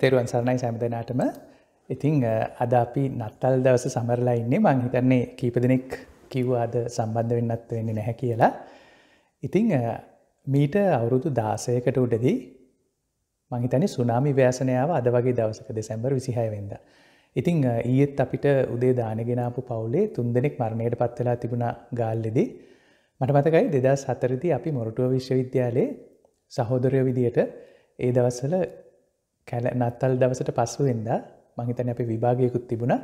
තෙරුවන් සරණයි සැමදනාටම ඉතිං අද අපි නත්තල් දවස සමරලා ඉන්නේ මං හිතන්නේ කීප දෙනෙක් කිව්වාද සම්බන්ධ වෙන්නත් වෙන්න නැහැ කියලා. ඉතිං මීට අවුරුදු දාසයකට උඩදී මහිතනි සුනාමි ව්‍යසනයාව අද වගේ දවසක දෙසැම්බර් විසිහයවෙද. ඉතිං ඊයත් අපිට උදේ දානගෙනාපු පවුලේ තුන් දෙනෙක් මරණයට පත්වෙලා තිබුණ ගාල්ලෙදි. මට මතකයි දෙදස් හතරදි අපි මොරටුව විශ්වවිද්‍යාලයේ සහෝදරය විදියට ඒ දවස්සල කැල නත්තල් දවසට පස්සුවෙන්ද මහිතන අපි විභාගයකුත් තිබුණ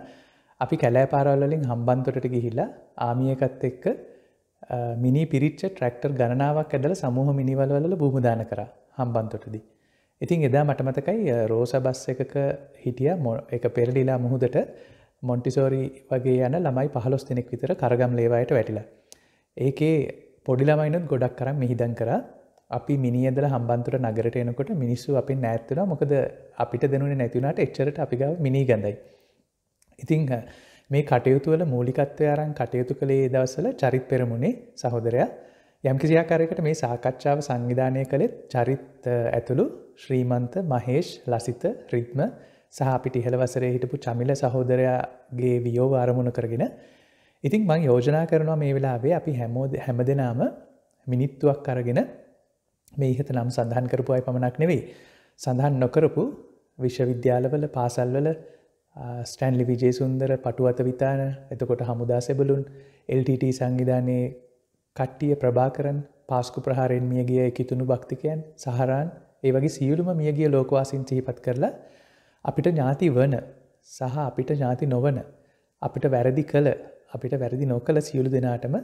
අපි කැලෑ පාරවල්ලින් හම්බන්තොට ගිහිල්ලා ආමියකත් එක්ක මිනි පිරිච්ච ට්‍රක්ටර් ගණනාවක් ඇදල සමූහ මිනිවල්වල බූමුදාන කර හම්බන්තොටද. ඉතින් එදා මටමතකයි රෝස බස් එකක හිටිය මො එක පෙරලිලා මුහුදට මොන්ටිසෝරි වගේ යන ළමයි පහලොස් දෙනෙක් විතර කරගම් ලේවායට වැටිලා. ඒකේ පොඩිළමයිනුත් ගොඩක් කරම් මිහිදන් කරා අපි මිනිියදල හම්බන්තුර නගරට එනකොට මිනිස්සු අපි නැත්තුන මොකද අපිට දෙනුන නැතිවනට එච්චරට අපිගව මිනි ගඳයි. ඉතිංහ මේ කටයුතුවල මූලිකත්වය අරන් කටයුතු කළේ දවසල චරිත් පෙරමුණේ සහෝදරයා යම්කිසියාකාරයකට මේ සාකච්ඡාව සංවිධානය කළෙත් චරිත් ඇතුළු ශ්‍රීමන්ත මහේෂ් ලසිත රිත්ම සහපිට ඉහළවසරේ හිටපු චමිල සහෝදරයාගේ වියෝව අරමුණ කරගෙන ඉතින් මං යෝජනා කරනවා මේ වෙලාවේ අපි හැමෝද හැම දෙනාම මිනිත්තුවක් කරගෙන මේ ඉහත නම් සඳහන් කරපු අයි පමණක් නෙවෙයි සඳහන් නොකරපු විශ්වවිද්‍යාලවල පාසල්වල ස්ටන්ලි විජේ සුන්දර පටුවත විතාන එතකොට හමුදා සෙබලුන් LTT සංවිධානයේ කට්ටිය ප්‍රභාකරන් පාස්කු ප්‍රහාරෙන් මියගිය එකතුුණු භක්තිකයන් සහරන් ඒ වගේ සියලුම මියගිය ලෝකවාසින් සිහිපත් කරලා අපිට ඥාති වන සහ අපිට ඥාති නොවන අපිට වැරදි කළ අපිට වැරදි නොකළ සියලු දෙනාටම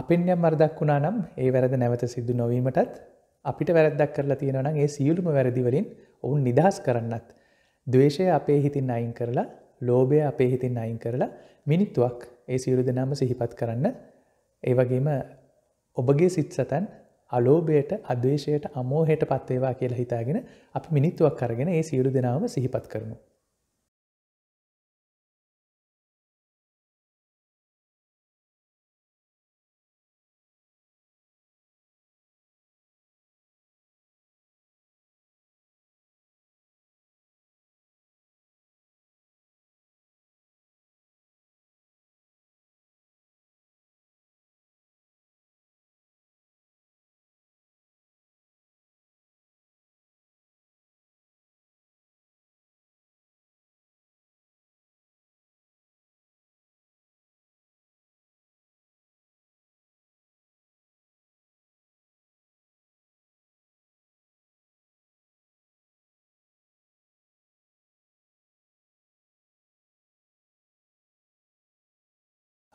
අපෙන් යම් මර්දක් වුණා නම් ඒ වැරද නැවත සිදු නොවීමටත් අපිට වැරද්දක් කරලා තියෙනනම් ඒ සියලුම වැරදිවලින් ඔවුන් නිදහස් කරන්නත්. දවේශය අපේ හිතින් අයින් කරලා ලෝබය අපේ හිතින් අයින් කරලා මිනිත්තුවක් ඒ සියලු දෙනාම සිහිපත් කරන්න ඒවගේම ඔබගේ සිත් සතන් අලෝබයට අදවේශයට අමෝහයට පත්වේවා කියලා හිතාගෙන අපි මිනිත්තුවක් කරගෙන ඒ සියලු දෙනාව සිහිපත් කරනවා.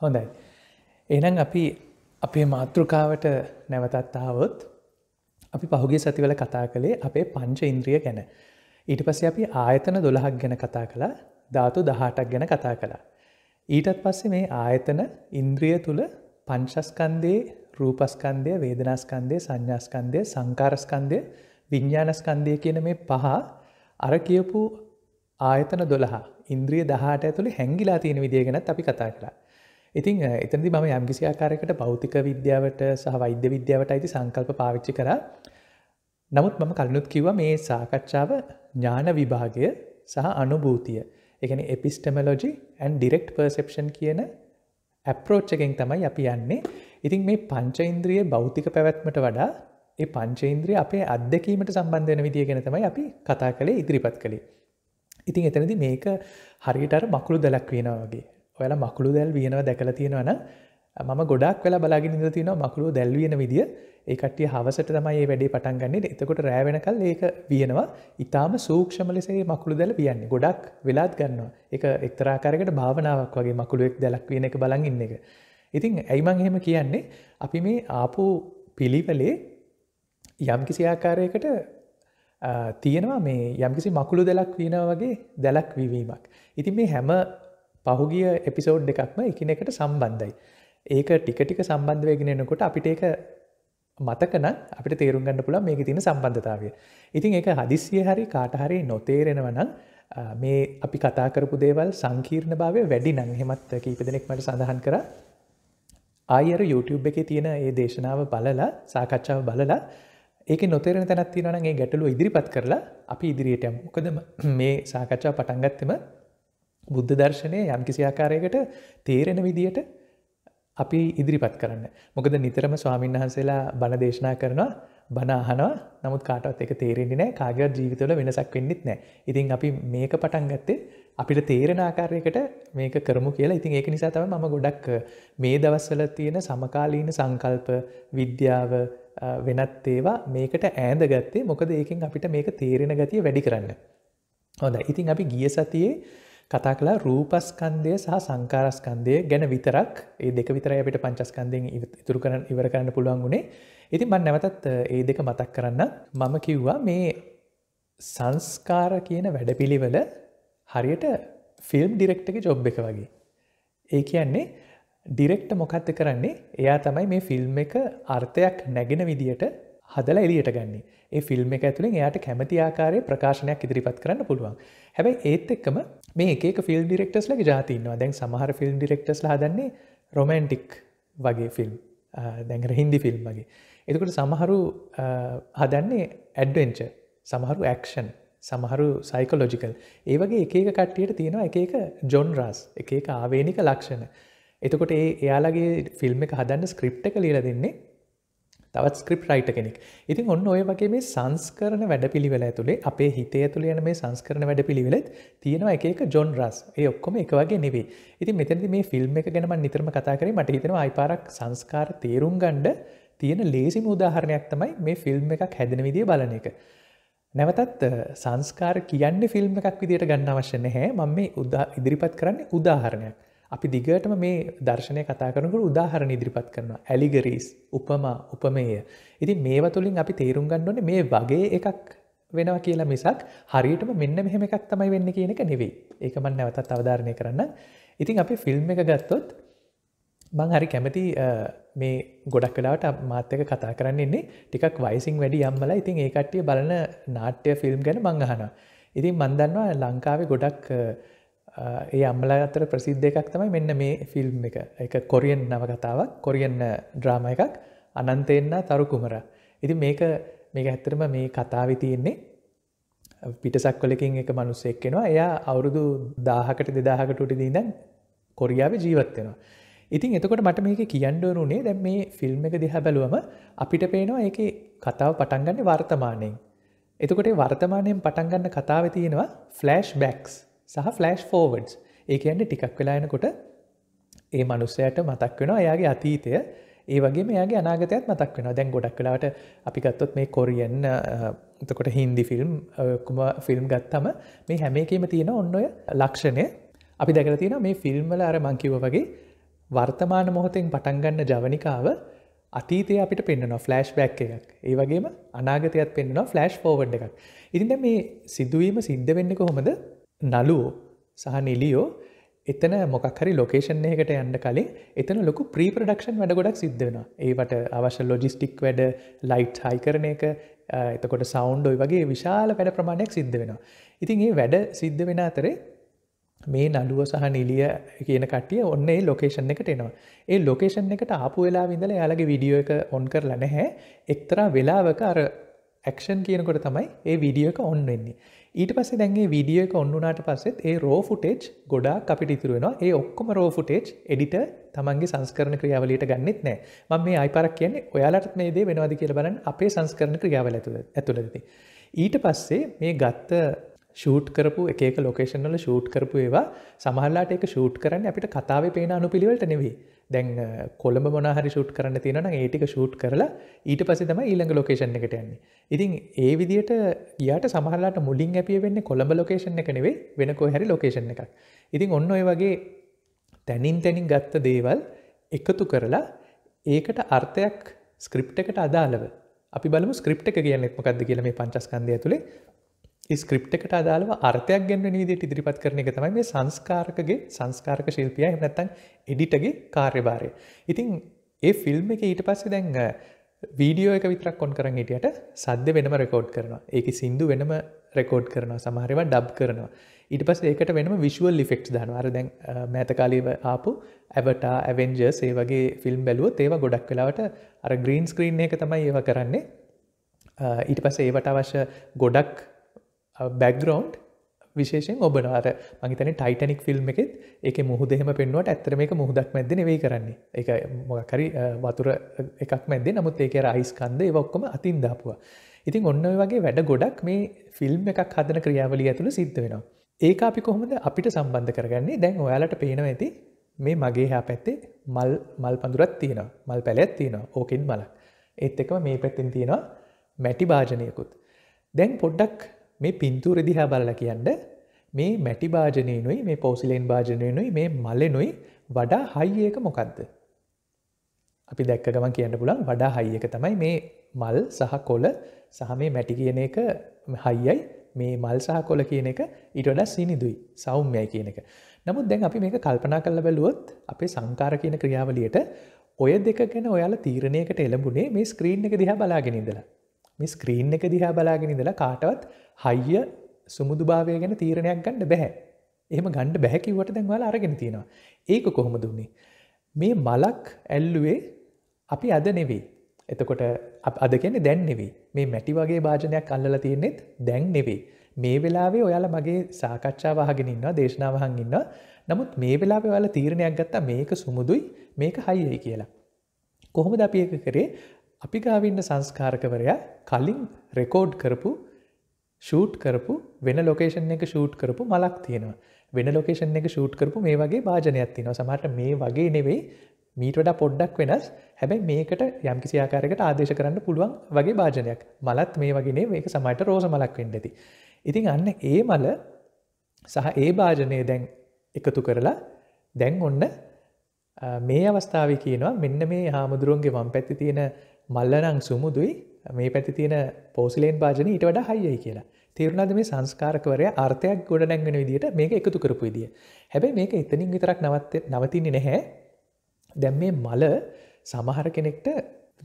හොඳයි. එනම් අපි අපේ මාතෘකාවට නැවතත්තාවොත් අපි පහුගේ සතිවල කතා කළේ අපේ පංච ඉන්ද්‍රිය ගැන. ඊට පස්සේ අපි ආයතන දොළහක් ගැන කතා කළා ධාතු දහටක් ගැන කතා කළා. ඊටත් පස්සේ මේ ආයතන ඉන්ද්‍රිය තුළ පංශස්කන්දයේ රූපස්කන්දය වේදනස්කන්දය සංඥාස්කන්දය සංකාරස්කන්දය විඤ්ඥානස්කන්දය කියන මේ පහ අර කියපු ආයතන දොළහා ඉන්ද්‍රිය දහට ඇතුළි හැංගිලා තියෙන විදිය ගැන අපි කතා කලා ඉතින් එතනදි මම යම්කිසි ආකාරයකට භෞතික විද්‍යාවට සහ වෛද්‍ය විද්‍යාවට අයිති සංකල්ප පාවිච්චි කර නමුත් මම කලනුත් කිව මේ සාකච්ඡාව ඥාන විභාගය සහ අනුභූතිය එකන එපිස්ටමලෝජි ඇන් ඩිරෙක්් පර්සෙප්ෂන් කියන ඇප්‍රෝච්චකෙන් තමයි අපි යන්නේ ඉතින් මේ පංචඉන්ද්‍රිය භෞතික පැවැත්මට වඩා ඒ පංචේන්ද්‍රී අපේ අත්දැකීමට සම්බන්ධයන විදිිය ගැන තමයි අපි කතා කළේ ඉදිරිපත් කළේ. ඉතින් එතනද මේක හරිටර මකුළු දලක් වෙන වගේ ඔයල මකුළු දැල් වියනව දැකල තියෙනවන මම ගොඩක් වෙලා බලාගින් ඉඳ තියෙන මකුළු දැල්වියෙන විදිිය ඒකටිය හවසට තමයි වැඩේ පටන් ගන්නේ එතකොට රෑවෙනකල් ඒක වියනවා ඉතාම සූක්ෂම ලෙසේ මකුළු දැල වියන්නේ ගොඩක් වෙලාත් ගන්නවා එක එක්තරාකාරකට භාවනාවක් වගේ මකුළුවෙක් දැලක් වෙන එක බලන් ඉන්න එක ඉතින් ඇයිමං එහෙම කියන්නේ අපි මේ ආපු පිළිවලේ යම්කිසි ආකාරයකට තියෙනවා මේ යම්කිසි මකුළු දෙලක් වීන වගේ දැලක් විවීමක්. ඉතින් මේ හැම පහුගිය එපිසෝඩ් එකක්ම එකන එකට සම්බන්ධයි. ඒක ටික ටික සම්බන්ධවයගෙන එනකොට අපිට ඒක මතකන අපිට තේරුම් ගන්න පුළ මේක තින සම්බන්ධතාවය. ඉතින් ඒක හදිස්සිය හරි කාටහරි නොතේරෙනවනම් මේ අපි කතාකරපු දේවල් සංකීර්ණ භාවය වැඩි නං හෙමත් කීප දෙනෙක් මට සඳහන් කර ආයර YouTube එක තියෙන ඒ දේශනාව බලලා සාකච්ඡාව බලලා ඒක නොතේරෙන තැනත් තියෙනනගේ ගැටලු ඉදිරිපත් කරලා අපි ඉදිරියට යම් මොකද මේ සාකච්ඡා පටන්ගත්තම බුද්ධ දර්ශනය යම් කිසි ආකාරයකට තේරෙන විදියට අපි ඉදිරිපත් කරන්න. මොකද නිතරම ස්වාමීන් වහන්සේලා බණ දේශනා කරනවා බනාහනවා නමුත් කාටත් එක තේරෙන්නේ නෑ කාගවත් ජීවිතවල වෙනසක් වෙන්නෙත් නෑ ඉතින් අපි මේක පටන් ගත්තේ අපිට තේරෙන ආකාරයකට මේක කරමු කියලා ඉතින් ඒක නිසා තම ම ගොඩක් මේ දවස්වල තියෙන සමකාලීන සංකල්ප විද්‍යාව වෙනත් ඒවා මේකට ඇඳ ගත්තේ මොකද ඒකින් අපිට මේක තේරෙන ගතිය වැඩි කරන්න. හොඳ ඉතින් අපි ගිය සතියේ කතා කලා රූපස්කන්දය සහ සංකාරස්කන්දය ගැන විතරක් ඒ දෙක විතර අපට පංචස්කන්දයෙන් ඉතුරු කරන ඉවර කරන්න පුළුවන් වුණේ ඉතින් මන් නැවතත් ඒ දෙක මතක් කරන්න මම කිව්වා මේ සංස්කාර කියන වැඩපිළිවල හරියට ෆිල්ම් ඩිරෙක්ටක ජොබ් එක වගේ ඒ කියන්නේ ඩිරෙක්ට මොකත්ත කරන්නේ එයා තමයි මේ ෆිල්ම් එක අර්ථයක් නැගෙන විදියට හදලා එලියට ගන්න ඒ ෆිල්ම් එක ඇතුළින් එයාට කැමති ආකාරය ප්‍රකාශනයක් ඉදිරිපත් කරන්න පුළුවන් හැබැයි ඒත් එක්කම මේක ෆිල් ඩිරෙක්ටස්ලගේ ජාතින්නවා දැන් සමහර ෆිල්ම් ඩිරෙක්ටස් හදන්නේ රොමන්ටික් වගේ ෆිල්ම් දැඟර හින්දි ෆිල්ම් වගේ එතකට සමහරු හදන්නේ ඇඩ්වෙන්ච සමහරු ඇක්ෂන් සමහරු සයිකලෝජිකල් ඒ වගේ එකක කට්ටියට තියෙනවා එකක ජොන් රස් එකක ආවේනික ලක්ෂණ එතකොට ඒ එයාලගේ ෆිල්ම් එක හදන්න ස්ක්‍රිප්ට කලීර දෙන්නේ තවත් ස්ක්‍රප් රයිට කෙනෙක් ඉතින් ඔන්න ඔය වගේ මේ සංස්කරන වැඩ පිළිවෙල ඇතුළේ අපේ හිතය තුළ යන මේ සංස්කරන වැඩ පිළිවෙලත් තියෙනවා එකක ජොන් රස් ඒ ඔක්කොම එක වගේ නෙවේ ඉතින් මෙතැදි මේ ෆිල්ම් එක ගැනම නිතරම කතා කරේ මට හිතෙනවා අයිපාරක් සංස්කාර තේරුම් ගණ්ඩ තියෙන ලේසිම උදාහරණයක් තමයි මේ ෆිල්ම් එකක් හැදෙන විදිිය බලන එක නැවතත් සංස්කාර කියන්නේ ෆිල්ම් එකක් විදියට ගන්න අවශ්‍ය නැහැ මම මේ ඉදිරිපත් කරන්නේ උදාහරණයක් අපි දිගටම මේ දර්ශනය කතා කරනකට උදාහරණ ඉදිරිපත් කරනවා ඇලිගරීස් උපමා උපමේය. ඉති මේව තුළින් අපි තේරුම් ගන්නඩන මේ වගේ එකක් වෙනවා කියලා මිසක් හරියටම මෙන්න මෙහෙම එකක් තමයි වෙන්න කියන එක නෙවෙයි ඒකමන් නැවතත් අවධාරණය කරන්න. ඉතින් අපි ෆිල්ම් එක ගත්තොත් මං හරි කැමති මේ ගොඩක් කලාට මාත්‍යක කතා කරන්නන්නේ ටිකක් වයිසින් වැඩි යම්මල ඉතින් ඒකට්ටිය බලන නාට්‍ය ෆිල්ම් ගැන මංගහන. ඉතින් මන්දන්නවා ලංකාවේ ගොඩක් ඒ අම්මල අතර ප්‍රසිද්ධ එකක් තමයි මෙන්න මේ ෆිල්ම් එක එක කොරියන් නවකතාවක් කොරියන්න ඩ්‍රාම එකක් අනන්තයෙන්න්න තරු කුමර. ඉති මේක මේක ඇත්තරම මේ කතාව තියෙන්නේ පිටසක්වලකින් එක මනුස්සෙක් වෙනවා එයා අවුරුදු දාහකට දෙදාහකට උටදී දැන් කොරියාව ජීවත්වෙනවා. ඉතින් එතකොට මට මේක කියන්ඩෝරුනේ දැ මේ ෆිල්ම් එක දිහ බැලුවම අපිට පේනවා ඒක කතාව පටන්ගන්න වර්තමානයෙන්. එතකොට වර්තමානයෙන් පටන්ගන්න කතාව තියෙනවා ෆලෑෂ් බැක්ස් සහ ෆලස්් ෆෝවඩ්ස් ඒ කියන්නේ ටිකක් වෙලායනකොට ඒ මනුස්සයට මතක් වෙන එයාගේ අතීතය ඒ වගේ මෙයාගේ අනාගතයත් මතක් වෙන දැන් ගොඩක් කලාට අපිගත්තොත් මේ කොරියන් එතකොට හින්දි ෆිල්ම් කුම ෆිල්ම් ගත්තම මේ හැමේකීම තියෙන ඔන්නඔය ලක්ෂණය අපි දැකල තියෙන මේ ෆිල්ම්වල අර මංකිව වගේ වර්තමාන මොහොතෙන් පටන්ගන්න ජවනිකාව අතීතය අපිට පෙන්න්නනවා ෆලස්් බැක් එකක් ඒ වගේම අනාගතයත් පෙන්න්නවා ෆලස්් ෝවඩ් එකක් ඉරිද මේ සිදුවීම සිද්ධ වෙන්න කොහොමද නලුවෝ සහ නිලියෝ එතන මොකක්හරි ලොකේෂන් එකට යන්න කලින් එතන ලොකු ප්‍රීපඩක්ෂන් වැඩ ගොඩක් සිද්ධෙන ඒවට අවශ්‍ය ලොජිස්ටික් වැඩ ලයිට් හයි කරන එක එතකොට සෞන්්ඩොයි වගේ විශාල වැඩ ප්‍රමාණයක් සිද්ධ වෙන. ඉතින් ඒ වැඩ සිද්ධ වෙන අතරේ මේ නඩුව සහ නිලිය කියන කටිය ඔන්න ඒ ලොකේෂන් එකට එනවා. ඒ ලොකේෂන් එකට ආපු වෙලා විඳල යාලගේ විඩියෝ එක ඔන් කර ලනැහැ එක්තරා වෙලාවක අර ඇක්ෂන් කියනකොට තමයි ඒ විඩියෝ එක ඔන්න වෙන්නේ. ඊට පස්සේ දැන්ගේ විඩිය එක ඔන්නුනාට පස්සෙත් ඒ රෝ ෆුටේජ් ගොඩා අපිට ඉතුරුවෙනවා ඒ ඔක්කොම රෝ ෆුටේජ් එඩිට තමන්ගේ සංස්කරණ ක්‍රියාවලට ගන්නෙත් නෑ මම මේ අයිපරක් කියන්නේ ඔයාලට මේ දේ වෙනවාද කියල බලන් අපේ සංස්කරණ ක්‍රියාවල ඇතුළ ඇතුළදති. ඊට පස්සේ මේ ගත්ත ෂූට් කරපු එක ලොකේෂන්ල ෂූට් කරපු ඒවා සමහල්ලාට එක ෂූට් කරන්න අපිට කතාව පේන අනුපිළිවෙලට නෙවී දැන් කොළඹ මොනහරි ෂූට් කරන්න තියෙන ඒටික ෂූට් කරලා ඊට පසි තම ඊළඟ ලොකේෂන් එකට යන්නේ ඉතින් ඒ විදිට යාට සමහරලාට මුලින් ඇපිය වෙන්න කොළඹ ලොකේෂන් එක නෙවේ වෙනකෝ හැරි ලොකේෂන් එකක් ඉතින් ඔන්න ඔය වගේ තැනින් තැනින් ගත්ත දේවල් එකතු කරලා ඒකට අර්ථයක් ස්ක්‍රිප්ට එකට අදාළව අපි බලමු ස්ක්‍රප් එක කියන්නෙක්මකක්ද කියල මේ පංචස්කන්දය තුළේ ස්ක්‍රප් එකට අදාලව අර්ථයක් ගැන්න විදිට ඉදිරිපත් කරන එක තමයි මේ සංස්කාරකගේ සංස්කාරක ශිල්පිය නැත්තන් එඩිටගේ කාර්යභාරය. ඉතින් ඒ ෆිල්ම් එක ඊට පස්සේ දැන්ග වීඩියෝ එක විතරක් කොන් කරන්න හිටියට සද්‍ය වෙනම රෙකෝඩ් කරනවා ඒක සින්දු වෙනම රෙකෝඩ් කරනවා සමහරව ඩබ් කරනවා ඉට පස් ඒකට වෙනම විශුවල් ලිෆෙක්් දනවාර දැන් මෑතකාලීව ආපු ඇවටා ඇවෙන්ජර්ස් ඒ වගේ ෆිල්ම් බැලුව ඒව ගොඩක් වෙලාවට අර ග්‍රීන් ස්ක්‍රීන් එක තමයි ඒව කරන්නේ ඊට පස ඒවට අවශ්‍ය ගොඩක් බැක්ග්‍රවන්් විශේෂෙන් ඔබනාර මහිතන ටයිටනික් ෆිල්ම් එකෙත් එක මුහදෙම පෙන්වට ඇත්තර මේක මුහදක් මැද නෙවයි කරන්නේ එක මොකරි වතුර එකක් මැද නමුත් ඒක අයිස්කන්ද ඔක්කොම අතින් දාපුවා ඉතින් ඔන්න වගේ වැඩ ගොඩක් මේ ෆිල්ම් එකක් හදන ක්‍රියාවලිය ඇතුළ සිද්ධ වෙනවා ඒක අපි කොහොමද අපිට සම්බන්ධ කරගන්නේ දැන් ඔයාලට පේනව ඇති මේ මගේ හා පැත්තේ මල් මල් පඳුරත් තියෙන මල් පැලැත් තියෙන ඕකින් මල ඒත් එකම මේ පැත්තෙන් තියෙනවා මැටි භාජනයකුත් දැන් පොඩ්ඩක් මේ පින්තූර දිහා බල්ල කියන්න මේ මැටි භාජනයනුයි මේ පෝසිලෙන් භාජනයනුයි මේ මල්ලනුයි වඩා හයිඒක මොකක්ද. අපි දැක්ක ගමන් කියන්න පුළන් වඩා හයියක තමයි මේ මල් සහ කොල සහ මේ මැටි කියන එක හයියයි මේ මල් සහ කොල කියන එක ඉටඩ සිනිදුයි සෞම්යයි කියන එක. නමුත් දැන් අපි මේක කල්පනා කල්ල බැලුවොත් අපේ සංකාර කියන ක්‍රියාවලියට ඔය දෙක ගැන ඔයාලා තීරණයකට එළඹුණේ මේ ස්ක්‍රීන් එක දිහා බලාගෙනඉදලා මේ ස්ක්‍රීන් එක දිහා බලාගෙන ඉඳලා කාටවත් හයිය සුමුදු භාවය ගැන තීරණයක් ගණ්ඩ බැහැ එහම ගණ්ඩ බැහැකිවට දැන්වල අරගෙන තියෙනවා ඒක කොහොම දුන්නේ මේ මලක් ඇල්ලුවේ අපි අද නෙවෙයි එතකොට අද කියන්නේ දැන් නෙවෙයි මේ මැටි වගේ භාජනයක් අල්ලලා තියෙන්නෙත් දැන් නෙවෙයි මේ වෙලාවේ ඔයාලා මගේ සාකච්ඡාව අහගෙන ඉන්නවා දේශනාවහන් ඉන්න නමුත් මේ වෙලාවේ ඔයාලා තීරණයක් ගත්තා මේක සුමුදුයි මේක හයියයි කියලා කොහොමද අපි ඒක කරේ අපි ගාවින්න සංස්කාරකවරයා කලින් රෙකෝඩ් කරපු ෂූට් කරපු වෙන ලොකේෂන් එක ෂූට් කරපු මලක් තියෙනවා වෙන ලොකේෂන් එක ෂූට් කරපු මේ වගේ භාජනයක් තිනවා සමට මේ වගේ නෙවෙයි මීට වඩා පොඩ්ඩක් වෙනස් හැබැයි මේකට යම්කිසි ආකාරයකට ආදේශ කරන්න පුළුවන් වගේ භාජනයක් මලත් මේ වගේ මේක සමයිට රෝස මලක් වෙන්න ඇති. ඉතින් අන්න ඒ මල සහ ඒ භාජනය දැන් එකතු කරලා දැන් ඔන්න මේ අවස්ථාව කියනවා මෙන්න මේ හාමුදුරුවන්ගේ වම් පැත්ති තියෙන මල්ලනං සුමුදුයි මේ පැති තියෙන පෝසිලෙන් පාජන ඊට වඩ හයියි කියලා තේරුණාද මේ සංස්කාරකවරය අර්ථයක් ගොඩ නැංගෙන විදිට මේ එකතු කරපු විදිිය හැබැ මේක එතනින් විතරක් නවත් නවතින්නේ නැහැ දැම් මේ මල සමහර කෙනෙක්ට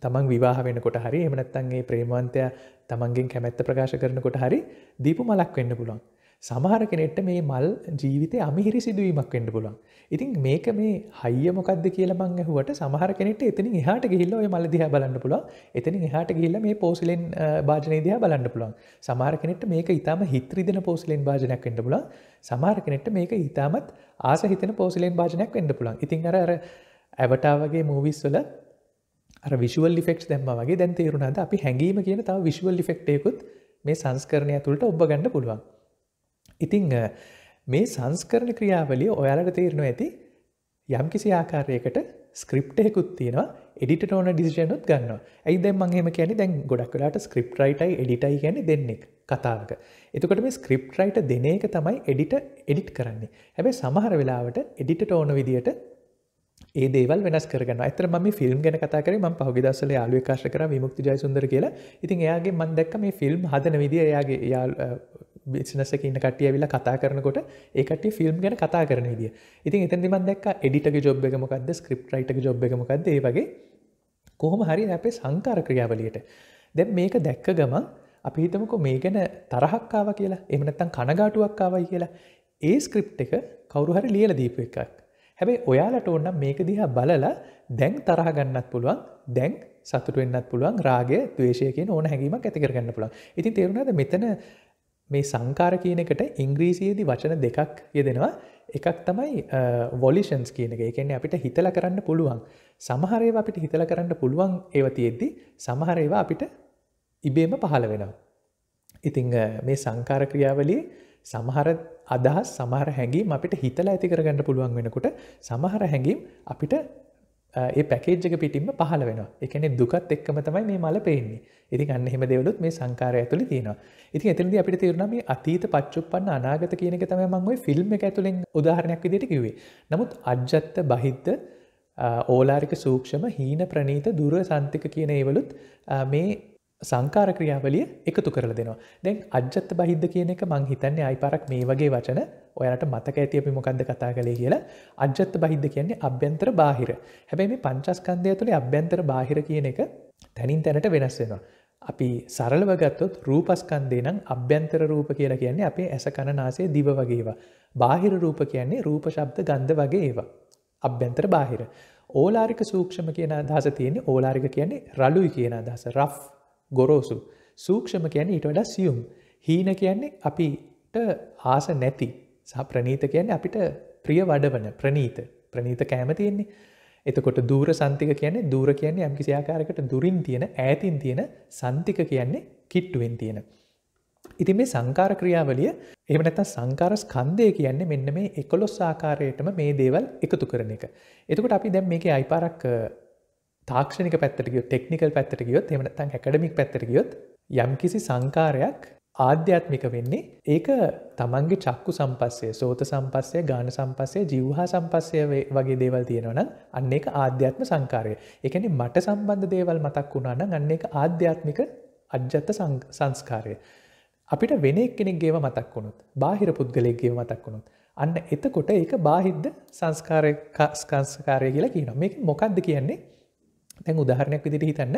තමන් විවාහ වෙනකොට හරි එමනත්තන්ගේ ප්‍රේමන්තය තමන්ගෙන් කැමැත්ත ප්‍රකාශ කරනකොට හරි දීපු මලක් වෙන්න පුළුවන් සමහර කෙනෙට්ට මේ මල් ජීවිතය අමිහිරි සිදුවීමක් වෙන්ඩ පුළන් ඉතින් මේක මේ හයිය මොකක්ද කියල මං ඇහුවට සමහර කෙනෙට එතන එහට ගිල්ල ඔය මල් දිහ බලන්න පුළුව එතන එහට ගිල්ල මේ පෝසිලෙන් භාජනය දිහ බලන්න පුළුවන් සමාර කෙනෙට මේක ඉතාම හිත්‍රරිදින පෝසිලෙන් භාජනයක් එඩ පුලන් සමාර කෙනෙට මේක ඉතාමත් ආසහිතන පෝසිලෙන් භාජනයක් වෙන්ඩ පුළන් ඉතින් අර ඇවටාවගේ මූවිස්වල විශවල් ිෆෙක්් දැම්ම වගේ දැන් තේරුණාද අපි හැඟීම කියන තව විශවල් ිෆෙක්්ටයකුත් මේ සංස්කරණය තුළට ඔබ ගන්න පුළුවන් ඉතිං මේ සංස්කරණ ක්‍රියාවලිය ඔයාලට තේරනු ඇති යම් කිසි ආකාරයකට ස්ක්‍රප්ටයකුත් තියෙනවා එඩිට ඕන ඩිසිෂනුත් ගන්න ඇයි දැ මංහෙම කියන දැන් ගොඩක්ලාට ස්ක්‍රප් රයිටයි එඩිටයි ගැන දෙන්නෙක් කතාවක එතකට මේ ස්ක්‍රප් රයිට දෙන එක තමයි එඩිට එඩිට් කරන්නේ හැබැ සමහර වෙලාවට එඩිට ඕන විදියට ඒ දේවල් වෙනස් කරගන්න අතර ම ෆිල්ම් ගැන කතාර ම පහග දසල යාලු කාශ කර විමුක්ති ජයසුන්දර කියලා ඉතින් එයාගේ මන්දක්ක මේ ෆිල්ම් හදන විදිය එයාගේ බිසිනස එකන්න කටිය විලා කතා කරනකොට ඒකට ෆිල්ම් ගැන කතා කරන විදිිය ඉතින් එතැදි මන්දක් එඩිටක ජොබ් එකමකක්ද ස්ක්‍රප් රයිටක ජොබ් එකමකක්ද වගේ කොහොම හරි අපේ සංකාර ක්‍රියාවලියට දැ මේක දැක්ක ගමන් අපි හිතමකො මේ ගැන තරහක්කාව කියලා එමනත්තන් කනගාටුවක්කාවයි කියලා ඒ ස්ක්‍රප් එක කවරුහරි ලියල දීපු එකක් හැබැයි ඔයාලට ඔන්නම් මේක දිහා බලලා දැන් තරහගන්නත් පුළුවන් දැන් සතුට වෙන්නත් පුළුවන් රාගය දවේශයකෙන් ඕන හැඟීමක් ඇතිකරගන්න පුළුවන් ඉතින් තේරුණද මෙතන මේ සංකාර කියන එකට ඉංග්‍රීසියේදි වචන දෙකක් යෙදෙනවා එකක් තමයි වොලිෂන්ස් කියන එක එකන්නේ අපිට හිතල කරන්න පුළුවන් සමහරව අපිට හිතල කරන්න පුළුවන් ඒවතියෙද්දි සමහරවා අපිට ඉබේම පහළ වෙනවා. ඉතිං මේ සංකාර ක්‍රියාවලේ සමහර අදහස් සමහර හැඟීම් අපිට හිතලා ඇති කරගන්න පුළුවන් වෙනකුට සමහර හැඟීම් අපිට ඒ පැකේජ්ජක පිටිම පහල වෙන එකන දුකත් එක්කම තමයි මේ මල පේන්නේ ඉති අන්න හෙම දෙවලුත් මේ සංකාර ඇතුළ තියෙනවා ඉති ඇතිද අපි තේරුණම අතීත පච්චුපන්න අනාගත කියනක තම මංගයි ෆිල්ම් එක ඇතුළෙන් උදාහරණයක් විදිට කිවේ නමුත් අජ්ජත්ත බහිත්ත ඕලාරික සූක්ෂම හීන ප්‍රනීත දුර සන්තික කියන ඒවලුත් මේ සංකාර ක්‍රියාවලිය එකතු කරල දෙනවා දැන් අජත්ත බහිද්ද කියන එක මං හිතන්නේ අයිපරක් මේ වගේ වචන ඔයාට මතක ඇති අපි මොකන්ද කතා කළේ කියලා අජත්ත බහිද්ද කියන්නේ අභ්‍යන්තර බාහිර හැබැයි මේ පංචස්කන්දය තුළේ අභ්‍යන්තර බාහිර කියන එක තැනින් තැනට වෙනස් වෙනවා අපි සරලව ගත්තොත් රූපස්කන්දේ නම් අභ්‍යන්තර රූප කියලා කියන්නේ අපේ ඇස කණනාසේ දිව වගේවා බාහිර රූප කියන්නේ රූප ශබ්ද ගන්ධ වගේ ඒවා අභ්‍යන්තර බාහිර ඕලාරික සූක්ෂම කියන අදහස තියෙන්නේ ඕලාරික කියන්නේ රලුයි කියන අදහස රෆ් ගොරෝසු. සූක්ෂම කියන්නේ ඊට වඩා සියුම්. හීන කියන්නේ අපිට ආස නැති සහ ප්‍රනීත කියන්නේ අපිට ප්‍රිය වඩවන ප්‍රනීත ප්‍රනීත කෑම තියෙන්නේ. එතකොට දූර සන්තික කියන්නේ දූර කියන්නේ යම්කිසි ආකාරයකට දුරින් තියෙන ඈතින් තියෙන සන්තික කියන්නේ කිට්ටුවෙන් තියෙන. ඉතින් මේ සංකාර ක්‍රියාවලිය එහෙම නැත්නම් සංකාර ස්කන්ධය කියන්නේ මෙන්න මේ 11 ආකාරයටම මේ දේවල් එකතු කරන එක. එතකොට අපි දැන් මේකේ අයිපාරක් තාක්ෂණක පැත්තරගියෝ ටෙක්නිකල් පැත්තරගියොත් එමනත්තන් එකඩමික් පැත්තරගියොත් යම්කිසි සංකාරයක් ආධ්‍යාත්මික වෙන්නේ ඒක තමන්ගේ චක්කු සම්පස්සේ සෝත සම්පස්සය ගාන සම්පස්සේ ජීවහා සම්පස්සය වගේ දේවල් තියෙනවන අන්න එක ආධ්‍යාත්ම සංකාරය එකන මට සම්බන්ධ දේවල් මතක් වුණාන අන්න එක ආධ්‍යාත්මික අජ්ජත්ත සංස්කාරය අපිට වෙනෙක් කෙනෙක්ගේව මතක් වුණුත් බාහිර පුද්ගලයක්ගේ මතක් වුණුත් අන්න එතකොට ඒක බාහිද්ද සංස්කාරය ස්කංස්කාරය කියලා කියන මේ මොකක්ද කියන්නේ දැන් උදාහරණයක් විදිට හිතන්න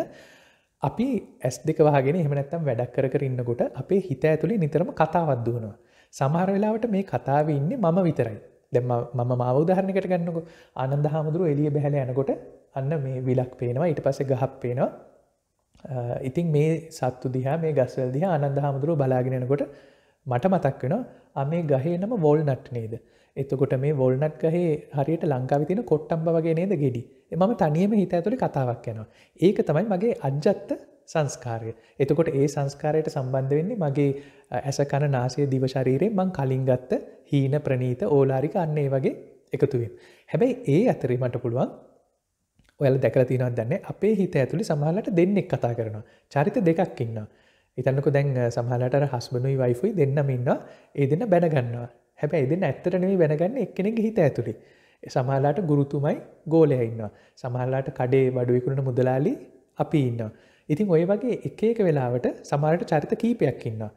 අපි ඇස් දෙක වහගෙන එහමනැත්තම් වැඩක් කර ඉන්නකොට අපේ හිත ඇතුළේ නිතරම කතාවත් දුවනවා. සමහර වෙලාවට මේ කතාව ඉන්නේ මම විතරයි. දෙම මම මාව උදාහරණකට ගන්නක අනන්ද හාමුදුරුව එලිය බැහල යනකොට අන්න මේ විලක් පේනවා ඉට පස ගහක් පේනවා ඉතින් මේ සත්තු දිහා මේ ගස්වල් දිහා අනන්ද හාමුදුරුව බලාගෙනනකොට මට මතක් වෙන අමේ ගහේ නම වෝල් නට් නේද එතකොට මේ වොල්නක් ගහේ හරියට ලංකාවිතින කොට්ටම්බ වගේ නේද ගෙඩි එමම තනියම හිත ඇතුළි කතාවක් යනවා ඒක තමයි මගේ අජ්ජත්ත සංස්කාරය එතකොට ඒ සංස්කාරයට සම්බන්ධ වෙන්නේ මගේ ඇස කණ නාසය දිවශරීරය මං කලින් ගත්ත හීන ප්‍රනීත ඕලාරික අන්නේ වගේ එකතුවෙන් හැබැයි ඒ අතරේ මට පුළුවන් ඔයල දැකල තිනත් දන්න අපේ හිත ඇතුළි සමහලට දෙන්නෙක් කතා කරනවා චරිත දෙකක් ඉන්නවා ඉතන්නක දැන් සමහලට හස්බනුයි වයිෆුයි දෙන්නම ඉන්න ඒ දෙන්න බැනගන්නවා හැබැයි දෙන්න ඇත්තට නෙවෙයි වැනගන්න එක්කෙනෙක් හිත ඇතුළේ. සමහරලාට ගුරුතුමයි ගෝලයා ඉන්නවා. සමහරලාට කඩේ බඩු විකුණන මුදලාලි අපි ඉන්නවා. ඉතින් ඔය වගේ එක එක වෙලාවට සමහරට චරිත කීපයක් ඉන්නවා.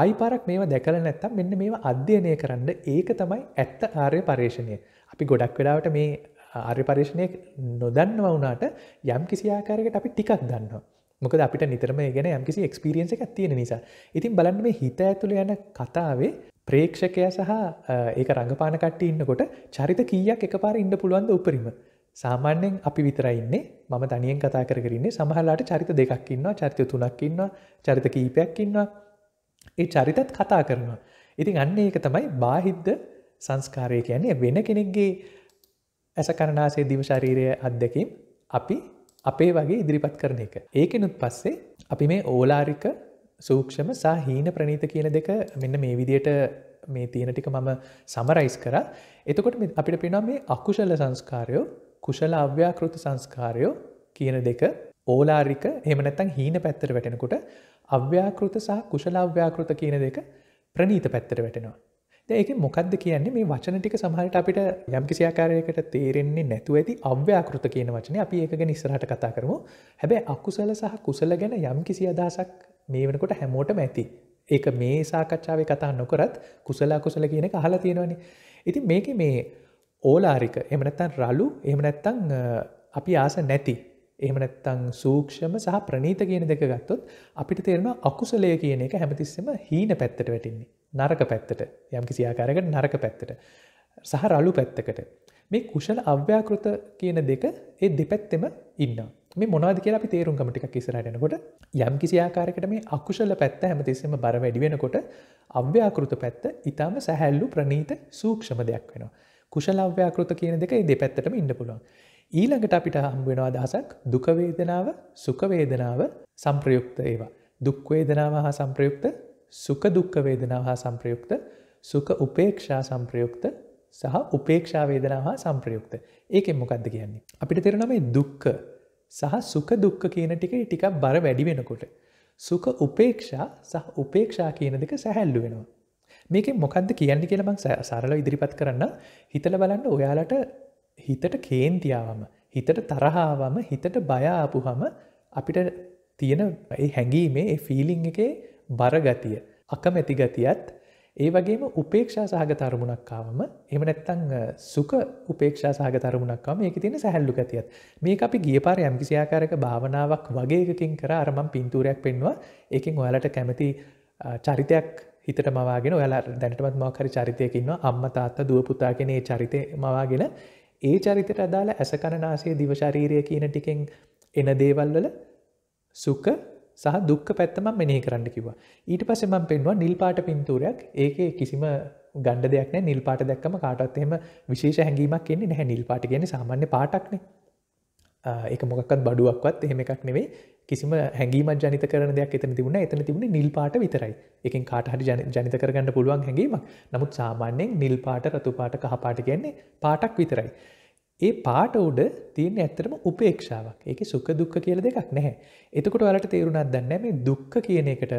ආයි පාරක් මේවා දැකල නැත්තම් මෙන්න මේවා අධ්‍යයනය කරන්න ඒක තමයි ඇත්ත ආර්ය පර්ේෂණය. අපි ගොඩක් වෙලාවට මේ ආර්ය පර්ේෂණය නොදන්නව වුණාට යම් කිසි ආකාරකට අපි ටිකක් දන්නවා. මොකද අපිට නිතරම ගෙන යම්කිසි එක්ස්පිරියන්ස එකක් තියෙන නිසා. ඉතින් බලන්න මේ හිත ඇතුළ යන කතාවේ ප්‍රේක්ෂකය සහ ඒක රඟපාන කට්ට ඉන්නකොට චරිත කීයක් එක පාර ඉන්න පුළුවන්ද උපරිම සාමාන්‍යෙන් අපි විතරයින්නේ මම තනියෙන් කතා කරන්නේ සමහලාට චරිත දෙකක් ඉන්නවා චරිතය තුනක් ඉන්නවා චරිත කීපයක් ඉන්නවා ඒ චරිතත් කතා කරනවා ඉතින් අන්න ඒක තමයි බාහිද්ද සංස්කාරය කියන්නේ වෙන කෙනෙක්ගේ ඇස කරනාසේ දිවශරීරය අත්දැකම් අපි අපේ වගේ ඉදිරිපත් කරන එක ඒකෙනුත් පස්සේ අපි මේ ඕලාරික සූක්ෂම සහ හීන ප්‍රනීත කියන දෙක මෙන්න මේ විදියට මේ තියෙන ටික මම සමරයිස් කර එතකොට අපිට පිනා මේ අකුශල සංස්කාරයෝ කුශල අව්‍යාකෘත සංස්කාරයෝ කියන දෙක ඕලාරික එමනැත්තන් හීන පැත්තර වැටෙනකුට අව්‍යාකෘත සහ කුශල අව්‍යාකෘත කියන දෙක ප්‍රනීත පැත්තර වැටෙනවා ඒක මොකක්ද කියන්නේ මේ වචන ටික සමහට අපිට යම්කිසියාකාරයකට තේරෙන්නේ නැතුව ඇති අව්‍යාකෘත කියන වචන අපි ඒක ගැන ඉස්සරහට කතා කරමු හැබැ අකුසල සහ කුසල ගැන යම් කිසි අදහසක් මේ වෙනකොට හැමෝටම ඇති. ඒක මේ සාකච්ඡාවේ කතා නොකරත් කුසලා කුසල කියන කහලා තියෙනවනි. ඉති මේක මේ ඕලාරික එමනැත්තන් රලු එමනැත්තං අපි ආස නැති. එහමනැත්තං සූක්ෂම සහ ප්‍රනීත කියන දෙක ගත්තොත් අපිට තේරෙන අකුසලය කියන එක හැමතිස්සම හීන පැත්තට වැටින්නේ. නරක පැත්තට යම්කි සියාකාරකට නරක පැත්තට. සහ රලු පැත්තකට. මේ කුෂල අව්‍යාකෘත කියන දෙක ඒ දෙපැත්තෙම ඉන්නවා. මේ මොනාද කියලා අපි තේරුම් කමටික් ඉසරටනකොට යම් කිසිආකාරකට මේ අකුශල පැත්ත හැමතිස්සෙම බර වැඩිවෙනකොට අව්‍යාකෘත පැත්ත ඉතාම සැහැල්ලු ප්‍රනීත සූක්ෂම දෙයක් වෙනවා. කුෂල අව්‍යාකෘත කියන දෙක දෙ පැත්තටම ඉන්න පුළුවන්. ඊළඟට අපිට හම්බෙනවා අදහසක් දුකවේදනාව සුකවේදනාව සම්ප්‍රයුක්ත ඒවා. දුක්වේදනාව හා සම්ප්‍රයුක්ත සුක දුක්කවේදනාව හා සම්ප්‍රයුක්ත සුක උපේක්ෂා සම්ප්‍රයුක්ත සහ උපේක්ෂාවේදනාව හා සම්ප්‍රයුක්ත ඒකෙන් මොකක්ද කියන්නේ. අපිට තෙරනමේ දුක්ක සහ සුක දුක්ක කියන ටික ටිකක් බර වැඩි වෙනකොට. සුක උපේක්ෂා සහ උපේක්ෂා කියන දෙක සැහැල්ලු වෙනවා. මේක මොකක්ද කියන්න කියලමක් සරල ඉදිරිපත් කරන්න හිතල බලන්න ඔයාලට හිතට කේන්තියාවම හිතට තරහාවම හිතට බයාපුහම අපිට තියෙන හැඟීමේ ෆිලිං එකේ බරගතිය අකමැති ගතියත් ඒ වගේම උපේක්ෂා සහග තරමුණක්කාවම එම නැත්තං සුක උපේක්ෂා සහග තරමුණක්කාම ඒක තියෙන සැහැල්ලු ඇතියත් මේ අපි ගිය පාර යම්කිසියාකාරක භාවනාවක් වගේකින් කර අරමම් පින්තූරයක් පෙන්වා එකින් ඔයාලට කැමති චරිතයක් හිතට මවාගෙන ඔයාලා දැනටමත් මක්හරි චරිතයකින්නවා අම්ම තාත්තා දුව පුතා කෙනේ චරිතය මවාගෙන ඒ චරිතයට අදාළ ඇසකණනාසේ දිවශරීරය කියන ටිකෙන් එන දේවල්වල සුක සහ දුක්ක පැත්තම මෙනෙහි කරන්න කිවා ඊට පසෙම පෙන්වා නිල්පාට පින්තූරයක් ඒක කිසිම ගණ්ඩ දෙයක් නිල්පාට දැක්කම කාටත් එම විශේෂ හැඟීමක් කියන්නේ නැහැ නිල්පාට කියන සාමාන්‍ය පාටක්න ඒක මොකක්ත් බඩුවක්වත් එහෙම එකක් නෙවේ කිසිම හැඟීමක් ජනිත කරන දෙයක් එතන තිබුණ එතන තිබුණ නිල්පාට විතරයි එකින් කාටහරි ජනිත කරගන්න පුළුවන් හැඟීමක් නමුත් සාමාන්‍යයෙන් නිල්පාට රතුපාට කහපාට කියන්නේ පාටක් විතරයි ඒ පාට උඩ තියන්නේ ඇත්තරම උපේක්ෂාවක් ඒක සුක දුක්ක කියල දෙකක් නැහැ. එතකොට වලට තේරුණත් දන්න මේ දුක්ක කියන එකට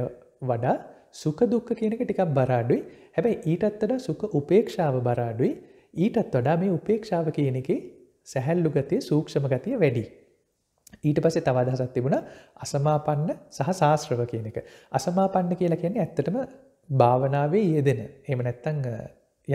වඩා සුක දුක්ක කියනක ටිකක් බරාඩුයි හැබැයි ඊටත්තට සුක උපේක්ෂාව බරාඩුයි ඊටත් වඩා මේ උපේක්ෂාව කියන එක සැහැල්ලු ගතිය සූක්ෂම ගතිය වැඩි. ඊට පසේ තවදහසත් තිබුණ අසමාපන්න සහ ශාස්ත්‍රව කියනක. අසමාපන්න කියලා කියන්නේ ඇත්තටම භාවනාවේ යෙදෙන එම නැත්තං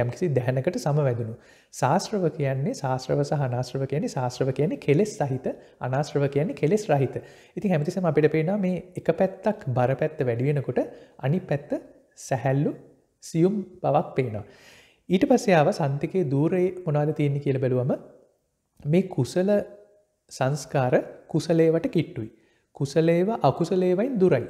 යම්කිසි දැහැනකට සමවැදනු. ශාස්ත්‍රව කියන්නේ ශාස්ත්‍රව සහ අනාශ්‍රව කියන්නේ ශාස්ත්‍රව කියන්නේ කෙලෙස් සහිත අනාශ්‍රව කියන්නේ කෙලෙස් රහිත. ඉතින් හැමතිසම අපිට පේනා මේ එක පැත්තක් බර පැත්ත වැඩිවෙනකොට අනි පැත්ත සැහැල්ලු සියුම් බවක් පේනවා. ඊට පස්සයාව සන්තිකයේ දූරයේ මොනාද තියන්නේ කියල බැලුවම මේ කුසල සංස්කාර කුසලේවට කිට්ටුයි. කුසලේවා අකුසලේවයින් දුරයි.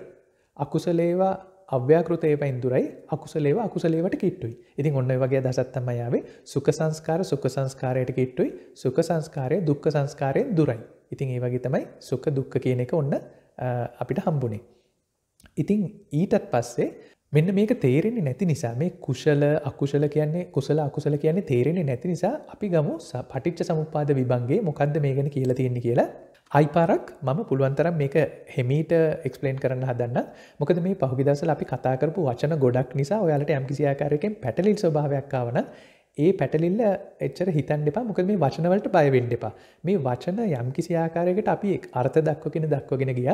අකුසලේවා අව්‍යාකෘතය පැන් දුරයි අකුසලේව අකුසලේවට කිට්ටුයි ඉතින් ඔන්න වගේ දසත්තමයාවේ සුක සංස්කාර සුක සංස්කාරයට කිට්ටුයි සුක සංස්කාරය දුක්ක සංස්කාරයෙන් දුරයි ඉතින් ඒ වගේ තමයි සුක දුක්ක කියන එක ඔන්න අපිට හම්බුණේ. ඉතිං ඊටත් පස්සේ මෙන්න මේක තේරෙන්නේ නැති නිසා මේ කුෂල අකුශල කියන්නේ කුසල අකුසල කියන්නේ තේරෙන්නේ නැති නිසා අපි ගමු පටිච්ච සමුපාද විබන්ගේ මොකක්ද මේ ගැන කියලා තියෙන්නේ කියලා අයිපාරක් මම පුළුවන්තරම් මේක හෙමීට එක්ස්පලේන් කරන්න හදන්න මොකද මේ පහුගිදසල අපි කතාකරපු වචන ගොඩක් නිසා ඔයාලට යම්කිසිආකාරයකෙන් පැටලිල් ස්වභාවයක් ආවන ඒ පැටලිල්ල එච්චර හිතන් එපා මොකද මේ වචනවලට බයවෙන්ඩ එපා මේ වචන යම් කිසි ආකාරයකට අපි අර්ථ දක්වගෙන දක්වගෙන ගිය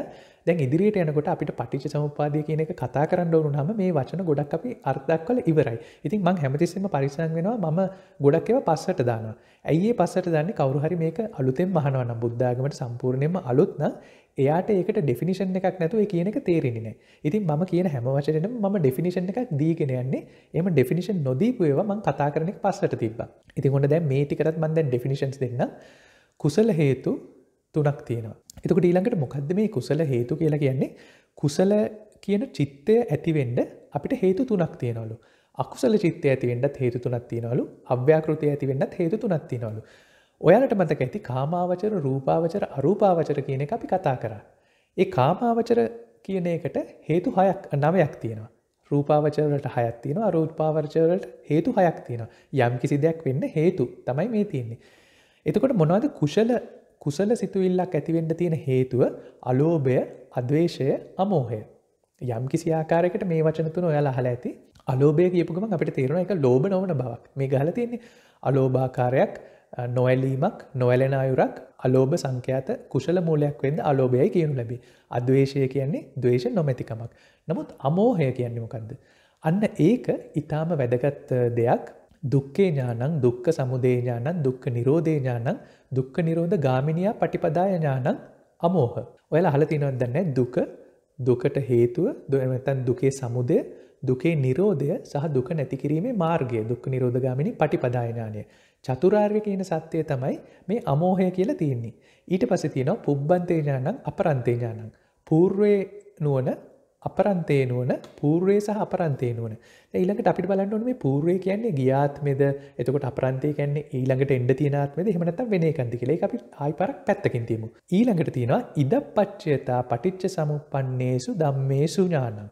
දැන් ඉදිරියට යනකොට අපිට පටිච්ච සමුපාදය කියන එක කතා කරන්න ඕනු නම මේ වචන ගොඩක් අපි අර්ථක් කල ඉවරයි ඉතින් මං හැමතිස්සම පරිසං වෙනවා මම ගොඩක් එව පස්සට දානවා ඇයිඒ පස්සට දන්නේ කවරුහරි මේක අලුතෙන් මහනවන බුද්ධාගමට සම්පූර්ණයම අලුත්න එයාට ඒක ඩෙෆිනිෂන් එකක් නැතුව කියන එක තේරෙන්නේ නෑ ඉතින් මම කියන හැම වචනට ම ඩෙෆිනිෂන් එකක් දීගෙන යන්නේ එම ඩෙෆිනිෂන් නොදීපුයව මං කතා කරනෙක් පස්සට තිබ ඉති හොඳ දැ මේ ටිකටත් මන්දැන් ඩෙෆිනිශන්ස් දෙන්න කුසල හේතු තුනක් තියෙනවා එතකට ඊළඟට මොකක්ද මේ කුසල හේතු කියලා කියන්නේ කුසල කියන චිත්තය ඇතිවෙන්ඩ අපිට හේතු තුනක් තියෙනවලු අකුසල චිත්තය ඇතිවෙන්ඩත් හේතු තුනක් තියෙනවලු අව්‍යාකෘතිය ඇතිවෙන්නත් හේතු තුනක් තියෙනවලු ඔයාලට මතක ඇති කාමාවචර රූපාවචර අරූපාවචර කියන එක අපි කතා කරා. ඒ කාමාවචර කියන එකට හේතු හයක් නවයක් තියෙනවා. රූපාවචරලට හයක් තියෙන අරූපාවචරලට හේතු හයක් තියෙනවා යම් කිසි දෙයක් වෙන්න හේතු තමයි මේ තියෙන්නේ. එතකොට මොනවද කුශල කුසල සිතුවිල්ලක් ඇතිවෙන්න තියෙන හේතුව අලෝභය අදවේශය අමෝහය. යම් කිසි ආකාරයකට මේ වචන තුන ඔයාලා අහලා ඇති අලෝභය කියපු ගමන් අපිට තේරෙන එක ලෝභ නොවන බවක්. මේ ගහලා තියෙන්නේ අලෝභාකාරයක් නොවැලීමක් නොවැලෙන අයුරක් අලෝභ සංඛ්‍යාත කුශල මූලයක් වෙද අලෝභයයි කියනු ලැබේ අදවේශය කියන්නේ දවේශ නොමැතිකමක් නමුත් අමෝහය කියන්නේ මොකක්ද. අන්න ඒක ඉතාම වැදගත් දෙයක් දුක්කේ ඥානං දුක්ක සමුදේඥානන් දුක්ක නිරෝධේඥානං දුක්ක නිරෝධ ගාමිණයා පටිපදාය ඥානං අමෝහ ඔයල හලතිනොදන්න දුක දුකට හේතුව දොනතන් දුකේ සමුදය දුකේ නිරෝධය සහ දුක නැතිකිරීමේ මාර්ගය දුක් නිරෝධගාමිනි පටිපදායඥානය චතුරාර්ය කියන සත්‍යය තමයි මේ අමෝහය කියලා තියෙන්නේ. ඊට පස තියෙනවා පුබ්බන්තේඥානං අපරන්තේඥානං. පූර්වය නුවන අපරන්තේ නුවන පූර්වය සහ අපරන්තේ නුවන ඊළඟට අපිට බලන්න ඕන මේ පූර්වය කියන්නේ ගියාත්මෙද එතකොට අපරන්තය කියන්නේ ඊළඟට එන්ඩ තියනාත්මද හෙමනත් වෙන කන්ති කලේ අපි ආයිපරක් පැත්තකින් තිීමමු. ඊළඟට තියෙනවා ඉද පච්චයතා පටිච්ච සමුපන්නේසු දම්මේසු ඥානක්.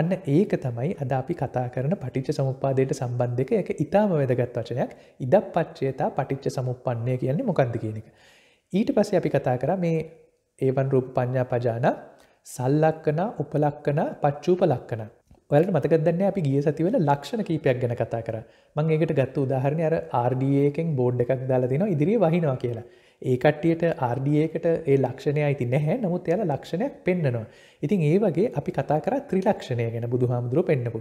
අන්න ඒක තමයි අද අපි කතා කරන පටිච්ච සමුපාදයට සම්බන්ධක එක ඉතාම වැදගත් වචනයක් ඉදක් පච්චේතා පටිච්ච සමුපන්නය කියන්නේ මොකන්ද කියන එක. ඊට පස්සේ අපි කතා කර මේ ඒවන් රූප පඤ්ඥා පජාන සල්ලක්කන උපලක්කන පච්චූප ලක්කන ඔලට මතකදන්න අපි ගිය සතිවල ලක්ෂණ කීපයක් ගැන කතා කර මං ඒකට ගත්ත උදාහරණය අර ආඩියයකෙන් බෝඩ් එකක් දාලා දෙනවා ඉදිරිිය වහිනවා කියලා ඒ කට්ටියට ආර්ඩියයකට ඒ ලක්ෂණය අයිති නැහැ නමුත් එයාල ලක්ෂණයක් පෙන්න්නනවා. ඉතින් ඒ වගේ අපි කතා කර ත්‍රිලක්ෂණය ගැන බුදු හාමුදුරුව පෙන්න්නපු.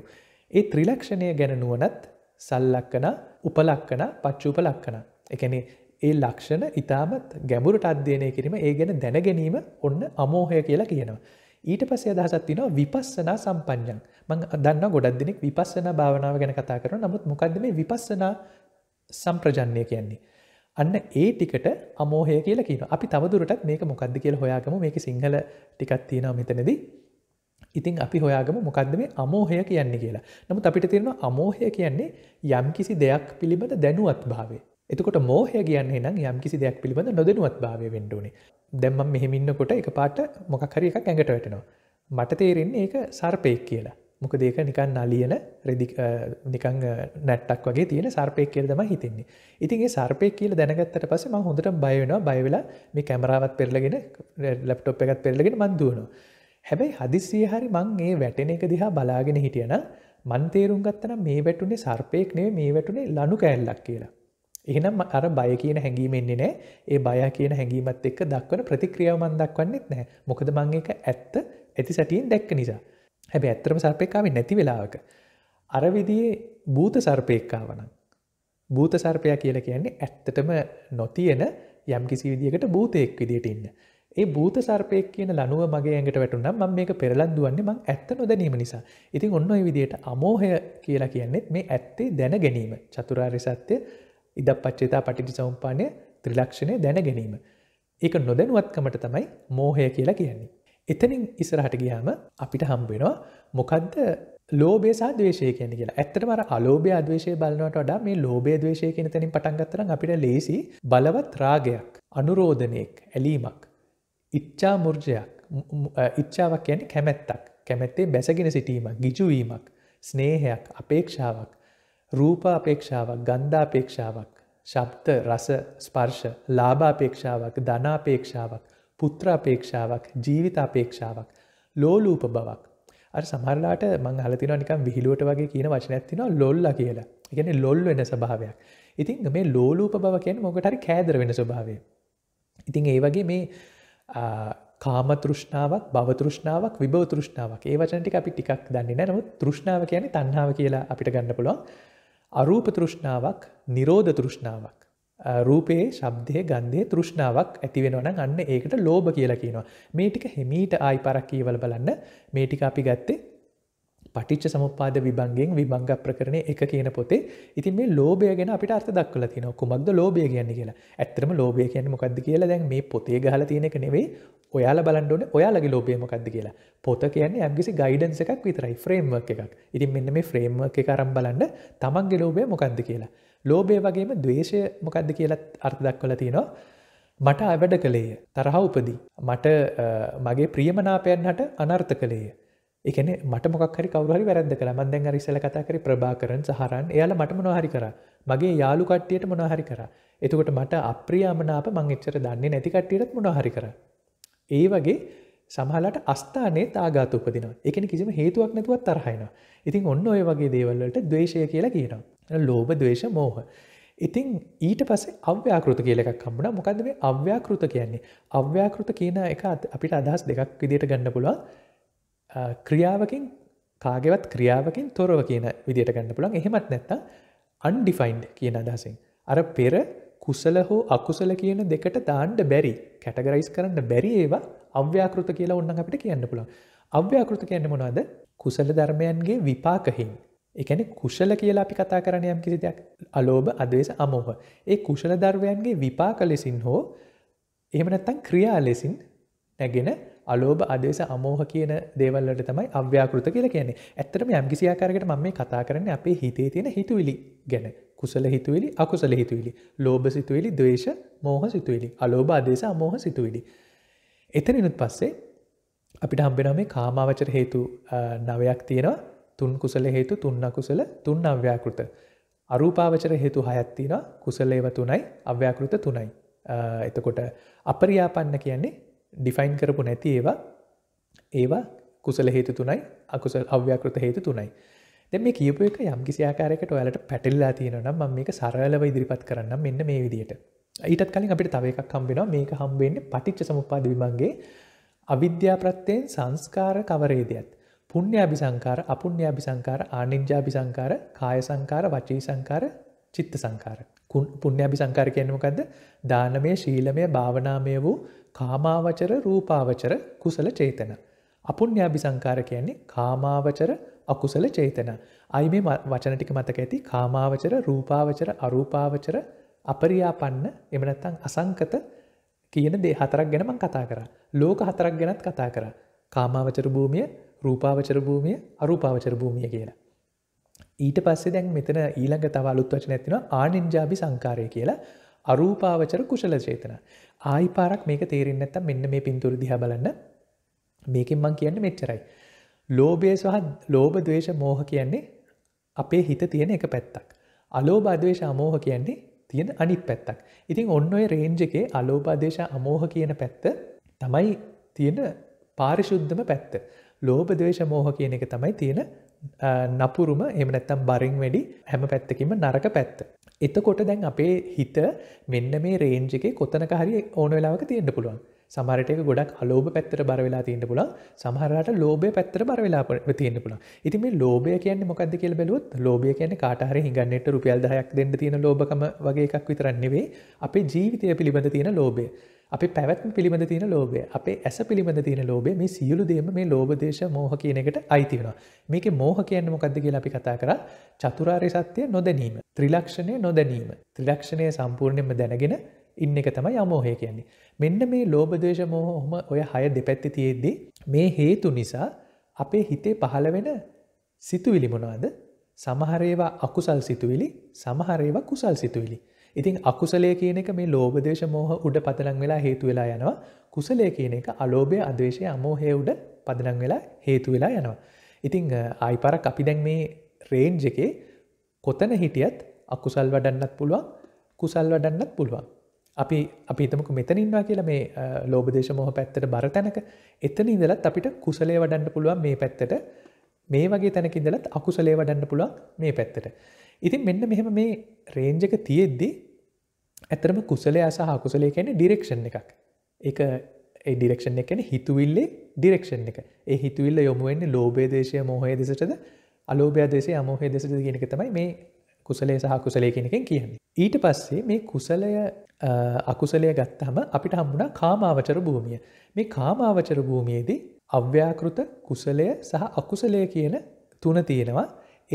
ඒ ත්‍රිලක්ෂණය ගැන නුවනත් සල්ලක්කන උපලක්කන පච්චූප ලක්කන. එකනේ ඒ ලක්ෂණ ඉතාමත් ගැඹුරට අධ්‍යයනය කිරීම ඒ ගැන දැනගැනීම ඔන්න අමෝහය කියලා කියනවා. ඊට පසේ අදහසත් වන විපස්සනා සම්පඥන් මං දන්න ගොඩක් දෙනෙක් විපස්සන භාවනාව ගැන කතා කරන නමුත් මොකක්ද මේ විපස්සනා සම්ප්‍රජන්නේ කියන්නේ. අන්න ඒ ටිකට අමෝහය කියල කියන අපි තවදුරටත් මේක මොකක්ද කියල හොයාගම මේක සිංහල ටිකත් තියෙනවා මෙතනද ඉතින් අපි හොයාගම මොකක්ද මේ අමෝහය කියන්නේ කියලා නමුත් අපිට තියෙන අමෝහය කියන්නේ යම් කිසි දෙයක් පිළිබඳ දැනුවත් භාවේ එතකොට මෝහය කියන්නේ නම් යම් කිසි දෙයක් පිළිබඳ නොදනුවත් භාවය වෙන්ඩුවනේ දැම්ම මෙහෙමින්නකොට එක පාට මොකක් හරි එකක් ඇඟට වැටනවා මට තේරෙන්නේ ඒක සර්පයෙක් කියලා මොක දෙක නිකන් අලියන නිකං නැට්ටක් වගේ තියෙන සර්පය කියල දම හිතන්නේ ඉතින්ගේ සර්පය කියල දැනගත්තට පස ම හොඳට බයවෙනවා බයවෙලා මේ කැමරාවත් පෙරලගෙන ලැප්ටොප් එකත් පෙරලගෙන මන්දුවනවා හැබැයි හදිස්සිය හරි මං ඒ වැටෙන එක දිහා බලාගෙන හිටියන මන්තේරුම් ගත්තන මේ වැටුනේ සර්පයෙක් නේ මේ වැටුනේ ලනු කෑල්ලක් කියලා. එහෙනම් අර බය කියන හැඟීමෙන්නේ නෑ ඒ බය කියන හැඟීමත් එක්ක දක්වන ප්‍රතික්‍රියාව මන් දක්වන්නෙත් නෑ මොකද මං එක ඇත්ත ඇති සැටියෙන් දැක්ක නිසා. හැබැ ඇත්තරම සර්පයකාවේ නැති වෙලාවක. අරවිදියේ භූත සර්පයක්කාවන. භූත සර්පය කියලා කියන්නේ ඇත්තටම නොතියන යම්කිසි විදිකට භූතයෙක් විදියට ඉන්න. ඒ භූත සර්පයක් කියන ලනුව මගේ ඇඟට වැටුනම් ම මේක පෙරලන්දුවන්නේ මං ඇත්ත නොදැනීම නිසා. ඉතින් ඔන්න විදියට අමෝහය කියලා කියන්නෙත් මේ ඇත්තේ දැන ගැනීම චතුරාර්ය සත්‍යය ඉද පච්චේතා පටිටි සවම්පානය ත්‍රිලක්ෂණය දැන ගැනීම. ඒක නොදැනුවත්කමට තමයි මෝහය කියලා කියන්නේ. එතනින් ඉසරහට ගියාම අපිට හම්බෙනවා මොකක්ද ලෝබේ සාදවේශය කියන කියලා ඇත්තටමර අලෝබේ අදවේශය බලනවට වඩා මේ ලෝබේ දවේශය කියෙන තැනින් පටන්ගත්තර අපිට ලේසි බලවත් රාගයක් අනුරෝධනයෙක් ඇලීමක් ඉච්චා මුර්ජයක් ඉච්චාවක් කියන්නේ කැමැත්තක් කැමැත්තේ බැසගෙන සිටීමක් ගිජුවීමක් ස්නේහයක් අපේක්ෂාවක් රූප අපේක්ෂාවක් ගන්ධාපේක්ෂාවක් ශබ්ද රස ස්පර්ශ ලාභාපේක්ෂාවක් ධනාපේක්ෂාවක් පුත්‍ර අපේක්ෂාවක් ජීවිත අපේක්ෂාවක් ලෝලූප බවක් අ සමරලාට මං හලතින නිකම් විහිලුවට වගේ කියන වචනැත්තින ලොල්ල කියලා ගැන ලොල් වෙන ස්භාවයක් ඉතින් මේ ලෝලූප බව කියෙන් මොකටරි කෑදර වෙන ස්වභාවය ඉතින් ඒ වගේ මේ කාමතෘෂ්ණාවක් බවතෘෂ්ණාවක් විභවතෘෂ්ණාවක් ඒ වචනටි අපි ටිකක් දන්නේ නෑ නමුත් තෘෂ්ණාව කියන තන්නාව කියලා අපිට ගන්න පුළුවන් අරූප තෘෂ්ණාවක් නිරෝධ තෘෂ්ණාවක් රූපයේ ශබ්දය ගන්ධය තෘෂ්ණාවක් ඇතිවෙනවන අන්න ඒකට ලෝභ කියලා කියනවා මේටික හෙමීට ආයි පරක් කියවල බලන්න මේටික අපි ගත්තේ පටිච්ච සමුපාද විබන්ගෙන් විබංග ප්‍රකරණය එක කියන පොතේ ඉතින් මේ ලෝබය ගැන අපිට අර්ථ දක්වල තින කුමක්ද ලෝබය කියන්න කියලා ඇත්තරම ලෝබය කියන්න මොකක්ද කියලා දැන් මේ පොතේ ගහල තියෙනක නෙවේ ඔයාල බලන්ඩන ඔයාලගේ ලෝබය මොකක්ද කියලා පොත කියන්නේ ඇම්ගිසි ගයිඩන්ස එකක් විතරයි ෆ්‍රේම්වක් එකක් ඉතින් මෙන්න මේ ෆ්‍රේම්ම එක කරම් බලන්න තමන්ගේ ලෝබය මොකක්ද කියලා ලෝබේ වගේම දවේශය මොකක්ද කියලත් අර්ථදක් කල තියෙනවා මට අවැඩ කළේය තරහා උපදී මට මගේ ප්‍රියමනාපයන් හට අනර්ථ කළේය එකන මට මොක්හරි කවරහරි වැරද කළ මන්දැන් අරිසල කතාකරි ප්‍රභාකරන් සහරන් එයාල මට මොනහරි කර මගේ යාලු කට්ටියට මොනහරි කර එතකොට මට අප්‍රියාමනාප මං එච්චර දන්නේ නැතිකට්ටියටත් මොනහරි කර ඒ වගේ සමහලට අස්ථානයේ තාගාත උපදිනවා එකන කිසිම හේතුවක් නැතුවත් තරහයින ඉතින් ඔන්න ඔය වගේ දේවල්ලට දවේශය කියලා කියනවා ලෝබ දවේශ මෝහ. ඉතින් ඊට පසේ අව්‍යාකෘත කියල එකක් කම්බුණ මොකද මේ අව්‍යාකෘත කියන්නේ අව්‍යාකෘත කියන එක අපිට අදහස් දෙකක් විදියට ගන්න පුළුවන් ක්‍රියාවකින් කාගෙවත් ක්‍රියාවකින් තොරව කියන විදියට ගන්න පුළන් එහෙමත් නැත්ත අන්ඩිෆයින්් කියන අදහසින්. අර පෙර කුසල හෝ අකුසල කියන දෙකට දාන්ඩ බැරි කැටගරයිස් කරන්න බැරි ඒවා අව්‍යාකෘත කියලා ඔන්න අපිට කියන්න පුළන් අව්‍යාකෘත කියන්න මොනාද කුසල ධර්මයන්ගේ විපාකහින් එකන කුශල කියලා අපි කතා කරන යම් කිසි දෙයක් අලෝභ අදවේශ අමෝහ ඒ කුශල ධර්වයන්ගේ විපාක ලෙසින් හෝ එහමනත්තන් ක්‍රියා ලෙසින් නැගෙන අලෝභ අදේශ අමෝහ කියන දේවල්ලට තමයි අව්‍යාකෘත කියලා කියන්නේ ඇත්තරම යම්කිසියාකාරකට මම මේ කතා කරන්න අපේ හිතේ තියෙන හිතුවිලි ගැන කුසල හිතුවිලි අකුසල හිතුවිලි ලෝභ සිතුවිලි දවේශ මෝහ සිතුවිලි අලෝභ අදේශ අමෝහ සිතුවිලි එතනනුත් පස්සේ අපිට හම්බෙන මේ කාමාවචර හේතු නවයක් තියෙනවා තුන් කුසල හේතු තුන්න කුසල තුන්න අව්‍යාකෘත. අරූපාවචර හේතු හයත්තින කුසලේව තුනයි අව්‍යාකෘත තුනයි. එතකොට අපරියාපන්න කියන්නේ ඩිෆයින් කරපු නැති ඒවා ඒවා කුසල හේතු තුනයි අකුසල් අව්‍යාකෘත හේතු තුනයි. දෙ මේ කියපු එක යම් කිසි ආකාරයකට ඔයාලට පැටල්ලා තියෙනනම් ම මේක සරලව ඉදිරිපත් කරන්න මෙන්න මේ විදියට. ඊටත් කලින් අපිට තව එකක් හම්බෙනවා මේක හම්බෙන්නේ පටිච්ච සමුපාද විමන්ගේ අවිද්‍යාප්‍රත්තයෙන් සංස්කාර කවරේදයත්. පුුණ්‍යාබි සංකාර අපුුණ්‍යාබි සංකාර ආනිංජාබි සංකාර කාය සංකාර වචී සංකාර චිත්ත සංකාර. පුුණ්‍යාබි සංකාර කියනමකක්ද දානමය ශීලමය භාවනාමය වූ කාමාවචර රූපාවචර කුසල චේතන. අපුුණ්‍යාබි සංකාර කියන්නේ කාමාවචර අකුසල චේතන. අයි මේ වචනටික මතක ඇති කාමාවචර රූපාවචර අරූපාවචර අපරියාපන්න එමනත්තං අසංකත කියන දේ හතරක් ගැනමං කතා කර. ලෝක හතරක් ගැනත් කතා කර. කාමාවචර භූමිය රූපාවචර භූමිය අරූපාවචර භූමිය කියලා. ඊට පස්සේ දැන් මෙතන ඊළඟ තව අලුත්වචන ඇතින ආනින්ජාබි සංකාරය කියලා අරූපාවචර කුශල චේතන. ආයි පාරක් මේක තේරෙන් ඇත්තම් මෙන්න මේ පින්තුර දිහ බලන්න මේකෙන් මං කියන්න මෙච්චරයි. ලෝබය සහ ලෝබ දවේශ මෝහ කියන්නේ අපේ හිත තියෙන එක පැත්තක්. අලෝබාදවේශ අමෝහ කියන්නේ තියෙන අනිත් පැත්තක්. ඉතින් ඔන්න ඔය රේන්ජ එකේ අලෝපාදේශ අමෝහ කියන පැත්ත තමයි තියෙන පාරිශුද්ධම පැත්ත. ලෝභ දේශ මෝහ කියන එක තමයි තියෙන නපුරුම එම නැත්තම් බරින් වැඩි හැම පැත්තකින්ම නරක පැත්ත. එතකොට දැන් අපේ හිත මෙන්න මේ රේන්ජකේ කොතනක හරි ඕන වෙලාවක තියෙන්න්න පුළුවන් සමහරටක ගොඩක් අලෝභ පැත්තර බර වෙලා තියන්න පුළන් සමහරට ලෝබය පැත්තර බර වෙලා තියන්න පුළන් ඉතින් මේ ලෝබය කියන්න මොකද කියල බැලුවත් ලෝබය කියන කාටහර හිගන්නට රුපියල් දහයක් දෙන්න තියෙන ලෝබකම වගේ එකක් විතරන්නෙවේ අපේ ජීවිතය පිළිබඳ තියෙන ලෝබය අපි පැවැත්ම පිළිබඳ තියෙන ලෝබය අපේ ඇස පිළිබඳ තියෙන ලෝබේ මේ සියලු දේම මේ ලෝබදේශ මෝහ කියනකට අයිතිවෙනවා මේක මෝහ කියන්න මොකක්ද කියලා අපි කතා කර චතුරාරි සත්‍යය නොදැනීම ත්‍රිලක්ෂණය නොදැනීම ත්‍රිලක්ෂණය සම්පූර්ණයම දැනගෙන ඉන්න එක තමයි අමෝහය කියන්නේ මෙන්න මේ ලෝබදේශ මෝහොම ඔය හය දෙපැත්ති තියෙද්දී මේ හේතු නිසා අපේ හිතේ පහළ වෙන සිතුවිලි මොනවාද සමහරේවා අකුසල් සිතුවිලි සමහරේවා කුසල් සිතුවිලි ඉතින් අකුසලය කියන එක මේ ලෝබදේශ මෝහ උඩ පතනං වෙලා හේතු වෙලා යනවා කුසලය කියන එක අලෝභය අදවේශය අමෝහය උඩ පදනං වෙලා හේතු වෙලා යනවා. ඉතිං ආයිපරක් අපි දැන් මේ රේන්ජ එකේ කොතන හිටියත් අකුසල් වඩන්නත් පුළුවන් කුසල් වඩන්නත් පුළුවන්. අපි අපි හිතමක මෙතනින්වා කියලා මේ ලෝබදේශ මොහ පැත්තට බර තැනක එතන ඉඳලත් අපිට කුසලේ වඩන්න පුළුවන් මේ පැත්තට මේ වගේ තැනකින්දලත් අකුසලේ වඩන්න පුළුවන් මේ පැත්තට. ඉතින් මෙන්න මෙහෙම මේ රේන්ජක තියෙද්දි ඇතරම කුසලය සහ කුසලය කියන ඩිරෙක්ෂන් එකක් එක ඒ ඩිරෙක්ෂන් එකන හිතුවිල්ලේ ඩිරෙක්ෂන් එක ඒ හිතුවිල්ල යොමුවෙන්නේ ලෝබේදේශය මෝහය දෙසටද අලෝභ්‍යදේශය අමෝහය දෙසට කියනක තමයි මේ කුසලේ සහ කුසලය කෙනකෙන් කියන්නේ. ඊට පස්සේ මේ කුසලය අකුසලය ගත්තහම අපිට හම්බුණා කාමාවචර භූමිය. මේ කාමාවචර භූමියේදී අව්‍යාකෘත කුසලය සහ අකුසලය කියන තුන තියෙනවා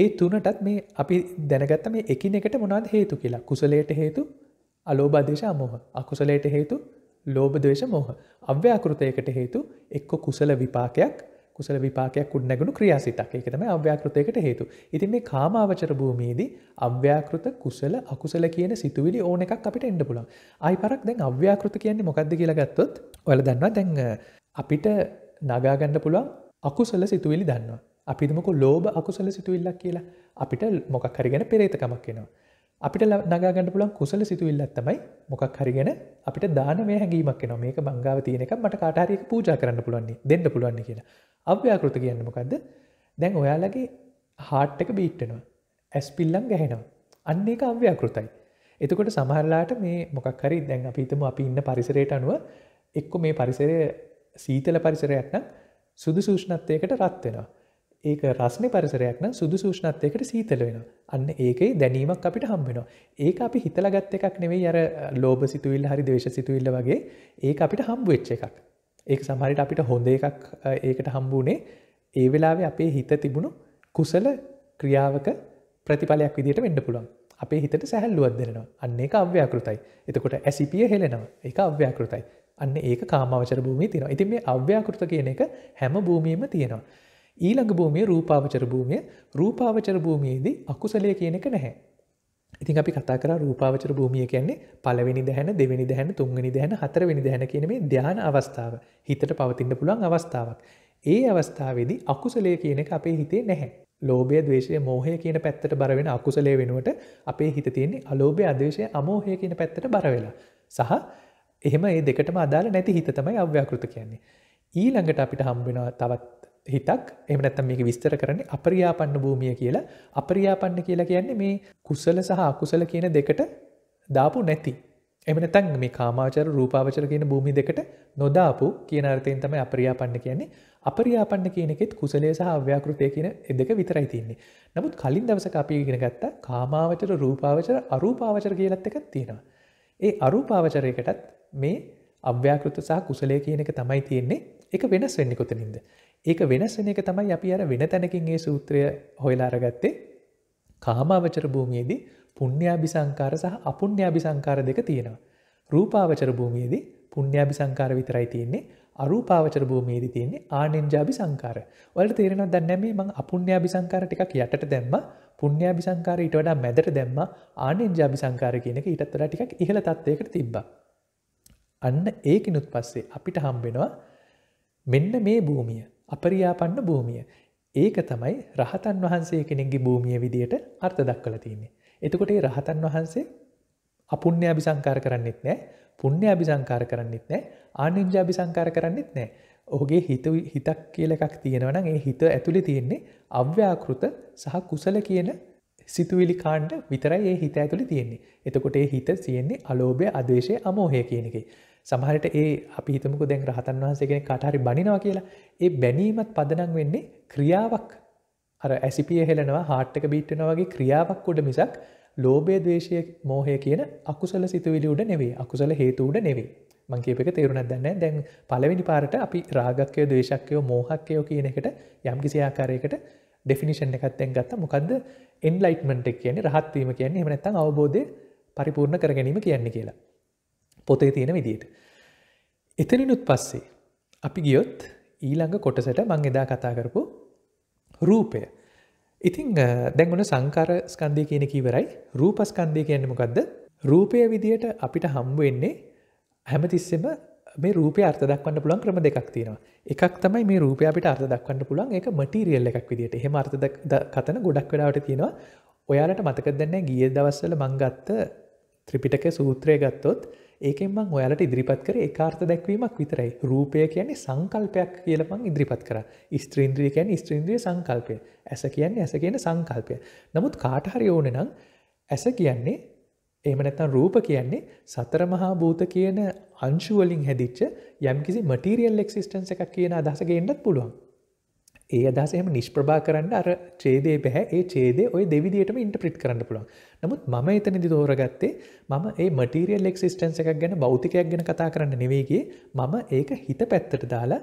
ඒ තුනටත් මේ අපි දැනගත්ත මේ එකිනෙකට මොනාද හේතු කියලා කුසලයට හේතු අලෝබදේශ අමෝහ අකුසලයට හේතු ලෝබ දේශ මෝහ අව්‍යාකෘතයකට හේතු එක්ක කුසල විපාකයක් කුසල විපාකයක් උඩනැගුණු ක්‍රියාසිතක් එක තම අව්‍යාකෘතයකට හේතු. ඉතින් මේ කාමාවචර භූමියේදී අව්‍යාකෘත කුසල අකුසල කියන සිතුවිලි ඕන එකක් අපිට එන්න පුළන්. අයි පරක් දැන් අව්‍යාකෘත කියන්නේ මොකක්ද කියලා ගත්තොත් ඔල දන්නවා දැන් අපිට නගාගන්න පුළුවන් අකුසල සිතුවිලි දන්නවා. අපිදමක ලෝබ අකුසල සිතුවිල්ලක් කියලා අපිට මොකක් හරිගෙන පෙරේතකමක් වෙනවා. අපිට නගාගන්න පුළන් කුසල සිතුවිල්ලත්තමයි මොකක් හරිගෙන අපිට දානමය හැඟීමක් න මේක මංගාව තියනක මට කාටාරයක පූජ කරන්න පුළුවන්නේ දෙන්න පුළුවන් කියලා අව්‍යාකෘත කියන්න මොකක්ද දැන් ඔයාලගේ හාට්ටක බීට්ටනවා ඇස් පිල්ලම් ගැහෙනවා අන්න එක අව්‍යාකෘතයි එතකොට සමහරලාට මේ මොකක් හරි දැන් අපිතම අපි ඉන්න පරිසරයට අනුව එක්කො මේ පරිසරය සීතල පරිසරයක්න සුදු සූෂ්ණත්වයකට රත්වෙනවා ඒක රස්න පරිසරයක්න සුදු සූෂ්ණත්යකට සීතල වෙන අන්න ඒකයි දැනීමක් අපිට හම්බෙනවා ඒක අපි හිතලගත් එකක් නෙවෙයි අර ලෝබ සිතුවිල් හරි දේශ සිතුවිල්ල වගේ ඒ අපිට හම්බුවෙච්ච එකක් ඒක සමහරිට අපිට හොඳ එකක් ඒකට හම්බුනේ ඒ වෙලාවේ අපේ හිත තිබුණු කුසල ක්‍රියාවක ප්‍රතිඵලයක් විදිට වෙන්න පුළුවන් අපේ හිතට සැහැල්ලුවත් දෙෙනවා අන්න එක අව්‍යාකෘතයි එතකොට ඇසිපිය හෙලෙනවා එක අව්‍යාකෘතයි අන්න ඒක කාමාවචර භූමි තියෙනවා ඉතින් මේ අව්‍යාකෘත කියන එක හැම භූමීම තියෙනවා ඊළඟ භූමිය රූපාවචර භූමිය රූපාවචර භූමියේදී අකුසලය කියන එක නැහැ. ඉතින් අපි කතා කර රූපාවචර භූමිය කියන්නේ පලවෙනි දැහැන දෙවැනි දැහැන තුන්ගනි දැහැන හතරවෙනි දැහැන කියනේ ධ්‍යාන අවස්ථාව හිතට පවතින්න පුළුවන් අවස්ථාවක්. ඒ අවස්ථාවේදී අකුසලය කියන එක අපේ හිතේ නැහැ. ලෝබය දේශය මෝහය කියන පැත්තට බරවෙන අකුසලය වෙනුවට අපේ හිත තියෙන්නේ අලෝභය අදේශය අමෝහය කියන පැත්තට බරවෙලා. සහ එහෙම ඒ දෙකටම අදාළ නැති හිත තමයි අව්‍යාකෘත කියන්නේ. ඊළඟට අපිට හම්බෙනවා තවත් හිතක් එම නැත්තම් මේක විස්තර කරන්නේ අපරියාපන්න භූමිය කියලා අපරියාපන්න කියලා කියන්නේ මේ කුසල සහ අකුසල කියන දෙකට දාපු නැති. එමනතන් මේ කාමාචර රූපාවචර කියන භූමි දෙකට නොදාපු කියන අර්ථයෙන් තමයි අපරියාපන්න කියන්නේ අපරියාපන්න කියනෙත් කුසලේ සහ අව්‍යාකෘතය කියන දෙක විතරයි තින්නේ. නමුත් කලින් දවසක අපි ඉගෙන ගත්ත කාමාවචර රූපාවචර අරූපාවචර කියලත් එකක් තියෙනවා. ඒ අරූපාවචරයකටත් මේ අව්‍යාකෘත සහ කුසලය කියන එක තමයි තියෙන්නේ එක වෙනස් වෙන්නේ කොතනින්ද. ඒක වෙනස් වෙන එක තමයි අපි අර වෙන තැනකින් ඒ සූත්‍රය හොයලාරගත්තේ කාමාවචර භූමියේදී පුුණ්‍යාබි සංකාර සහ අපුුණ්‍යාබි සංකාර දෙක තියෙනවා. රූපාවචර භූමියේදී පුුණ්‍යාබි සංකාර විතරයි තියෙන්නේ අරූපාවචර භූමියේද තියන්නේ ආනෙන්ජාබි සංකාර වලට තේරෙන දන්නැමේ මං අපුුණ්‍යාබි සංකාර ටිකක් යටට දැම්ම පුුණ්‍යාබි සංකාර ඉට වඩා මැදට දැම්ම ආනෙන්ජාබි සංකාර කියනක ඉටත්තර ටික් ඉහළ තත්වයකට තිබ්බ. අන්න ඒකනුත් පස්සේ අපිට හම්බෙනවා මෙන්න මේ භූමිය අපරියාපන්න භූමිය. ඒක තමයි රහතන් වහන්සේ කෙනෙක්ගේ භූමිය විදියට අර්ථ දක්වල තියන්නේ. එතකොට රහතන් වහන්සේ අපුුණ්‍ය අභි සංකාර කරන්නෙත් නෑ පුුණ්‍ය අභි සංකාර කරන්නෙත් නෑ ආනෙන්ජ අභි සංකාර කරන්නෙත් නෑ ඔහුගේ හිත හිතක් කියල එකක් තියෙනවන ඒ හිත ඇතුළි තියෙන්නේ අව්‍යාකෘත සහ කුසල කියන සිතුවිලි කාණ්ඩ විතරයි ඒ හිත ඇතුළි තියෙන්නේ එතකොට ඒ හිත තියෙන්නේ අලෝභය අදේශය අමෝහය කියනකේ සමහරට ඒ අපි හිතමුක දැන් රහතන් වහන්සේ කෙන කටහරි බනිනවා කියලා ඒ බැනීමත් පදනං වෙන්නේ ක්‍රියාවක් අර ඇසිපිය හෙලනවා හාට්ටක බීට්ටන වගේ ක්‍රියාවක් උඩ මිසක් ලෝබේ දේශය මෝහය කියන අකුසල සිතුවිලි උඩ නෙවේ අකුසල හේතු උඩ නෙවේ මංකේපක තේරුණක් දන්න දැන් පලවෙනි පාරට අපි රාගක්කයෝ දේශක්කයෝ මෝහක්කයෝ කියන එකට යම්කිසි ආකාරයකට ඩෙෆිනිෂන් එකත් තැන් ගත්ත මොකක්ද එන්ලයිට්මට කියන්නේ රහත්වීම කියන්නේ එමනැත්තං අවබෝධය පරිපූර්ණ කරගැනීම කියන්නේ කියලා පොතේ තියෙන විදියට. එතනිනුත් පස්සේ අපි ගියොත් ඊළඟ කොටසට මං එදා කතා කරපු රූපය. ඉතිං දැන්වන සංකාර ස්කන්දය කියන කීවරයි රූපස්කන්දය කියන්න මොකක්ද රූපය විදියට අපිට හම්බුවෙන්නේ හැමතිස්සෙම මේ රූපය අර්ථ දක්වන්න පුළන් ක්‍රම දෙකක් තියෙනවා එකක් තමයි මේ රූපය අපිට අර්ථ දක්වන්න පුළන් එක මටීරියල් එකක් විදිට හෙම අර්ථ කතන ගොඩක් වෙලාවට තියෙනවා ඔයාලට මතක දෙන්න ගිය දවස්සල මංගත්ත ත්‍රිපිටක සූත්‍රය ගත්තොත් ඒකෙන් මං ඔයාලට ඉදිරිපත් කර ඒකාර්ථ දැක්වීමක් විතරයි රූපය කියන්නේ සංකල්පයක් කියලමං ඉදිරිපත් කර ස්ත්‍රීන්ද්‍රිය කියන් ස්ත්‍රීන්ද්‍රිය සංකල්පය ඇස කියන්නේ ඇස කියන සංකල්පය නමුත් කාටහරි ඕන නම් ඇස කියන්නේ එමනැත්තන් රූප කියන්නේ සතර මහා භූත කියන අංශුවලින් හැදිච්ච යම්කිසි මටීරියල් එක්සිස්ටන්ස එකක් කියන අදහසගේන්නත් පුළුවන් ඒ අදහසම නිෂ්ප්‍රභා කරන්න අර චේදේ පැහැ ඒ චේදේ ඔය දෙවිදිටම ඉන්ටප්‍රිට් කරන්න පුළුවන් නමුත් ම එතනදි තෝරගත්තේ මම ඒ මටිරියල් එක්සිස්ටන්ස එකක් ගැන බෞතිකයක් ගැන කතා කරන්න නෙවේගේ මම ඒක හිත පැත්තට දාලා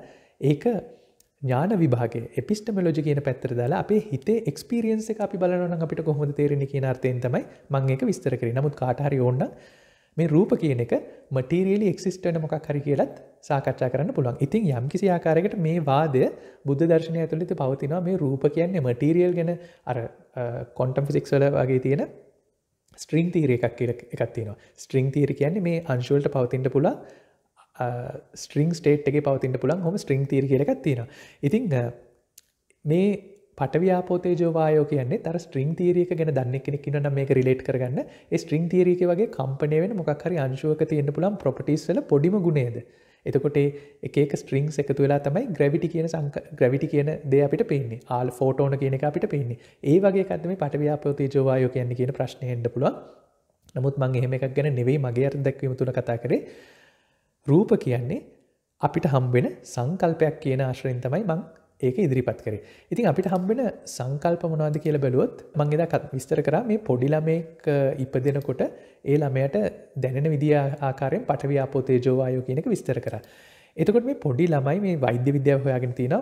ඒක ඥාන විභාගේ එපිස්ටමලෝජි කියන පැත්තර දාලා අපේ හිතේ එක්ස්පිරියන්ස එක අපි බලන අපිට කොහොමද තේරෙන කියන අර්ථයෙන් තමයි මං ඒක විස්තර කරේ නමුත් කාටහරි ඕන්න මේ රූප කියන එක මටීරියලි එක්සිස්ටන මොකක් හරි කියලත් සාකච්ඡා කරන්න පුළුවන් ඉතින් යම් කිසි ආකාරයකට මේ වාදය බුද්ධ දර්ශනය ඇතුළිත පවතිනවා මේ රූප කියන්නේ මටීරියල් ගැන අර කොන්ටම් ෆිසික්ස්වල වගේ තියෙන ස්ට්‍රිං තීර එකක් කියල එකක් තියෙනවා ස්ට්‍රිං තීර කියන්නේ මේ අංශුවලට පවතින්ට පුළා ස්ට්‍රිං ටේට් එක පවතින්ට පුළන් හොම ස්ට්‍රිං තීර කියලක් තියෙනවා ඉතිං මේ පටව්‍යාපෝතේජෝවායෝ කියන්නේ තර ස්ට්‍රිං තීරියක ගැන දන්න කෙනෙක් න්න මේක රිලේට් කරගන්න ස්ට්‍රිං තීරියක වගේ කම්පනයවෙන මොක්හරි අංශුවක තියෙන්න්න පුළන් ප්‍රපටිස්ල පොඩිම ගුණේද එතකොට එකක ස්ට්‍රිංස් එකතු වෙලා තමයි ග්‍රවිටි කියන සංක ග්‍රවිටි කියන දෙ අපිට පෙන්නේ ආල් ෆෝටෝන කියන එක අපිට පෙන්නේ ඒ වගේ කදම පටව්‍යාපෝති ජෝවායෝ කියන්න කියන ප්‍රශ්න හෙන්ඩ පුළුව නමුත් මං එහෙම එකක් ගැන නෙවෙයි මගේ අර දැක්වීම තුළ කතා කරේ රූප කියන්නේ අපිට හම්බෙන සංකල්පයක් කියන ආශ්‍රයෙන් තමයි මං ඒක ඉදිරිපත් කරේ ඉතින් අපිට හම්බෙන සංකල්ප මොනවාද කියල බැලුවොත් මංගෙද කත් විස්තර කරා මේ පොඩිලමෙක් ඉපදෙනකොට ඒ ළමයට දැනෙන විදි ආකාරයෙන් පටවි්‍යාපෝතේජෝවායෝ කියනක විස්තර කර එතකොට මේ පොඩි ළමයි මේ වෛද්‍ය විද්‍යාව හොයාගෙන තියෙන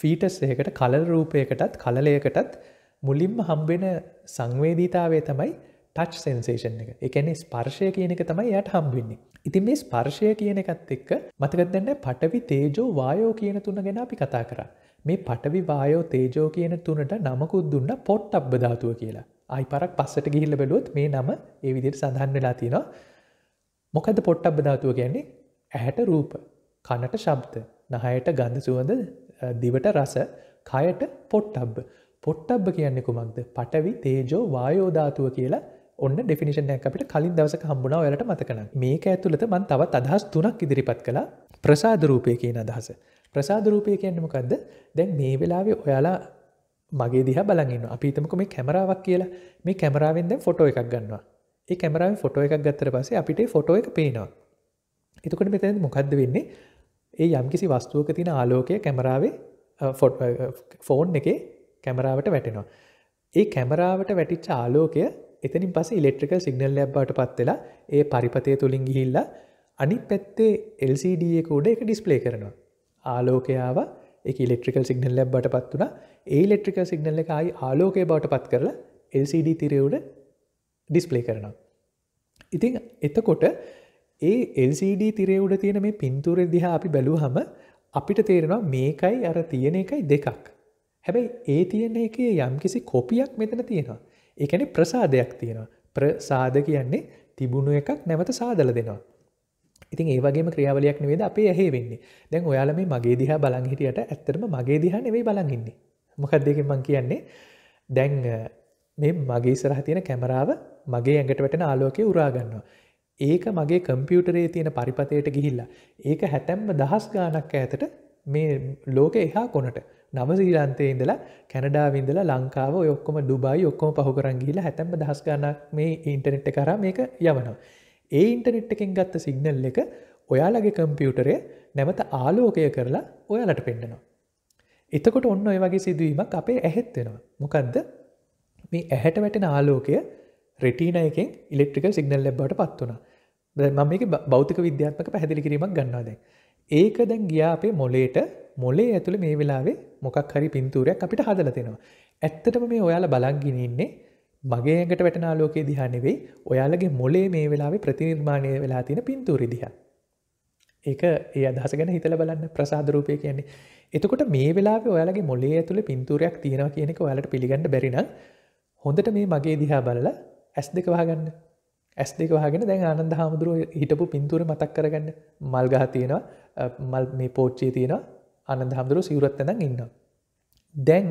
ෆීටස් එකට කලල් රූපයකටත් කලලයකටත් මුලින්ම හම්බෙන සංවේදීතාවේ තමයි ටච් සෙන්සේෂන් එක එකන ස්පර්ශය කියනක තමයි යට හම්බවෙන්නේ. ඉතින් මේ ස්පර්ශය කියන එකත් එක්ක මතකදන්න පටවි තේජෝ වායෝ කියන තුන්න ගැන අපි කතා කරා. මේ පටවි වායෝ තේජෝ කියන තුනට නමකුත් දුන්න පොට් අබ්බධාතුව කියලා අයි පරක් පස්සට ගිහිල්ල බැලුවොත් මේ නම ඒ විදියට සඳහන් වෙලා තියෙනවා මොකද පොට් අබ්බධාතුව කියන්නේ ඇහැට රූප කණට ශබ්ද නහයට ගඳ සුවඳ දිවට රස කයට පොට්ටබ් පොට්ටබ්බ කියන්නේ කුමක්ද පටවි තේජෝ වායෝධාතුව කියලා ඔන්න ඩිනිෂනයක් අපට කලින් දවස හම්බුණා වැලට මතකන මේක ඇතුළත මන් තවත් අදහස් තුනක් ඉදිරිපත් කළ ප්‍රසාධරූපය කියන අදහස ප්‍රසාද රූපය කියන්නමකක්ද දැන් මේ වෙලාවේ ඔයාලා මගේ දිහ බලගන්න අපිතමක මේ කැමරාවක් කියලා මේ කැමරාවෙන් දැ ෆොටෝ එකක් ගන්නවා ඒ කැමරාවෙන් ෆොටෝ එකක් ගත්තර පසේ අපිට ෆොටෝ එක පේනවා එතකට මෙතැන් මොකක්ද වෙන්නේ ඒ යම්කිසි වස්තුවක තින ආලෝකය කැමරාවේ ෆෝන් එක කැමරාවට වැටෙනවා ඒ කැමරාවට වැටිච් ආලෝකය එතනින් පස ඉලෙක්ට්‍රිකල් සිගනල් ලැබ්බට පත්වෙලා ඒ පරිපතය තුළින් ගිහිල්ලා අනි පැත්තේ LCD එකෝඩ e එක ඩිස්පලේ කරනවා ආලෝකයාව එක ඉලෙක්ට්‍රිකල් සිගනල් ලැබ්බට පත් වුණ ඒ ඉලෙක්ට්‍රික සිගනල් එක අයි ආලෝකය බවට පත් කරලා LCD තිරවුට ඩිස්පලේ කරනවා. ඉතිං එතකොට ඒ LCD තිරෙවුඩ තියෙන මේ පින්තුර දිහා අපි බැලූ හම අපිට තේරෙනවා මේකයි අර තියෙන එකයි දෙකක්. හැබැයි ඒ තියෙන එක යම් කිසි කොපියක් මෙතන තියෙනවා. ඒකැන ප්‍රසාදයක් තියෙනවා. ප්‍රසාද කියන්නේ තිබුණු එකක් නැවත සාදල දෙනවා. ඉතින් ඒවගේ ක්‍රියාවලයක් නවේද අපේ ඇහේ වෙන්නේ දැන් ඔයාලම මගේ දිහා බලන් හිටියට ඇත්තරම මගේ දිහා නෙවෙයි බලඟන්නේ මොකක්දක මං කියන්නේ දැන් මේ මගේ සරහ තියෙන කැමරාව මගේ ඇඟට වැටෙන ආලෝකය උරාගන්නවා ඒක මගේ කම්පියුටරේ තියෙන පරිපතයට ගිහිල්ලා ඒක හැතැම්ම දහස් ගානක් ඇතට මේ ලෝක එහා කොනට නවසීලන්තය ඉඳලා කැනඩාවින්දලා ලංකාව ඔක්කොම ඩුබයි ඔක්කොම පහු කරංගිහිලා හැතැම්ම දහස්ගානක් මේ ඉන්ටනෙට් කරා මේක යවනවා ඒ ඉන්ටනෙට් එකෙන් ගත්ත සිගනල් එක ඔයාලගේ කම්පියුටරය නැවත ආලෝකය කරලා ඔයාලට පෙන්ඩනවා. එතකොට ඔන්න ඔය වගේ සිදුවීමක් අපේ ඇහෙත්වෙනවා. මොකක්ද මේ ඇහැට වැටෙන ආලෝකය රෙටීන එකෙන් ඉලෙක්ට්‍රික සිගනල් ලැබ්බට පත් වුණ මම මේ බෞතික විද්‍යාත්මක පැහැදිලි කිරීමක් ගන්නවා දැන්. ඒක දැන් ගියා අපේ මොලේට මොලේ ඇතුළ මේ වෙලාවේ මොකක් හරි පින්තූරයක් අපිට හදල දෙෙනවා. ඇත්තටම මේ ඔයාල බලංගිනන්නේ මගේකට වැටන ආලෝකයේ දිහා නෙවෙයි ඔයාලගේ මොලේ මේ වෙලාවේ ප්‍රතිනිර්මාණය වෙලා තියෙන පින්තූරි දිහා. ඒක ඒ අදහස ගැන හිතල බලන්න ප්‍රසාධරූපය කියන්නේ. එතකොට මේ වෙලා ඔයාලගේ මොලේ ඇතුළ පින්තූරයක් තියෙනවා කියනෙක ඔයාලට පිළිගන්න බැරින හොඳට මේ මගේ දිහා බලල ඇස් දෙක වහගන්න. ඇස් දෙක වහගෙන දැන් ආනන්ද හාමුදුරුව හිටපු පින්තූර මතක් කරගන්න මල්ගහ තියෙනවා මල් මේ පෝච්චේ තියෙන අනන්ද හාමුදුරුව සිවරත්තනං ඉන්න. දැන්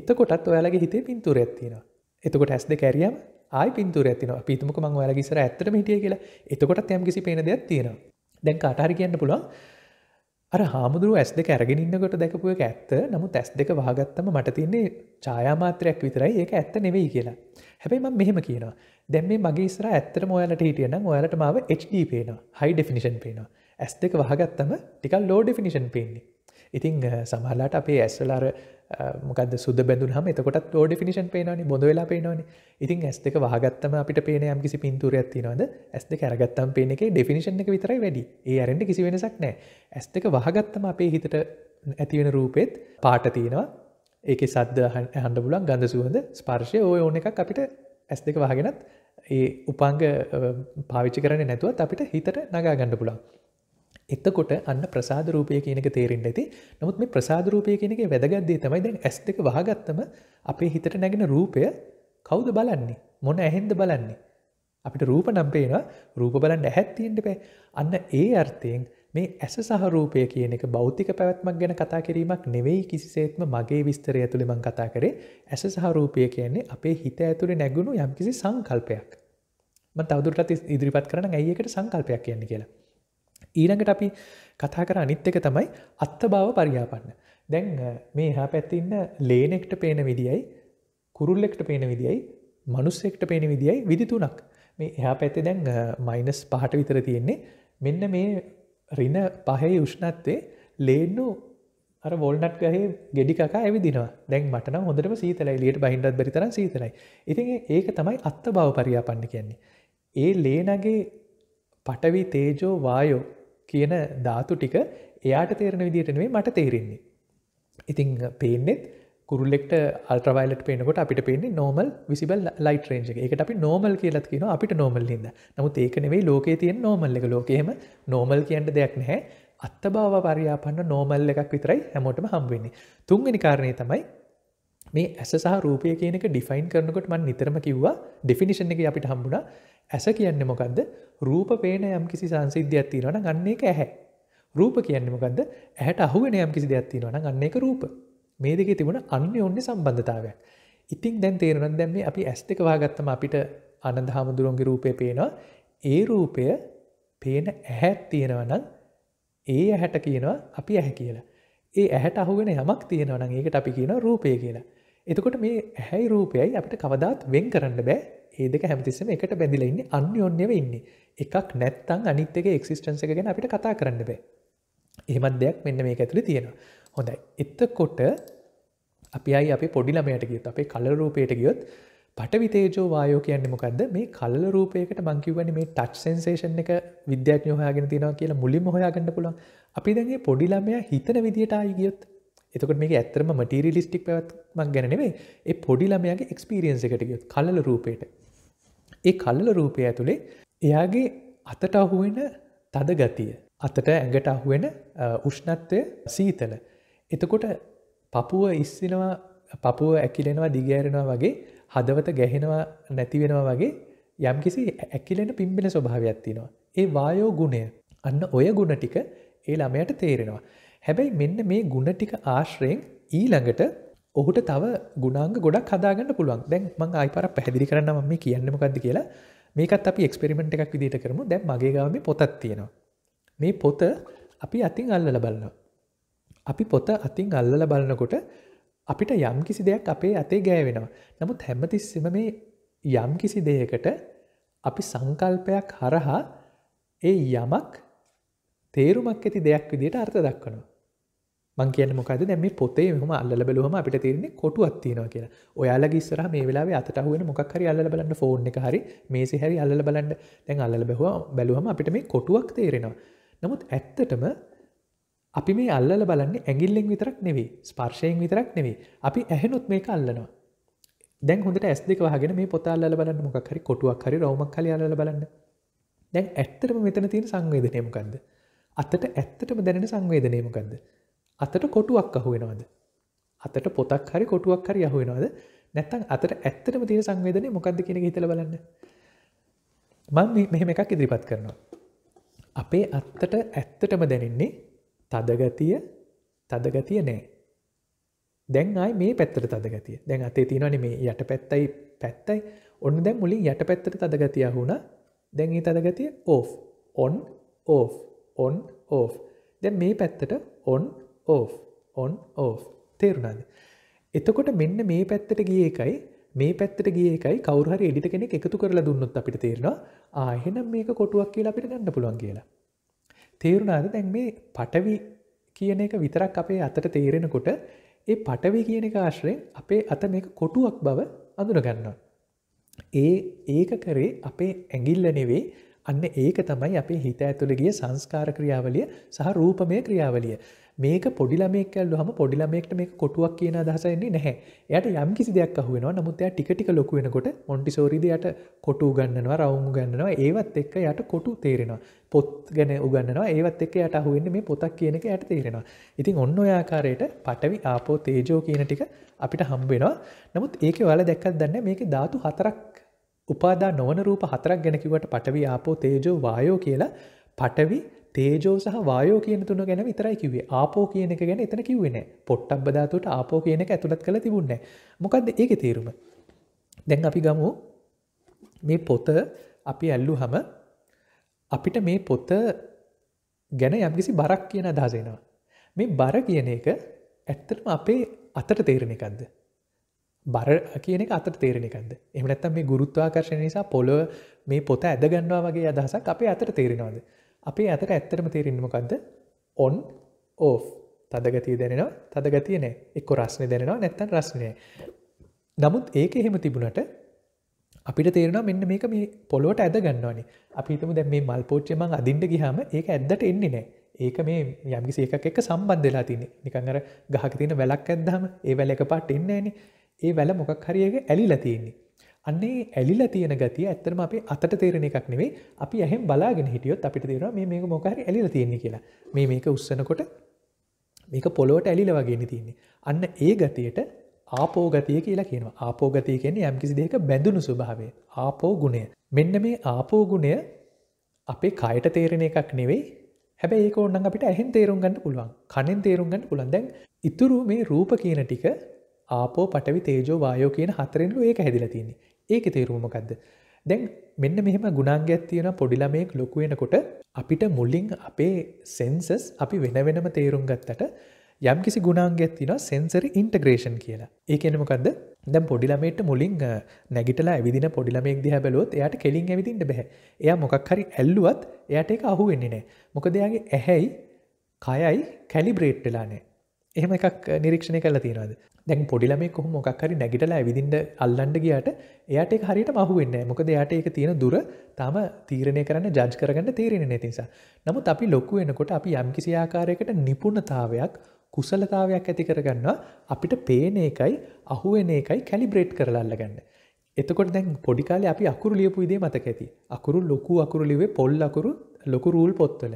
එතකොටත් ඔයාලගේ හිතේ පින්තූර ඇත්තිෙනවා එතකොට ඇස් දෙක ඇරියම ආයි පින්තුර ඇතිනවා පිතුමක මං ඔයාලා ඉස්සර ඇත්තටම හිටිය කියලා එතකොටත් යම් කිසි පේන දෙයක් තියෙනවා දැන් කාට හරි කියන්න පුළුවන් අර හාමුදුරුව ඇස් දෙක අරගෙන ඉන්නකොට දැකපු එක ඇත්ත නමුත් ඇස් දෙක වහගත්තම මට තින්නේ ඡායාමාත්‍රයක් විතරයි ඒක ඇත්ත නෙවෙයි කියලා හැබැයි මම මෙහෙම කියනවා දැන් මේ මගේ ඉස්සර ඇත්තටම ඔයාලට හිටිය නම් ඔයාලට මාව HD පේනවා හයි ඩෙෆිනිෂන් පේනවා ඇස් දෙක වහගත්තම ටිකල් ලෝ ඩිෆිනිෂන් පේන්නේ ඉතිං සමහලාට අපේ ඇස්වලාර මොකද සුද බැඳු හම එතකොටත් ෝ ඩිනිශන් පේනනි බොඳ වෙලා පේනවන ඉතින් ඇස් දෙක වාගත්තම අපිට පේන යම් කිසි පින්තුරයක් තිනවද ඇස් දෙක අරගත්තම් පේන එක ඩිනිශන් එක විතරයි වැඩි ඒ අරෙන්ට කිසි වෙනසක් නෑ ඇස් දෙක වහගත්තම අපේ හිතට ඇතිවෙන රූපෙත් පාට තියෙනවා ඒක සද්ද හන්ඩ පුලන් ගඳ සුවඳ ස්පර්ශය ඕය ඕන එකක් අපිට ඇස් දෙක වහගෙනත් ඒ උපංග පාවිච්චි කරන නැතුවත් අපිට හිතට නගා ගණඩ පුළන් එතකොට අන්න ප්‍රසාද රූපය කියනක තේරෙන්ට ඇති නමුත් මේ ප්‍රසාද රූපය කියනක වැදගත්දී තමයි දැන් ඇස් දෙක වහගත්තම අපේ හිතට නැගෙන රූපය කවුද බලන්නේ මොන ඇහෙන්ද බලන්නේ අපිට රූප නම්පේන රූප බලන්න ඇහැත්තීන්ට පෑ අන්න ඒ අර්ථයෙන් මේ ඇස සහරූපය කියන එක බෞතික පැවැත්මක් ගැන කතා කිරීමක් නෙවෙයි කිසිසේත්ම මගේ විස්තරය ඇතුළි මං කතා කරේ ඇස සහරූපය කියන්නේ අපේ හිත ඇතුළි නැගුණු යම්කිසි සංකල්පයක් ම තවදුරටත් ඉදිරිපත් කරන ඇඒකට සංකල්පයක් කියන්නේ කියලා ඊළඟට අපි කතා කර අනිත් එක තමයි අත්තභාව පරියාපන්න. දැන් මේ හා පැත්තින්න ලේනෙක්ට පේන විදියි කුරුල්ලෙක්ට පේන විදියි මනුස්සෙක්ට පේන විදියි විදිතුනක් මේ එහා පැත්තේ දැන් මයිනස් පහට විතර තියෙන්නේ මෙන්න මේ රින පහහි උෂ්ණත්තේ ලේන්නු අර වොල්නට් ගහේ ගෙඩිකා ඇවිදිනවා දැන් මටන හොඳට සීතලයි ලියට බහින්ඩත් බරිතර සීතරයි ඉතින් ඒක තමයි අත්ත බව පරියාපන්න කියන්නේ ඒ ලේනගේ පටවි තේජෝ වායෝ කියන ධාතු ටික එයාට තේරණ විදිටනේ මට තේරෙන්නේ. ඉතිං පේනෙත් කුරල්ෙක්ට අල්ට්‍රවයිලට පේනකොට අපිට පේන්නේ නෝමල් විසිබල් ලයිට රේජ් එක අපි නෝමල් කියලත් කියන අපිට නෝමල්ලින්ද නමුත් ඒකනෙවෙයි ලෝකේ තියෙන් නෝමල් එක ලෝකෙම නෝමල් කියන්ට දෙයක් නැහැ අත්තභාව පරියාපන්න නෝමල් එකක් විතරයි හැමෝටම හම්වෙන්නේ තුන්ගනි කාරණය තමයි මේ ඇස සහ රූපය කියනක ඩිෆයින් කරනකොට මන් නිතරම කිව්වා ඩිෆිනිශන් එක අපිට හම්බුණා ඇස කියන්නේ මොකක්ද රූප පේන යම් කිසි සංසිද්ධයක් තියෙනවන ගන්නේ එක ඇහැ. රූප කියන්නේ මොකක්ද ඇහැට අහුවෙන යම් කිසි දෙයක් තියෙනවන ගන්න එක රූප. මේ දෙකේ තිබුණ අන්න ඔන්න සම්බන්ධතාවයක්. ඉතින් දැන් තේරෙනවා දැන් මේ අපි ඇස් දෙක වහගත්තම අපිට ආනන්ද හාමුදුරුවන්ගේ රූපය පේනවා. ඒ රූපය පේන ඇහැක් තියෙනවා නම් ඒ ඇහැට කියනවා අපි ඇහැ කියලා. ඒ ඇහැට අහුගෙන යමක් තියෙනවනම් ඒකට අපි කියන රූපය කියලා. එතකොට මේ ඇහැයි රූපයයි අපිට කවදාත් වෙන් කරන්න බෑ ඒ දෙක හැමතිස්සම එකට බැඳිලා ඉන්නේ අන්‍යෝන්‍යව ඉන්නේ. එකක් නැත්තම් අනිත් එකේ එක්සිස්ටන්ස් එක ගැන අපිට කතා කරන්න බෑ. එහෙමත් දෙයක් මෙන්න මේක ඇතුලේ තියෙනවා. හොඳයි. එතකොට අපි ආයි අපේ පොඩි ළමයට ගියොත් අපේ කලර රූපයට ගියොත් පටවි තේජෝ වායෝ කියන්නේ මොකද්ද? මේ කලර රූපයකට මං කියවනේ මේ ටච් සෙන්සේෂන් එක විද්‍යාඥයෝ හොයාගෙන තියෙනවා කියලා මුලින්ම හොයාගන්න පුළුවන්. අපි දැන් මේ පොඩි ළමයා හිතන විදියට ආයි ගියොත් එතකොට මේක ඇත්තරම මටීරියලිස්ටික් පැවැත්මක් ගැන නෙමෙයි. ඒ පොඩි ළමයාගේ එක්ස්පීරියන්ස් එකට ගියොත් කලල රූපයට ඒ කල්ල රූපය ඇතුළේ එයාගේ අතට අහුවෙන තද ගතිය. අතට ඇඟට අහුවෙන උෂ්ණත්වය සීතල. එතකොට පපුුව ඉස්සිනවා පපුුව ඇකිලෙනවා දිගෑරෙනවා වගේ හදවත ගැහෙනවා නැතිවෙනවා වගේ යම්කිසි ඇකිලෙන පිම්බෙන ස්වභාවයක් තිනවා. ඒ වායෝ ගුණය අන්න ඔය ගුණ ටික ඒ ළමයට තේරෙනවා. හැබැයි මෙන්න මේ ගුණ ටික ආශ්‍රයෙන් ඊළඟට ඔහුට තව ගුණාග ගොඩක් හදාගන්න පුළුවන් දැන් මං අයිපර පැදිරි කරන්න ම කියන්නමකක්ද කියලා මේකත් අපි එක්ස්පිරිමෙන්ට් එකක් විදිට කරමු දැන් මගේ ගම පොතත් තියෙනවා මේ පොත අපි අතින් අල්ලල බලන්න අපි පොත අතින් අල්ලල බලනකොට අපිට යම් කිසි දෙයක් අපේ අතේ ගෑවෙනවා නමුත් හැමතිස්සම මේ යම් කිසි දෙයකට අපි සංකල්පයක් හරහා ඒ යමක් තේරුමක් ඇති දෙයක් විදිට අර්ථ දක්වනවා මංගේ මොකද දැම පොතේ හම අල්ල බලහම අපිට තිරන්නේ කොටු අත්තිනවා කියලා ඔයාලගේ ස්ර මේ වෙලා අතටහුවෙන මොක්හරි අල්ල බලන්න ෆෝර්න එක හරි මේසි හැරි අල්ල බලන්න දැන් අල්ල බැහවා බැලුවම අපිට මේ කොටුවක් තේරෙනවා නමුත් ඇත්තටම අපි මේ අල්ල බලන්නේ ඇගිල්ලෙන් විතරක් නෙවේ ස්පර්ශයෙන් විතරක් නෙවේ අපි ඇහෙනුත් මේක අල්ලනවා දැන් හොඳට ඇස් දෙක වහගෙන මේ පොතාල්ල බලන්න මොකහරි කොටුවක් හරි රෝමක් කල අල්ල බලන්න දැන් ඇත්තරම මෙතන තියෙන සංවේදනයමකන්ද අතට ඇත්තටම දැනෙන සංවේදනයමකන්ද අතට කොටුවක් අහුවෙනවාද. අතට පොතක් හරි කොටුවක් හරි යහුවෙනවාද නැත්තන් අතට ඇත්තටම තියෙන සංවේදනය මොකක්ද කියන හිතල බලන්න. මං මෙහෙම එකක් ඉදිරිපත් කරනවා. අපේ අත්තට ඇත්තටම දැනෙන්නේ තදගතිය තදගතිය නෑ. දැන් අයි මේ පැත්තට තදගතිය දැන් අතේ තියෙනවන මේ යට පැත්තයි පැත්තයි ඔන්න දැ මුලින් යට පැත්තට තදගතිය හුුණ දැන් ඒ තදගතිය ඕ ඔන් ඕ ඔන් ඕ දැන් මේ පැත්තට ඔන් ඕ ඔන් ඕ තේරුණාද. එතකොට මෙන්න මේ පැත්තට ගිය එකයි මේ පැත්තට ගිය එකයි කවරහරි එඩිට කෙනෙක් එකතු කරලා දුන්නොත් අපිට තේරෙනවා ආහෙනම් මේක කොටුවක් කියලා අපිට ගන්න පුළුවන් කියලා. තේරුණාද දැන් මේ පටවි කියන එක විතරක් අපේ අතට තේරෙනකොට ඒ පටවි කියන එක ආශ්‍රයෙන් අපේ අත මේක කොටුවක් බව අඳුනගන්නවා. ඒ ඒක කරේ අපේ ඇඟිල්ල නෙවෙයි අන්න ඒක තමයි අපේ හිත ඇතුළ ගිය සංස්කාර ක්‍රියාවලිය සහ රූපමය ක්‍රියාවලිය. මේක පොඩිලමෙක් ඇල්ලුහම පොඩිලමෙක්ට මේ කොටුවක් කියන අදහසන්නේ නැහැ එයට යම් කිසි දෙයක් අහුවෙනවා නමුත් එයා ටිකටික ලොකු වෙනකොට මොන්ටිසෝරිද යට කොටු ගන්නවා රවුම් ගන්නවා ඒවත් එක්ක යට කොටු තේරෙනවා පොත් ගැන උගන්නවා ඒවත් එක්ක යට අහුවෙන්න මේ පොතක් කියන එක යට තේරෙනවා ඉතින් ඔන්න ඔයාකාරයට පටවි ආපෝ තේජෝ කියන ටික අපිට හම්බෙනවා නමුත් ඒක වල දැක්කත් දන්න මේක ධාතු හතරක් උපාදා නොවන රූප හතරක් ගැනකිවට පටවි ආපෝ තේජෝ වායෝ කියලා පටවි තේජෝ සහ වායෝ කියන තුන ගැන විතරයි කිවේ ආපෝ කියන එක ගැන එතන කිවෙන පොට්ටක් බදාතුට ආපෝ කියන එක ඇතුළත් කළ තිබුන්න මොකක්ද ඒක තේරුම දැන් අපි ගමු මේ පොත අපි ඇල්ලු හම අපිට මේ පොත ගැන යම්කිසි බරක් කියන අදහසෙනවා මේ බර කියන එක ඇත්තටම අපේ අතට තේරණ එකක්ද බර කියන අතට තේරණකන්ද එමනත්තම් මේ ගුරුත්වාකර්ශය නිසා පොලො මේ පොත ඇදගන්නවා වගේ අදහසක් අපේ අතට තේරෙනවාද අපේ අතර ඇත්තරම තේරෙන්මකක්ද ඔන් ඕ තදගතිය දැනෙනවා තදගතිය නෑ එක්ක රස්නය දැනවා නැත්තන් රස්නය නමුත් ඒක එහෙම තිබුණට අපිට තේරෙන මෙන්න මේක මේ පොලොවට ඇද ගන්නවානේ අපිතම දැ මේ මල් පෝච්චම අදින්ට ගහම ඒක ඇද්දට එන්නේ නෑ ඒක මේ යම්ගි සේකක් එක සම්බන්ධලා තින නිකංර ගහක තින වැලක් ඇද්දාම ඒ වැල එක පාට එන්නේන ඒ වැල මොකක් හරියගේ ඇලි ලතියන්නේ අන්නේ ඇලිලා තියෙන ගතිය ඇත්තරම අපි අතට තේරෙන එකක් නෙවෙයි අපි ඇහෙන් බලාගෙන හිටියොත් අපිට තේරෙනවා මේ මේක මොකක් හරි ඇලිලා තියෙන්නේ කියලා. මේ මේක උස්සනකොට මේක පොළොවට ඇලිලා වගේනේ තියෙන්නේ. අන්න ඒ ගතියට ආපෝ ගතිය කියලා කියනවා. ආපෝ ගතිය කියන්නේ යම්කිසි දෙයක බැඳුණු ස්වභාවය. ආපෝ ගුණය. මෙන්න මේ ආපෝ ගුණය අපේ කයට තේරෙන එකක් නෙවෙයි. හැබැයි ඒක ඕනනම් අපිට ඇහෙන් තේරුම් ගන්න පුළුවන්. කනෙන් තේරුම් ගන්න පුළුවන්. දැන් ඉතුරු මේ රූප කියන ටික ආපෝ පටවි තේජෝ වායෝ කියන හතරෙන්ලු ඒක හැදිලා තියෙන්නේ. ඒක තේරුමකක්ද. දැන් මෙන්න මෙහෙම ගුණන්ගැත් තියෙන පොඩිලමයෙක් ලොකුවෙනකොට අපිට මුල්ලින් අපේ සෙන්සස් අපි වෙන වෙනම තේරුම් ගත්තට යම් කිසි ගුණාන්ගැත් තින සෙන්සරි ඉන්ටග්‍රේෂන් කියලා ඒකනමකක්ද දැම් පොඩිලමේට මුලින් නැගිටලා ඇවිදින පොඩිලමෙක් දිහ බැලොත් එයට කෙලින් ඇවිදින්න බැහැ එයා මොකක් හරි ඇල්ලුවත් එයට එක අහු වෙන්නේ නෑ මොකදයාගේ ඇහැයි කයයි කැලිබ්‍රේට්ටලානෑ එහම එකක් නිරක්ෂණ කල තිනවද දැන් පොඩිලමේ කොහ මොක්හරි නැගිටලා ඇවිදිට අල්ලන්ඩ ගියට එයට හරිට මහුවෙන්න මොකද යායට එක තියෙන දුර තම තීරණය කරන්න ජජ් කරගන්න තේරෙන නැතිනිසා නමුත් අපි ලොක්කු වෙනකොට අපි යම්කිසි ආකාරයකට නිපුණතාවයක් කුසලතාවයක් ඇති කරගන්නවා අපිට පේන එකයි අහුවෙන එකයි කැලිබ්‍රේට් කරලල්ලගන්න එතකොට දැන් පොඩිකාල අපි අකුරු ලියපු ඉදේ මතක ඇති අකුරු ලොකු අකුරුලිවේ පොල්ලකුරු ලොකු රූල් පොත්වල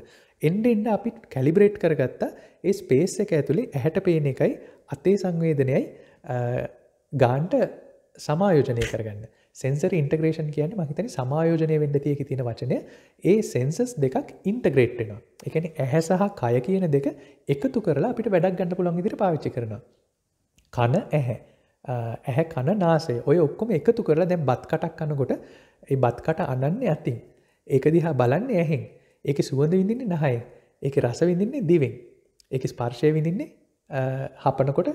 එන්ඩ එන්ඩ අපි කැලිබ්‍රේට් කරගත්තා ඒ ස්පේස් එක ඇතුළේ ඇහැට පේන එකයි අතේ සංවේදනයයි ගාන්ට සමායෝජනය කරගන්න සෙන්සර් ඉන්ටග්‍රේෂන් කියන මහිතන සමායෝජනය වෙන්ඩතියකි තියෙන වචනය ඒ සෙන්සස් දෙකක් ඉන්ටග්‍රේට්ටෙනවා එකන ඇහැ සහ කය කියන දෙක එකතු කරලා අපිට වැඩක් ගන්න පුළන් ඉදිරි පාවිච්චි කරනවා. කන ඇහැ ඇහැ කන නාසේ ඔය ඔක්කොම එකතු කරලා දැම් බත් කටක් කන්නකොට ඒ බත්කට අනන්න ඇතින් ඒක දිහා බලන්න ඇහෙන් ඒක සුවඳ විඳින්නේ නහය ඒක රස විඳින්නේ දිවෙන් ඒක ස්පර්ශය විඳින්නේ හපනකොට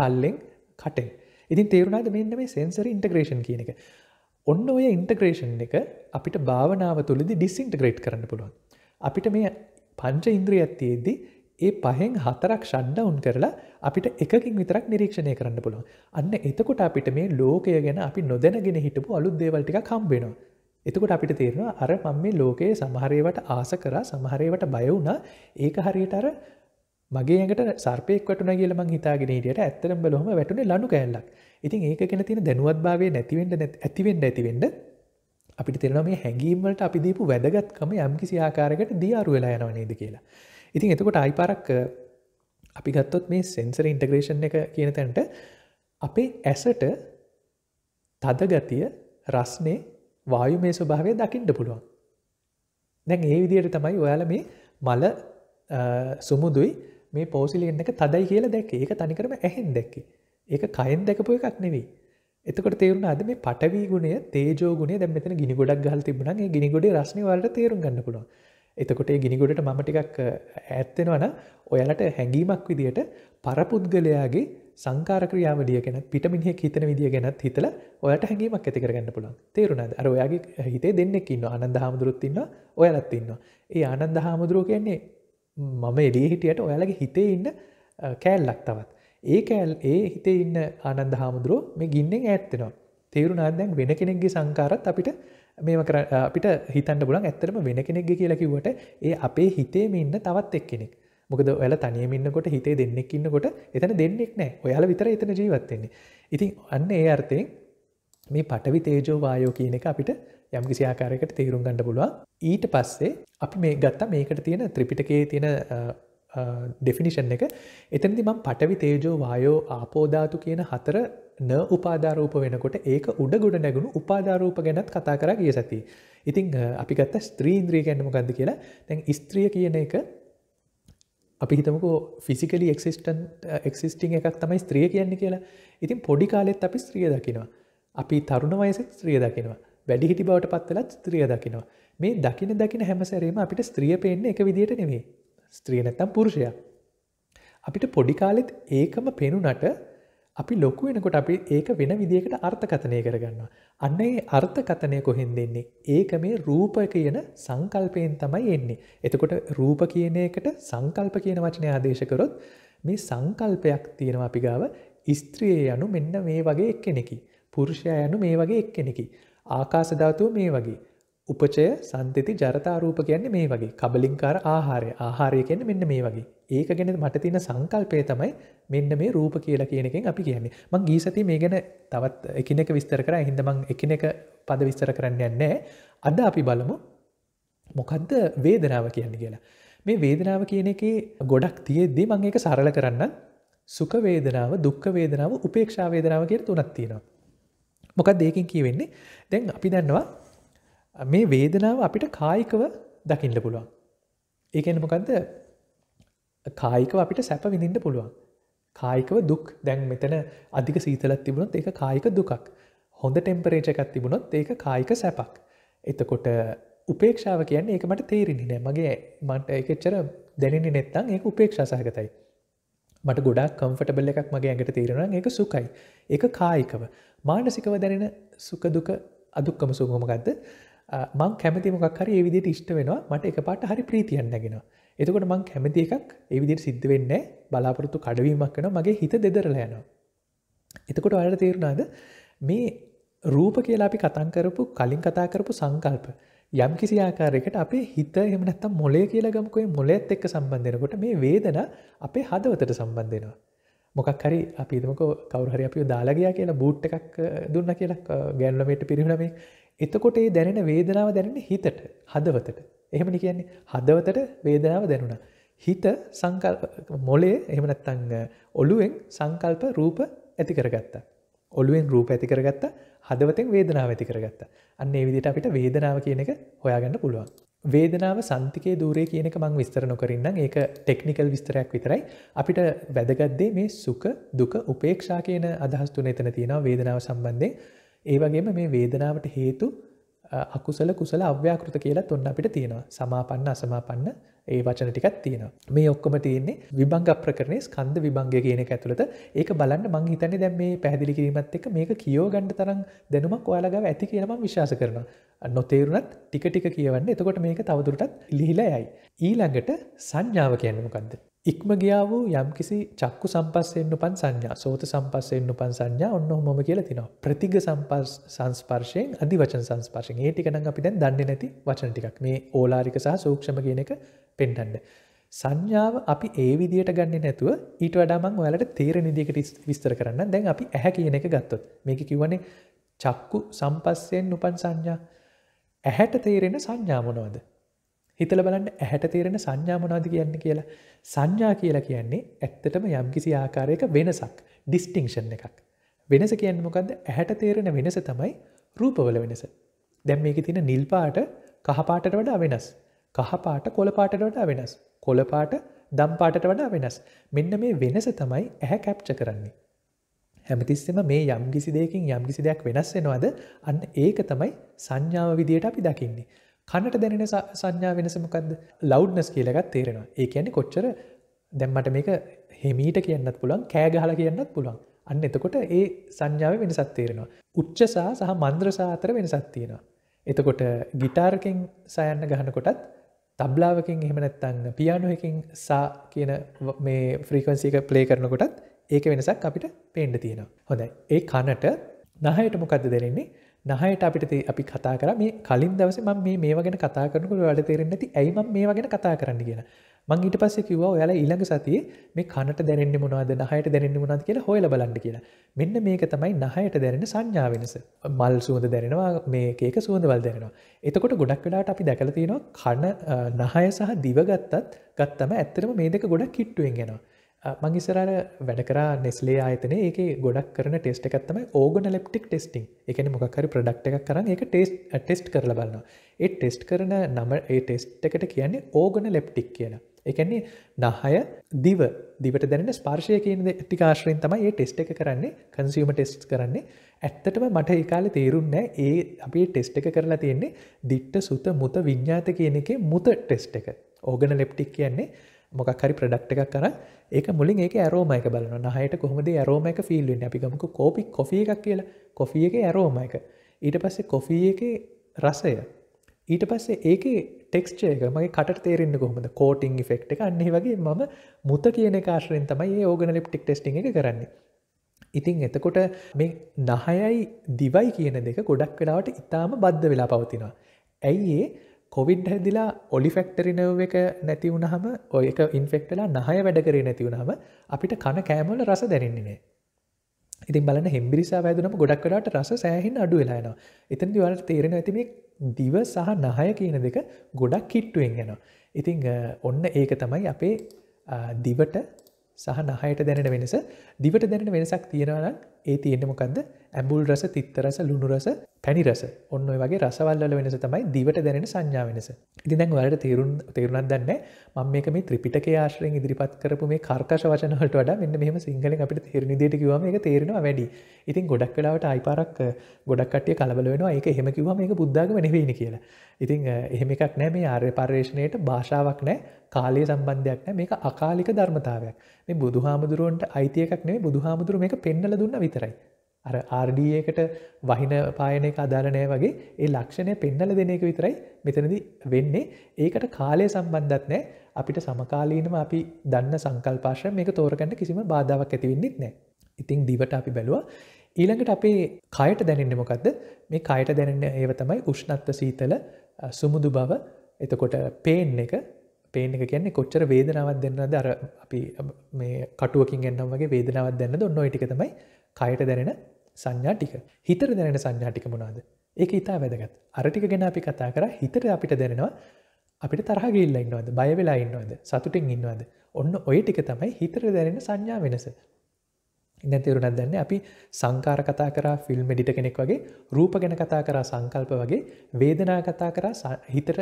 තල්ලෙන් කටෙන් ඉතින් තේරුණාද මෙන්න මේ සෙන්සර ඉන්ටග්‍රේෂන් කියන එක ඔන්න ඔය ඉන්ටග්‍රේෂන් එක අපිට භාවනාව තුළදි ඩිස්ඉන්ටග්‍රේට් කරන්න පුළුවන් අපිට මේ පංච ඉන්ද්‍රී ඇත්තයේදී ඒ පහෙන් හතරක් ෂණ්ඩවුන් කරලා අපිට එකකින් විතරක් නිරීක්ෂණය කරන්න පුළුවන් අන්න එතකොට අපිට මේ ලෝකය ගැන අපි නොදැනගෙන හිටපු අලුත් දේවල්ටික කම්බෙනවා එතකොට අපිට තේරෙනවා අර මම මේ ලෝකයේ සමහරේවට ආස කරා සමහරේවට බය වුණා ඒක හරියට අර මගේ ඇඟට සර්පයෙක් වටුණ කියලා මං හිතාගෙන හිටියට ඇත්තටම බලොම වැටුනේ ලනු කෑල්ලක්. ඉතින් ඒක ගැන තියෙන දැනුවත්භාවය නැතිවෙන්න ඇතිවෙන්න ඇතිවෙන්න අපිට තේරෙනවා මේ හැඟීම් වලට අපි දීපු වැදගත්කම යම්කිසි ආකාරයකට දියාරු වෙලා යනවා නේද කියලා. ඉතින් එතකොට ආයිපාරක් අපි ගත්තොත් මේ සෙන්සර් ඉන්ටග්‍රේෂන් එක කියන තැනට අපේ ඇසට තදගතිය රස්නේ වායු මේ ස්වභාවය දකිින්ට පුළුවන්. දැන් ඒ විදියට තමයි ඔයාල මේ මල සුමුදුයි මේ පෝසිලිෙන් එක තදයි කියල දැක්ක ඒක තනිකරම ඇහෙන් දැක්කි. ඒක කයෙන් දැකපු එකක් නෙවී. එතකට තේරුණ අද මේ පටවී ගුණේ තේජෝගුණේ දැ මෙතන ගිනි ගොඩක් ගහල් තිබුණගේ ගිනිගොඩ රශ්නවලට තේරුම් ගන්න පුළුවන්. එතකොට ගිනිගොඩට මටිකක් ඇත්තෙනවන ඔයාලට හැඟීමක් විදියට පරපුද්ගලයාගේ සංකාර ක්‍රියාවලිය ගැන පිටමිනිහෙක් හිතන විදිිය ගැනත් හිතල ඔයට හැඟීමක් ඇති කරගන්න පුළන් තේරුණද අර ඔයාගේ හිතේ දෙන්නෙක් ඉන්න අනන්ද හාමුදුරුත්තින්න ඔයලත් ඉන්න ඒ ආනන්ද හාමුදුරුව කියන්නේ මම එලිය හිටියට ඔයාලගේ හිතේ ඉන්න කෑල්ලක් තවත් ඒ කෑල් ඒ හිතේ ඉන්න ආනන්ද හාමුදුරුව මේ ගින්නෙන් ඇත්තෙනවා තේරුණා දැන් වෙන කෙනෙක්ගේ සංකාරත් අපිට මේ කර අපිට හිතන්න බුලන් ඇත්තරම වෙන කෙනෙක්ග කියලා කිවට ඒ අපේ හිතේම ඉන්න තවත් එක් කෙනෙක් මොකද ඔල තනියමින්නකොට හිතේ දෙන්නෙක් ඉන්නකොට එතන දෙන්නෙක් නෑ ඔයාල විතර එතන ජීවත්වෙන්නේ ඉතින් අන්න ඒ අර්ථයෙන් මේ පටවි තේජෝ වායෝ කියන එක අපිට යම්කිසි ආකාරයකට තේරුම් ගණඩ පුළුවන් ඊට පස්සේ අපි මේ ගත්තා මේකට තියෙන ත්‍රිපිටකයේ තියෙන ඩෙෆිනිෂන් එක එතනදි මං පටවි තේජෝ වායෝ ආපෝධාතු කියන හතර න උපාධාරූප වෙනකොට ඒක උඩ ගොඩ නැගුණු උපාධාරූප ගැනත් කතා කර ගිය සති. ඉතිං අපි ගත්ත ස්ත්‍රීන්ද්‍රී ගැන්නම ගන්ද කියලා තැන් ස්ත්‍රිය කියන එක අපි හිතමකෝ ෆිසිකලි එක්සිස්ටන් එක්සිස්ටිං එකක් තමයි ස්ත්‍රිය කියන්නේ කියලා ඉතින් පොඩි කාලෙත් අපි ස්ත්‍රිය දකිනවා. අපි තරුණ වයසත් ස්ත්‍රිය දකිනවා වැඩිහිටි බවට පත්වෙලත් ස්ත්‍රිය දකිනවා මේ දකින දකින හැමසැරීම අපිට ස්ත්‍රිය පේන්න එක විදියට නෙමේ ස්ත්‍රිය නැත්තම් පුරුෂය. අපිට පොඩි කාලෙත් ඒකම පෙනුනට අපි ලොකු වෙනකොට අපි ඒක වෙන විදිකට අර්ථකථනය කරගන්නවා. අන්න ඒ අර්ථකථනය කොහෙන් දෙන්නේ. ඒක මේ රූප කියන සංකල්පයෙන් තමයි එන්නේ. එතකොට රූප කියන එකට සංකල්ප කියන වචනය ආදේශකරොත් මේ සංකල්පයක් තියෙනවා අපි ගාව ස්ත්‍රියය යනු මෙන්න මේ වගේ එක්කෙනෙකි. පුරුෂය යනු මේ වගේ එක්කෙනෙකි. ආකාසධාතුව මේ වගේ. උපචය සන්තති ජරතාරූප කියන්නේ මේ වගේ කබලින්කාර ආහාරය ආහාරය කියන්නේ මෙන්න මේ වගේ ඒක ගැෙන මට තින සංකල්පය තමයි මෙන්න මේ රූප කියලා කියනකින් අපි කියන්නේ මං ගීසති මේ ගැන තවත් එකනෙක විස්තර කර හිදමං එකනෙක පද විස්තර කරන්න නෑ අද අපි බලමු මොකක්ද වේදනාව කියන්න කියලා මේ වේදනාව කියන එක ගොඩක් තියෙද්දී මං ඒක සරල කරන්න සුකවේදනාව දුක්කවේදනාව උපේක්ෂාවේදනාව කියට තුනත් තියෙනවා මොකක් දෙකින් කියවෙන්නේ දැන් අපි දන්නවා මේ වේදනාව අපිට කායිකව දකින්න පුළුවන්. ඒකන මොකක්ද කායිකව අපිට සැප විඳින්ට පුළුවන්. කායිකව දුක් දැන් මෙතන අධික සීතලත් තිබුණොත් ඒක කායික දුකක්. හොඳ ටෙම්පරේච එකත් තිබුණොත් ඒක කායික සැපක්. එතකොට උපේක්ෂාව කියන්නේ ඒක මට තේරෙන්නේ නෑ මගේ මට එකච්චර දැනෙන්නේ නැත්තං ඒක උපේක්ෂා සහගතයි. මට ගොඩක් කම්ෆටබල් එකක් මගේ ඇඟට තේරෙනවා ඒක සුකයි. ඒක කායිකව. මානසිකව දැනෙන සුකදුක අදුක්කම සුගමගත්ද මං කැමති මොක් හරි ඒවිදිට ඉෂ්ට වෙනවා මට එක පාට හරි ප්‍රීතියන් නැගෙන එතකොට මං කැමති එකක් එවිදිට සිද්ධ වෙන්න බලාපොරොත්තු කඩවීමක් වෙන මගේ හිත දෙදරලයනවා. එතකොට අයට තේරුණාද මේ රූප කියලා අපි කතන්කරපු කලින් කතාකරපු සංකල්ප යම් කිසි ආකාරයකට අපේ හිත එමනත්තම් මොලේ කියලගමකොයි මොලෙත් එක්ක සම්බන්ධෙනකොට මේ වේදන අපේ හදවතට සම්බන්ධෙනවා. මොකක් හරි අපිදමක කවරහරි අපි දාලාගයා කියලා බූට් එකක් දුන්න කියලා ගෑන්ලමට පිරිහුණමේ එතකොට ඒ දැනෙන වේදනාව දැනෙන හිතට හදවතට එහෙමනි කියන්නේ හදවතට වේදනාව දැනුණ. හිත මොලේ එහමනත්තං ඔලුවෙන් සංකල්ප රූප ඇති කරගත්ත. ඔලුවෙන් රූප ඇති කරගත්ත හදවතෙන් වේදනාව ඇති කරගත්ත. අන්න ඒ විදිට අපිට වේදනාව කියන එක හොයාගන්න පුළුවන්. වේදනාව සන්තිකේ දූරේ කියන එක මං විස්තර නොකරන්න ඒක ටෙක්නිකල් විස්තරයක් විතරයි අපිට වැදගත්දේ මේ සුක දුක උපේක්ෂා කියන අදහස්තුන එතන තියෙනවා වේදනාව සම්බන්ධය ඒ වගේම මේ වේදනාවට හේතු අකුසල කුසල අව්‍යාකෘත කියලා ඔන්න අපිට තියෙනවා සමාපන්න අසමාපන්න ඒ වචන ටිකත් තියෙනවා මේ ඔක්කොම තියෙන්නේ විබංග ප්‍රකරණය ස්කන්ධ විබංගය කියන එක ඇතුළත ඒක බලන්න මං හිතන්නේ දැන් මේ පැහැදිලි කිරීමත් එක්ක මේක කියෝ ගන්න තරම් දැනුමක් ඔයාලා ගාව ඇති කියලා මං විශ්වාස කරනවා නොතේරුණත් ටික ටික කියවන්න එතකොට මේක තවදුරටත් ලිහිලා යයි ඊළඟට සංඥාව කියන්නේ මොකද්ද ඉක්ම ගියා වූ යම්කිසි චක්කු සම්පස්සයෙන් උපන් සංඥා සෝත සම්පස්සයෙන් උපන් සංඥා ඔන්න හොම කියලා තිනවා ප්‍රතිග සම්පස් සංස්පර්ශයෙන් අධි වචන සංස්පර්ශයෙන් ඒ ටික නම් අපි දැන් දන්නේ නැති වචන ටිකක් මේ ඕලාරික සහ සූක්ෂම කියන එක පෙන්ඩන්න සංඥාව අපි ඒ විදියට ගන්න නැතුව ඊට වඩාමං ඔයාලට තේරණ දිකට විස්තර කරන්න දැන් අපි ඇහැ කියන එක ගත්තොත් මේක කිවනේ චක්කු සම්පස්සයෙන් උපන් සංඥා ඇහැට තේරෙන සංඥාමනවද හිතල බලන්න ඇහැට තේරෙන සංඥාමනාද කියන්න කියලා සංඥා කියලා කියන්නේ ඇත්තටම යම්කිසි ආකාරයක වෙනසක් ඩිස්ටිංක්ෂන් එකක්. වෙනස කියන්න මොකක්ද ඇහැට තේරෙන වෙනස තමයි රූපවල වෙනස. දැම් මේක තින නිල්පාට කහපාටට වඩා වෙනස්. කහපාට කොළපාටට වඩා වෙනස්. කොළපාට දම්පාටට වඩා වෙනස්. මෙන්න මේ වෙනස තමයි ඇහැ කැප්ච කරන්නේ. හැමතිස්සෙම මේ යම්ගිසි දෙයකින් යම්ගිසි දෙයක් වෙනස් වෙනවාද අන්න ඒක තමයි සංඥාව විදියට අපි දකින්නේ. කණට දැනෙන සංඥා වෙනසමකක්ද ලෞඩ්නස් කියලගත් තේරෙනවා ඒ කියන්නේ කොච්චර දැම්මට මේක හෙමීට කියන්නත් පුළන් කෑගහල කියන්නත් පුළන් අන්න එතකොට ඒ සංඥාව වෙනසත් තේරෙනවා උච්චසා සහ මන්ද්‍රසා අතර වෙනසත් තියෙනවා එතකොට ගිටාර්කින් සයන්න ගහනකොටත් තබ්ලාවකින් එහෙමනැත්තන්න පියානුවකින් සා කියන මේ ෆ්‍රීකන්සික ප්ලේ කරනකොටත් ඒක වෙනසක් අපිට පේන්ඩ තියෙනවා හොඳ ඒ කණට නහයට මොකක්ද දෙරෙන්නේ නහයට අපිට අපි කතා කර මේ කලින් දවස ම මේ මේ වගෙන කතා කරනකට වැඩ තේරෙන් ඇති ඇයිම මේ වගෙන කතා කරන්න කියලා මං ඊට පස්ස කිව ඔයාලා ඊළඟ සතිය මේ කනට දැනෙන්න්න මොනවද නහයට දැනෙන්න්න මොනද කියලා හොල බලන්න කියලා මෙන්න මේක තමයි නහයට දැනෙන සංඥා වෙනස මල් සුවඳ දැනෙනවා මේකේක සුවඳවල් දැනෙනවා එතකොට ගොඩක් වෙලාට අපි දැකල තියෙනවා කන නහය සහ දිවගත්තත් ගත්තම ඇත්තරම මේ දෙක ගොඩක් කිට්ටුවෙන්ගෙනවා මංගිසරර වැඩකර නෙස්ලේ ආයතන ඒක ගොඩක් කරන ටෙස්ට එකත්තම ඕගන ලෙප්ටික් ටෙස්ටිං එකන මොකර ප්‍රඩක්් එකක් කරන්න එක ටෙස් ටෙස්ට් කරල බලන්න ඒ ටෙස්ට් කරන නම ඒ ටෙස්ට් එකට කියන්නේ ඕගන ලෙප්ටික් කියන එකන්නේ නහය දිව දිවට දැන ස්පර්ශය කියන ටිකාශ්‍රයෙන් තමයි ඒ ටෙස්ට එක කරන්නේ කන්සියම ටෙස්ට් කරන්නේ ඇත්තටම මට ඒකාල තේරුන්නෑ ඒ අපේ ටෙස්ට එක කරලා තියෙන්නේ දිට්ට සුත මුත විඤ්ඥාත කියන එක මුත ටෙස්ට එක ඕගන ලෙප්ටික් කියන්නේ මොකක් හරි ප්‍රඩක්් එකක් කර ඒක මුලින් ඒක ඇරෝම එක බලන නහයට කොහොමද ඇරෝම එක ෆිල්ලුවෙන් අපි ගමක කෝපි කොෆිය එකක් කියලා කොෆිය එක ඇරෝම එක ඊට පස්සේ කොෆිය එක රසය ඊට පස්සේ ඒක ටෙක්ස්චයක මගේ කට තේරෙන්න්න කොහොමද කෝටිං ෆෙක්් එක අන්නේ වගේ මම මුත කියන කාශරෙන් තමයි ඕගන ලිප්ටික් ටෙස්ටි එක කරන්නේ ඉතින් එතකොට මේ නහයයි දිවයි කියන දෙක ගොඩක් වෙලාවට ඉතාම බද්ධ වෙලා පවතිනවා ඇයිඒ කොවිඩ් හැදිලා ඔලිෆෙක්ටරිනව එක නැති වුණහම ඔය එක ඉන්ෆෙක්ටලා නහය වැඩකර නැතිවුණහම අපිට කන කෑමල රස දැනෙන්නේ ඉතින් බලන හෙම්බිරිසා වැදනම ගොඩක්කඩට රස සෑහින් අඩු වෙලායනවා එතන්දි වලට තේරෙන ඇති මේ දිව සහ නහය කියන දෙක ගොඩක් කිට්ටුවෙන් ගෙනවා. ඉතිං ඔන්න ඒක තමයි අපේ දිවට සහ නහයට දැනෙන වෙනස දිවට දැනෙන වෙනසක් තියෙනවනම් ඒ තියෙන මොකක්ද ඇඹුල් රස තිත්ත රස ලුණු රස පැණි රස ඔන්න වගේ රසවල්ල වෙනස තමයි දිවට දැනෙන සංඥා වෙනස ඉතිදැන් වලට තේරුන් තේරුණක් දන්න මම මේක මේ ත්‍රිපිටක ආශ්‍රයෙන් ඉදිරිපත් කරපු මේ කාර්කශ වචනහට වඩා මෙන්න මෙහම සිංහල අපිට තේරණ දේට කිව මේ තේරෙනවා වැඩි ඉතින් ගොඩක් වෙලාවට අයිපාරක් ගොඩක්ටිය කලබල වෙනවා ඒක හෙම කිව මේක බුද්ධගම නෙවෙයිනි කියලා ඉතින් එහෙම එකක් නෑ මේ ආර්ය පර්යේෂණයට භාෂාවක් නෑ කාලය සම්බන්ධයක් නෑ මේක අකාලික ධර්මතාවයක් මේ බුදු හාමුදුරුවන්ට අයිතියකක් නේ බුදු හාමුදුරුව මේ පෙන්නල දුන්න විත විතරයි. අර ආඩියකට වහින පායනක අදාරණය වගේ ඒ ලක්ෂණය පෙන්නල දෙන එක විතරයි මෙතනදි වෙන්නේ ඒකට කාලය සම්බන්ධත් නෑ අපිට සමකාලීනම අපි දන්න සංකල්පාශය මේක තෝරගන්න කිසිම බාධාවක් ඇතිවෙන්නෙත් නෑ ඉතිං දිවට අපි බැලවා ඊළඟට අපේ කයට දැනෙන්න මොකක්ද මේ කයට දැනන්න ඒව තමයි උෂ්ණත්ව සීතල සුමුදු බව එතකොට පේන් එක පේන එක කියන්නේ කොච්චර වේදනාවත් දෙන්න දර අපි මේ කටුවකින් එන්නම් වගේ වේදනාවත් දෙන්න දොන්න ඉටික තමයි කයට දැනෙන සංඥා ටික හිතර දැනෙන සංඥාටික මොනාද ඒක ඉතා වැදගත් අරටික ගැන අපි කතා කර හිතර අපිට දැනෙනවා අපිට තරහගිල්ල ඉන්නවද බයවෙලා ඉන්නවද සතුටින් ඉන්නවද ඔන්න ඔය ටික තමයි හිතර දැනෙන සංඥා වෙනස නැතිවරුණත් දැන්න අපි සංකාර කතා කරා ෆිල්ම් ඩිට කෙනෙක් වගේ රූප ගැන කතා කරා සංකල්ප වගේ වේදනා කතා කරා හිතර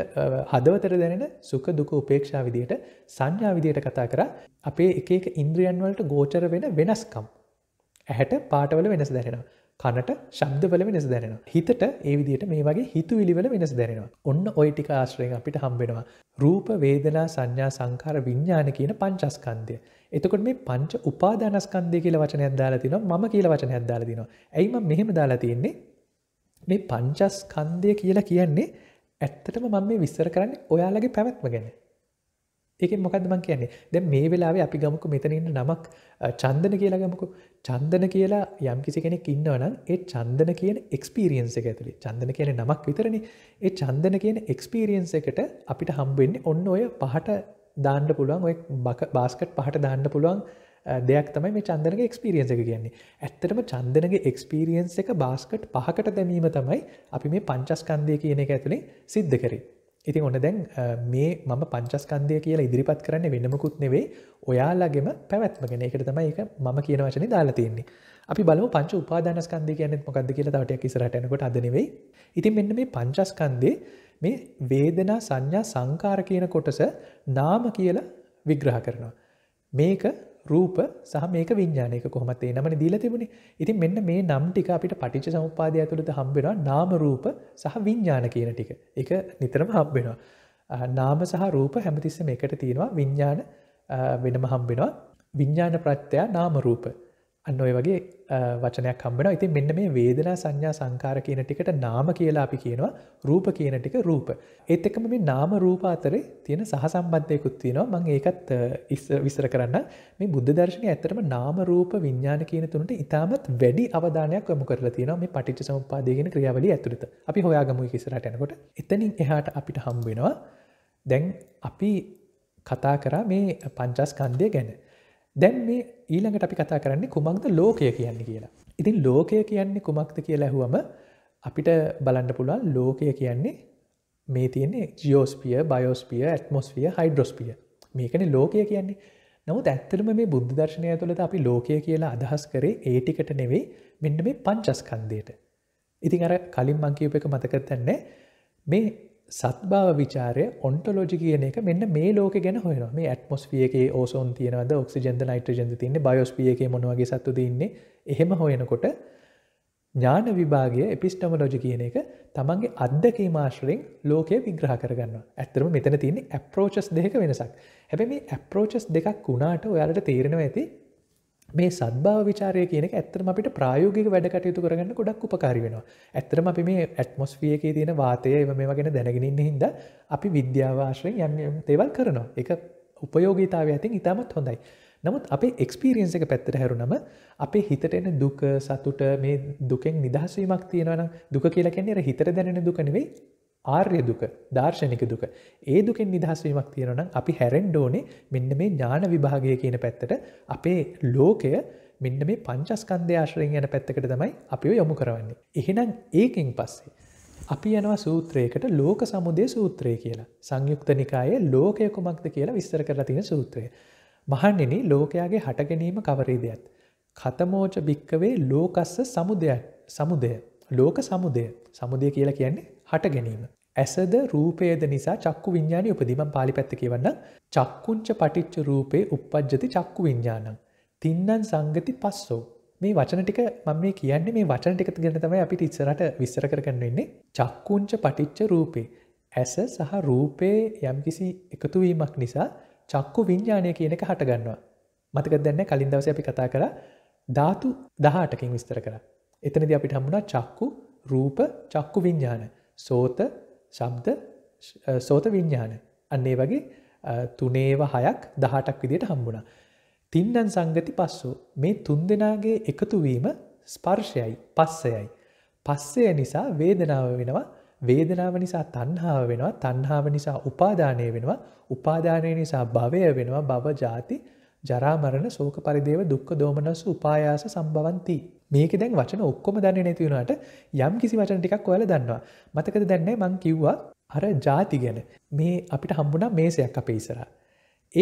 හදවතර දැනෙන සුක දුක උපේක්ෂා විදියට සංඥා විදියට කතා කරා අපේ එක ඉන්ද්‍රියන්වලට ගෝචර වෙන වෙනස්කම් ඇහැට පාටවල වෙනස් දැනෙනවා. කනට ශබ්දවල වෙනස් දැනෙනවා. හිතට ඒ විදිහට මේ වගේ හිතු විලිවල වෙනස් දැනෙනවා. ඔන්න ඔය ටික ආශ්‍රයෙන් අපිට හම්බෙනවා. රූප වේදනා සංඥා සංකාර විඤ්ඥාන කියන පංචස්කන්දය. එතකොට මේ පංච උපාදානස්කන්දය කියල වචනයක් දාලා තිනවා ම කියල වචනයක් දාලා තිනවා ඇයිම මෙහෙම දාලා තියෙන්නේ මේ පංචස්කන්දය කියලා කියන්නේ ඇත්තටම මම මේ විස්සර කරන්න ඔයාලගේ පැවැත්ම ගැන ඒක මොකදමන් කියන්නේ දැ මේ වෙලාවේ අපි ගමකු මෙතනන්න නමක් චන්දන කියලා ගමකු චන්දන කියලා යම් කිසි කෙනෙක් ඉන්නවනම් ඒ චන්දන කියන එක්ස්පිරියන්ස එක ඇතුළේ චන්දන කියන නමක් විතරණ ඒ චන්දන කියන එක්ස්පිරියන්ස එකට අපිට හම්බෙන්නේ ඔන්න ඔය පහට දාන්න පුළුවන් ඔය බක බාස්කට් පහට දාන්න පුළුවන් දෙයක් තමයි මේ චන්දනගේ එක්ස්පිරියන්ස එක කියන්නේ ඇත්තටම චන්දනගේ එක්ස්පිරියන්ස එක බාස්කට් පහකට දැමීම තමයි අපි මේ පංචස්කන්දය කියන එක ඇතුළේ සිද්ධ කරේ ඉතින් ඔන්න දැන් මේ මම පංචස්කන්දය කියලා ඉදිරිපත් කරන්න වෙනමකුත් නෙවේ ඔයාලාගෙම පැවැත්මගෙන එකට තමයි එක මම කියන වචන දාලා තියන්නේ අපි බලව පංච උපාදානස්කන්දය කියන මොකද කියලා තවටයක් ඉසරටනකොට අදනෙවෙයි ඉතින් මෙන්න මේ පංචස්කන්දේ මේ වේදනා සංඥා සංකාර කියන කොටස නාම කියලා විග්‍රහ කරනවා මේක රූප සහ මේක විඤ්ඥානයක කොහොමත් ඒ නමන දීල තිබුණ ඉතින් මෙන්න මේ නම් ටික අපිට පටිච්ච සමුපාදය ඇතුළට හම්බෙනවා නාම රූප සහ විඤ්ඥාන කියන ටික එක නිතරම හම්බෙනවා නාම සහ රූප හැමතිස්ස මේකට තියෙනවා විඤ්ඥාන වෙනම හම්බෙනවා විඤ්ඥාන ප්‍රත්‍යයා නාම රූප අන්න ඔය වගේ වචනයක් කම්බෙන ඉතින් මෙන්න මේ වේදනා සංඥා සංකාර කියන ටිකට නාම කියලා අපි කියනවා රූප කියන ටික රූප. ඒත් එකම මේ නාම රූප අතරේ තියෙන සහසම්බන්ධයකුත් තියෙනවා මං ඒකත් විස්තර කරන්න මේ බුද්ධ දර්ශනය ඇත්තරම නාම රූප විඥාන කියන තුනට ඉතාමත් වැඩි අවධානයක් යොමු කරලා තියෙනවා මේ පටිච්ච සමුප්පාදය ක්‍රියාවලිය ඇතුළත. අපි හොයාගමු ඉස්සරහට යනකොට එතනින් එහාට අපිට හම්බ වෙනවා දැන් අපි කතා කරා මේ පංචස්කන්ධය ගැන දැන් මේ ඊළඟට අපි කතා කරන්නේ කුමක්ද ලෝකය කියන්නේ කියලා. ඉතින් ලෝකය කියන්නේ කුමක්ද කියලා ඇහුවම අපිට බලන්න පුළුවන් ලෝකය කියන්නේ මේ තියන්නේ ජියෝස්පිය බයෝස්පිය ඇත්මොස්පිය හයිඩ්‍රොස්පිය මේකන ලෝකය කියන්නේ නමුත් ඇත්තරම මේ බුද්ධ දර්ශනය තුළද අපි ලෝකය කියලා අදහස් කරේ ඒටිකට නෙවෙයි මෙන්න මේ පංචස්කන්දයට. ඉතින් අර කලින් මංකීප එක මතකත්තන්නේ මේ සත්භාව විචාරය ඔන්ටලෝජි කියන එක මෙන්න මේ ලෝක ගැන හොයන මේ ඇටමොස්පියගේ ඕසෝන් තියෙනවද ඔක්සිජන්ද නයිට්‍රජන්ද තින්නේ බයෝස්පියගේ මොනවගේ සත්තු දන්නේ එහෙම හොයනකොට ඥාන විභාගය එපිස්ටමලෝජි කියන එක තමන්ගේ අදදකී මාශ්‍රයෙන් ලෝකය විග්‍රහ කරගන්න ඇත්තරම මෙතන තින්නේ ඇප්‍රෝචස් දෙක වෙනසක් හැබැ මේ ඇප්‍රෝචස් දෙකක් වුණාට ඔයාලට තේරෙනවා ඇති මේ සද්භාව විචාරය කියනක ඇත්තරම අපිට ප්‍රායෝගික වැඩකටයුතු කරගන්න ගොඩක් උපකාරි වෙනවා. ඇත්තරම අපි මේ ඇටමොස්ෆියකේ තියෙන වාතය එම මේ ගැන දැනගෙනන්න හිද අපි විද්‍යාවාශයෙන් යම් තේවල් කරනවා. එක උපයෝගීතාව ඇතින් ඉතාමත් හොඳයි. නමුත් අපේ එක්ස්පිරියන්ස එක පැත්තර හැරුණම අපේ හිතට එන දුක සතුට මේ දුකෙන් නිදහසීමක් තියෙනවන දුක කියලා කියන්නේ හිතර දැනෙන දුකනවෙයි ආර්ය දුක දර්ශනික දුක ඒ දුකෙන් නිදහස්වීමක් තියෙනනම් අපි හැරෙන්ඩෝනේ මෙන්න මේ ඥාන විභාගය කියන පැත්තට අපේ ලෝකය මෙන්න මේ පංචස්කන්ධය ආශ්‍රයෙන් යන පැත්තකට තමයි අපි යොමු කරවන්නේ. එහෙනම් ඒකින් පස්සේ. අපි යනවා සූත්‍රයකට ලෝක සමුදේ සූත්‍රය කියලා සංයුක්ත නිකායේ ලෝකය කුමක්ද කියලා විස්තර කරලා තියෙන සූත්‍රය. මහන්නෙන ලෝකයාගේ හටගැනීම කවරේදයත්. කතමෝච භික්කවේ ලෝකස්ස සමුදය සමුදය ලෝක සමුදය සමුදය කියලා කියන්නේ හට ගැනීම. ඇසද රූපයද නිසා චක්කු විඤ්ඥාන උපදීම පාලි පැත්ත කියවන්න චක්කුංච පටිච්ච රූපේ උපද්ජති චක්කු විඤ්ඥානං. තින්නන් සංගති පස්සෝ. මේ වචනටික මම මේ කියන්නේ මේ වචනටික ගැන තමයි අපිට ඉස්සරට විස්සර කරන්නවෙන්නේ චක්කුංච පටිච්ච රූපේ. ඇස සහ රූපයේ යම්කිසි එකතුවීමක් නිසා චක්කු විඤ්ඥානය කියන එක හටගන්නවා. මතක දැන්න කලින් දවස අපි කතා කර ධාතු දහටකින් විස්තර කර. එතනද අපිට හමුණ චක්කු රූප චක්කු විඤ්ඥාන. සෝත ශබ්ද සෝත විඤ්ඥාන අන්නේ වගේ තුනේව හයක් දහටක් විදියට හම්බුණ. තින්නන් සංගති පස්සු මේ තුන් දෙනාගේ එකතුවීම ස්පර්ශයයි පස්සයයි. පස්සය නිසා වේදනාව වෙනවා වේදනාව නිසා තන්හාාව වෙනවා තන්හාාව නිසා උපාදානය වෙනවා උපාදානය නිසා භවය වෙනවා බව ජාති ජරාමරණ සෝක පරිදේව දුක්ක දෝමනස්ස උපායාස සම්බවන්ති මේක දැන් වචන ඔක්කොම දන්න නැතිවුණට යම් කිසි වචන ටිකක් ඔයල දන්නවා මතකද දැන්නේ මං කිව්වා අර ජාති ගැන මේ අපිට හම්බුණා මේසයක් අපේ ඉසර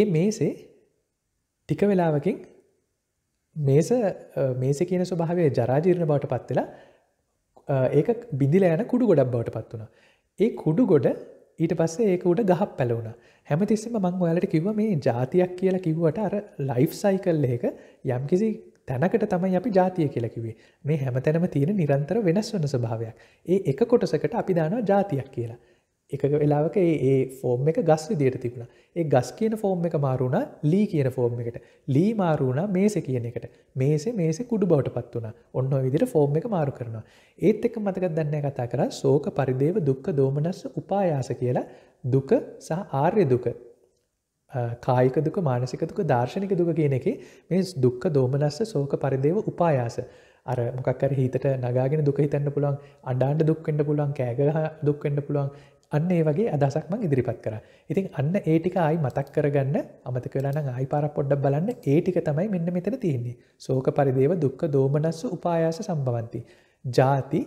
ඒ මේසේ ටික වෙලාවකින් මේස මේස කියන ස්වභාවේ ජරාජීරණ බවට පත්වෙලා ඒක බිඳිල යන කුඩු ගොඩක් බවට පත් වුණ ඒ කුඩු ගොඩ ඊට පස්සේ ඒක උට ගහ පැලවුණ හැමතිස්සම මං ඔයාලට කිව මේ ජාතියක් කියලා කිව්වට අර ලයිෆ් සයිකල් එක යම්කිසි තැනකට තමයි අපි ජාතිය කියලකිවේ මේ හැමතැනම තියෙන නිරන්තර වෙනස් වන ස්භාවයක් ඒ එක කොටසකට අපි දානවා ජාතියක් කියලා එක වෙලාවක ඒ ෆෝර්ම් එක ගස් විදියට තිබුණ ඒ ගස් කියන ෆෝර්ම් එක මාරුණ ලී කියන ෆෝර්ම් එකට ලී මාරුණ මේස කියන එකට මේසේ මේස කුඩු බවට පත් වුණ ඔන්න විදිට ෆෝර්ම් එක මාරු කරනවා ඒත් එක මතක දන්න කතා කර සෝක පරිදේව දුක්ක දෝමනස්ස උපායාස කියලා දුක සහ ආර්ය දුක කායික දුක මානසික දුක දර්ශනික දුක කියන එක මේ දුක්ක දෝමනස්ස සෝක පරිදේව උපායාස අර මොකක්කර හිතට නගාගෙන දුක හිතන්න පුළුවන් අඩාන්ට දුක්වෙන්න පුළුවන් කෑගහ දුක්වෙන්න පුළුවන් අන්න ඒ වගේ අදසක් මං ඉදිරිපත් කර ඉතින් අන්න ඒටික ආයි මතක් කරගන්න අමතක වෙලාන ආයි පාර පොඩ්ඩක් බලන්න ඒටික තමයි මෙන්න මෙතන තියෙන්නේ සෝක පරිදේව දුක්ක දෝමනස්ස උපායාස සම්බවන්ති ජාති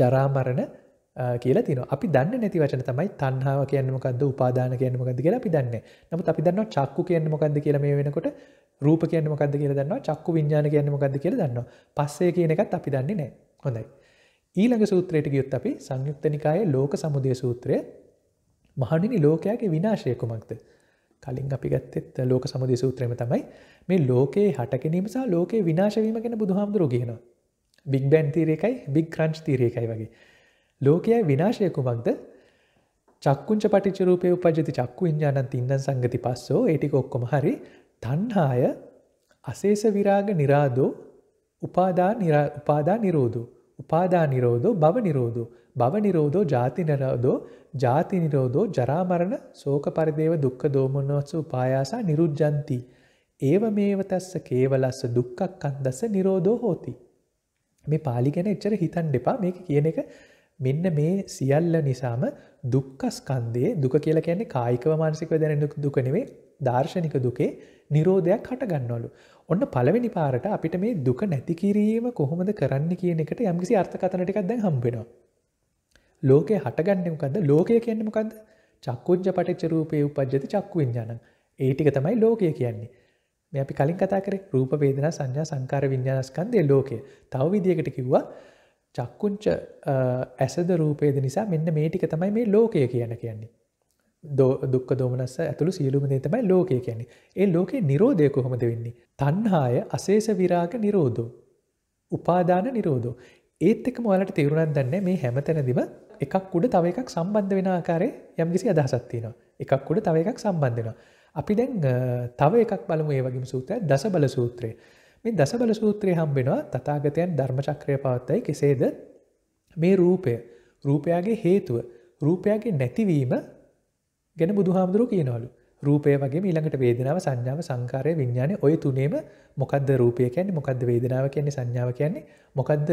ජරාමරණ කියලා තින අපි දන්න නැති වචන තමයි තන්හාාව කියන්නමකද උපාදාන කියන්නමකද කියලා අපි දන්න නමුත් අපි දන්න චක්කු කියන්නමකද කියල මේ වෙනකොට රූප කියන්නමකද කියල දන්න චක්කු විඤ්ඥාන කියන්නමකද කියල දන්න පස්සේ කියන එකත් අපි දන්නේ නෑ හොඳයි ඊළඟ සූත්‍රයට ගියුත් අපි සංයුක්තනිකායේ ලෝක සමුදය සූත්‍රය මහනිනි ලෝකයාගේ විනාශය කුමක්ද කලින් අපි ගත්තෙත් ලෝක සමුදය සූත්‍රයම තමයි මේ ලෝකයේ හටකිනීම සහ ලෝකයේ විනාශවීම ගැන බුදුහාමුදුරු කියනවා බික් බැන් තීරයකයි බික් ක්‍රංච් තීරයකයි වගේ ලෝකයා විනාශය කුමක්ද චක්කුංච පටිචරූපය උපජති චක්කු විඤ්ඥානන් තින්නන් සංගති පස්සෝ ඒටික ඔක්කොම හරි තන්හාය අසේස විරාග නිරාදෝ උපාදා නිරෝධෝ උපාදා නිරෝධෝ භව නිරෝධෝ භව නිරෝධෝ ජාති නිරෝධෝ ජාති නිරෝධෝ ජරාමරණ සෝක පරිදේව දුක්ඛ දෝමනස්ස උපායාසා නිරුජ්ජಂತಿ ඒව මේව තස්ස කේවලස්ස දුක්ඛක්ඛන්දස නිරෝධෝ හෝති මේ පාලි ගැන එච්චර හිතන්න එපා මේක කියන එක මෙන්න මේ සියල්ල නිසාම දුක්ඛස්කන්දයේ දුක කියලා කියන්නේ කායිකව මානසිකව දැනෙන දුක නෙවෙයි දාර්ශනික දුකේ නිරෝධයක් හටගන්නවලු ඔන්න පළවෙනි පාරට අපිට මේ දුක නැති කිරීම කොහොමද කරන්න කියන එකට යම්කිසි අර්ථකතනටිකක් දැන් හම්බෙනවා. ලෝකය හටගන්නමකද ලෝකය කියන්නමකද චක්කුංජ පටච්ච රූපය උපද්ජති චක්කු විඥානන් ඒටික තමයි ලෝකය කියන්නේ මේ අපි කලින් කතා කරේ රූප වේදනා සංඥා සංකාර විඤ්ඤාණස්කන්ධය ලෝකය තව විදියකට කිව්වා චක්කුංච ඇසද රූපේද නිසා මෙන්න මේ ටික තමයි මේ ලෝකය කියන කියන්නේ දුක්ක දෝමනස්ස ඇතුළු සියලුම දේ තමයි ලෝකය කියන්නේ. ඒ ලෝකේ නිරෝධය කොහොමද වෙන්නේ. තන්හාය අසේෂ විරාග නිරෝධෝ. උපාදාන නිරෝධෝ. ඒත් එක මොලට තේරුණන් දන්න මේ හැමතැනදිම එකක් උඩ තව එකක් සම්බන්ධ වෙන ආකාරය යම්කිසි අදහසත්තිනවා. එකක් උඩ තව එකක් සම්බන්ධෙනවා. අපි දැන් තව එකක් බලමු ඒ වගේම සූත්‍රය දස බල සූත්‍රය. මේ දස බල සූත්‍රය හම්බෙනවා තතාගතයන් ධර්මචක්‍රය පවත්තයි කෙසේද මේ රූපය. රූපයාගේ හේතුව. රූපයාගේ නැතිවීම ගැන බුදුහාමුදුරු කියනවලු රූපය වගේ ඊළඟට වේදනාව සංඥාව සංකාරය විඤ්ඥානය ඔය තුනේම මොකද රූපය කියන්නේ මොකද වේදනාව කියන්නේ සංඥාව කියන්නේ මොකද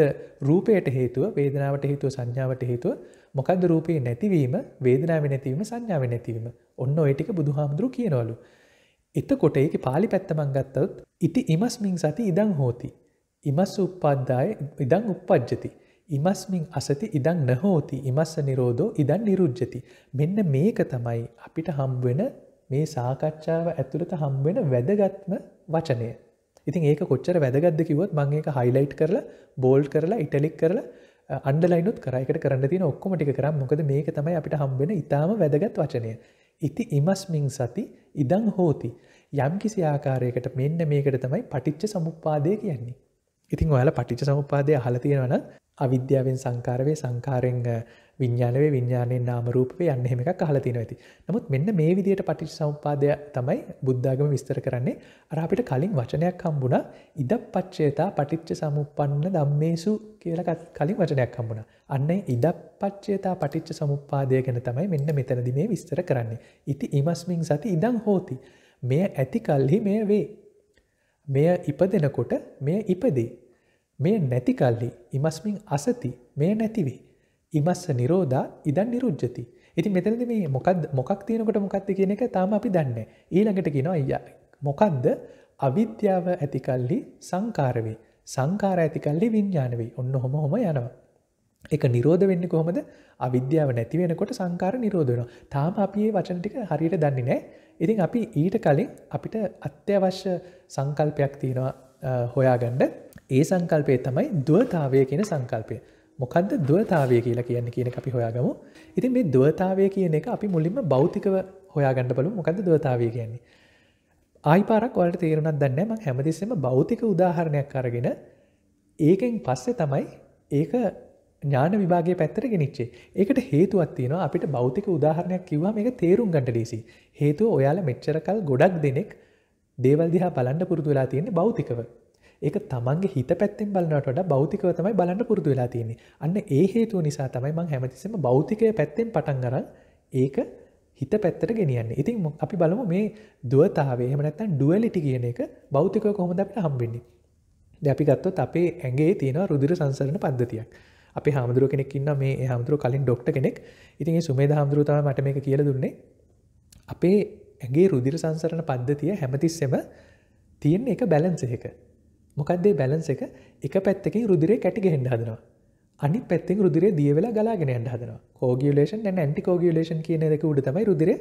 රූපයට හේතුව වේදනාවට හේතුව සංඥාවට හේතුව මොකද රූපයේ නැතිවීම වේදනාව නැතිවීම සංඥාව නැතිවීම ඔන්න ඔයටික බුදුහාමුදුරු කියනවලු. එතකොට ඒක පාලි පැත්තමං ගත්තවත් ඉති ඉමස්මින් සති ඉදං හෝති. ඉමස් උපද්දාය ඉදං උපද්ජති. ඉමස්මින් අසති ඉදං නහෝති ඉමස්ස නිරෝධෝ ඉදන් නිරුද්ධති. මෙන්න මේක තමයි අපිට හම්බවෙන මේ සාකච්ඡාව ඇතුළත හම්බවෙන වැදගත්ම වචනය. ඉතින් ඒක කොච්චර වැදගත්ද කිවත් මං ඒක හයිලයිට් කරලා බෝල්් කරලා ඉටලික් කරලා අන්ඩලයිනුත් කරයිකට කරන්න තින ඔක්කොමටි කරම් මොකද මේක තමයි අපිට හම්බෙන ඉතාම වැදගත් වචනය. ඉති ඉමස්මින් සති ඉදං හෝති. යම් කිසි ආකාරයකට මෙන්න මේකට තමයි පටිච්ච සමුපාදය කියන්නේ. ඉතින් ඔයාල පටිච්ච සමුපාදය හලතියෙනවන අවිද්‍යාවෙන් සංකාරවේ සංකාරෙන් විඤ්ඥානවේ විඤ්ඥානයෙන් නාමරූපය යන්න හෙම එකක් හලතින ඇති නමුත් මෙන්න මේ විදියට පටිච් සම්පාදය තමයි බුද්ධාගම විස්තර කරන්නේ අරාපිට කලින් වචනයක් හම්බුණ ඉද පච්චේතා පටිච්ච සමුපන්න දම්මේසු කියලකත් කලින් වචනයක් හම්බුණ අන්න ඉද පච්චේතා පටිච්ච සමුපාදය ගැන තමයි මෙන්න මෙතනදි මේ විස්තර කරන්නේ ඉති ඉමස්මින් සති ඉදං හෝති මෙය ඇති කල්හි මෙය වේ මෙය ඉප දෙනකොට මෙය ඉපදේ මේ නැති කල්ලි ඉමස්මින් අසති මේ නැතිවේ. ඉමස්ස නිරෝධා ඉදන් නිරුද්ජති. ඉති මෙතනද මේ මොකද මොකක් තියෙනකොට මොකක්ද කියන එක තාම අපි දන්න. ඊළඟට කියෙනවා අයියා. මොකක්ද අවිද්‍යාව ඇතිකල්ලි සංකාරවේ. සංකාර ඇතිකල්ලි විඤ්ඥානවේ ඔන්න හොම හොම යනවා. එක නිරෝධ වෙන්න කොහොමද අවිද්‍යාව නැතිවෙනකොට සංකාර නිරෝධන තාම අපේ වචනටික හරියට දන්නේ නෑ. ඉතින් අපි ඊට කලින් අපිට අත්‍යවශ්‍ය සංකල්පයක් තියෙනවා හොයාගණ්ඩ ඒ සංකල්පය තමයි දුවතාවය කියන සංකල්පය මොකක්ද දුවතාවය කියලා කියන්න කියන අපි හොයාගමු ඉතින් මේ දුවතාවය කියන එක අපි මුලින්ම බෞතිකව හොයාගන්න බලු මොකද දුවතාවය කියන්නේ ආයිපාරක් වලට තේරුණත් දන්න ම හැමතිස්සම බෞතික උදාහරණයක් කරගෙන ඒකෙන් පස්සේ තමයි ඒක ඥාන විභාගේ පැත්තර ගෙනනිච්චේ ඒකට හේතුවත් තියෙනවා අපිට බෞතික උදාහරණයක් කිව්වා මේක තේරුම් ගට ලේසි හේතුව ඔයාල මෙච්චරකල් ගොඩක් දෙනෙක් දේවල් දිහා බලන්න පුරුතුලා තියෙන්නේ බෞතිකව ඒක තමන්ගේ හිත පැත්තෙන් බලන්නට වඩා භෞතිකව තමයි බලන්න පුරුදු වෙලා තියෙන්නේ. අන්න ඒ හේතුව නිසා තමයි මම හැමතිස්සෙම භෞතිකය පැත්තෙන් පටන් අරන් ඒක හිත පැත්තට ගෙනියන්න ඉතින් අපි බලමු මේ දුවතාවේ හමනත්තන් ඩුවලිටි කියන එක බෞතික කොහොමද අපට හම්බෙන්නේ දැපි ගත්තොත් අපේ ඇගේ තියෙන රුදුර සංසරණ පද්ධතියක් අපි හාමුදුර කෙනෙක් ඉන්න මේ හාමුදුරු කලින් ඩොක්ට කෙනෙක් ඉතින් සුමේ හාමුදුරුතම මට මේ කියල දුන්නේ අපේ ඇගේ රුදිර සංසරණ පද්ධතිය හැමතිස්සෙම තියෙන්නේ එක බැලන්ස එක මොකක්දේ බැලන්ස එක එක පැත්තකින් රුදිරේ කැටි හෙන්ඩ හදනවා අනි පැත්තිෙන් රුදිරේ දිය වෙලා ගලාගෙන හන්ඩ හදන කෝගියලේෂන් ඇන්ටි කෝගියලේෂන් කියන දෙක උඩ තමයි රුදිර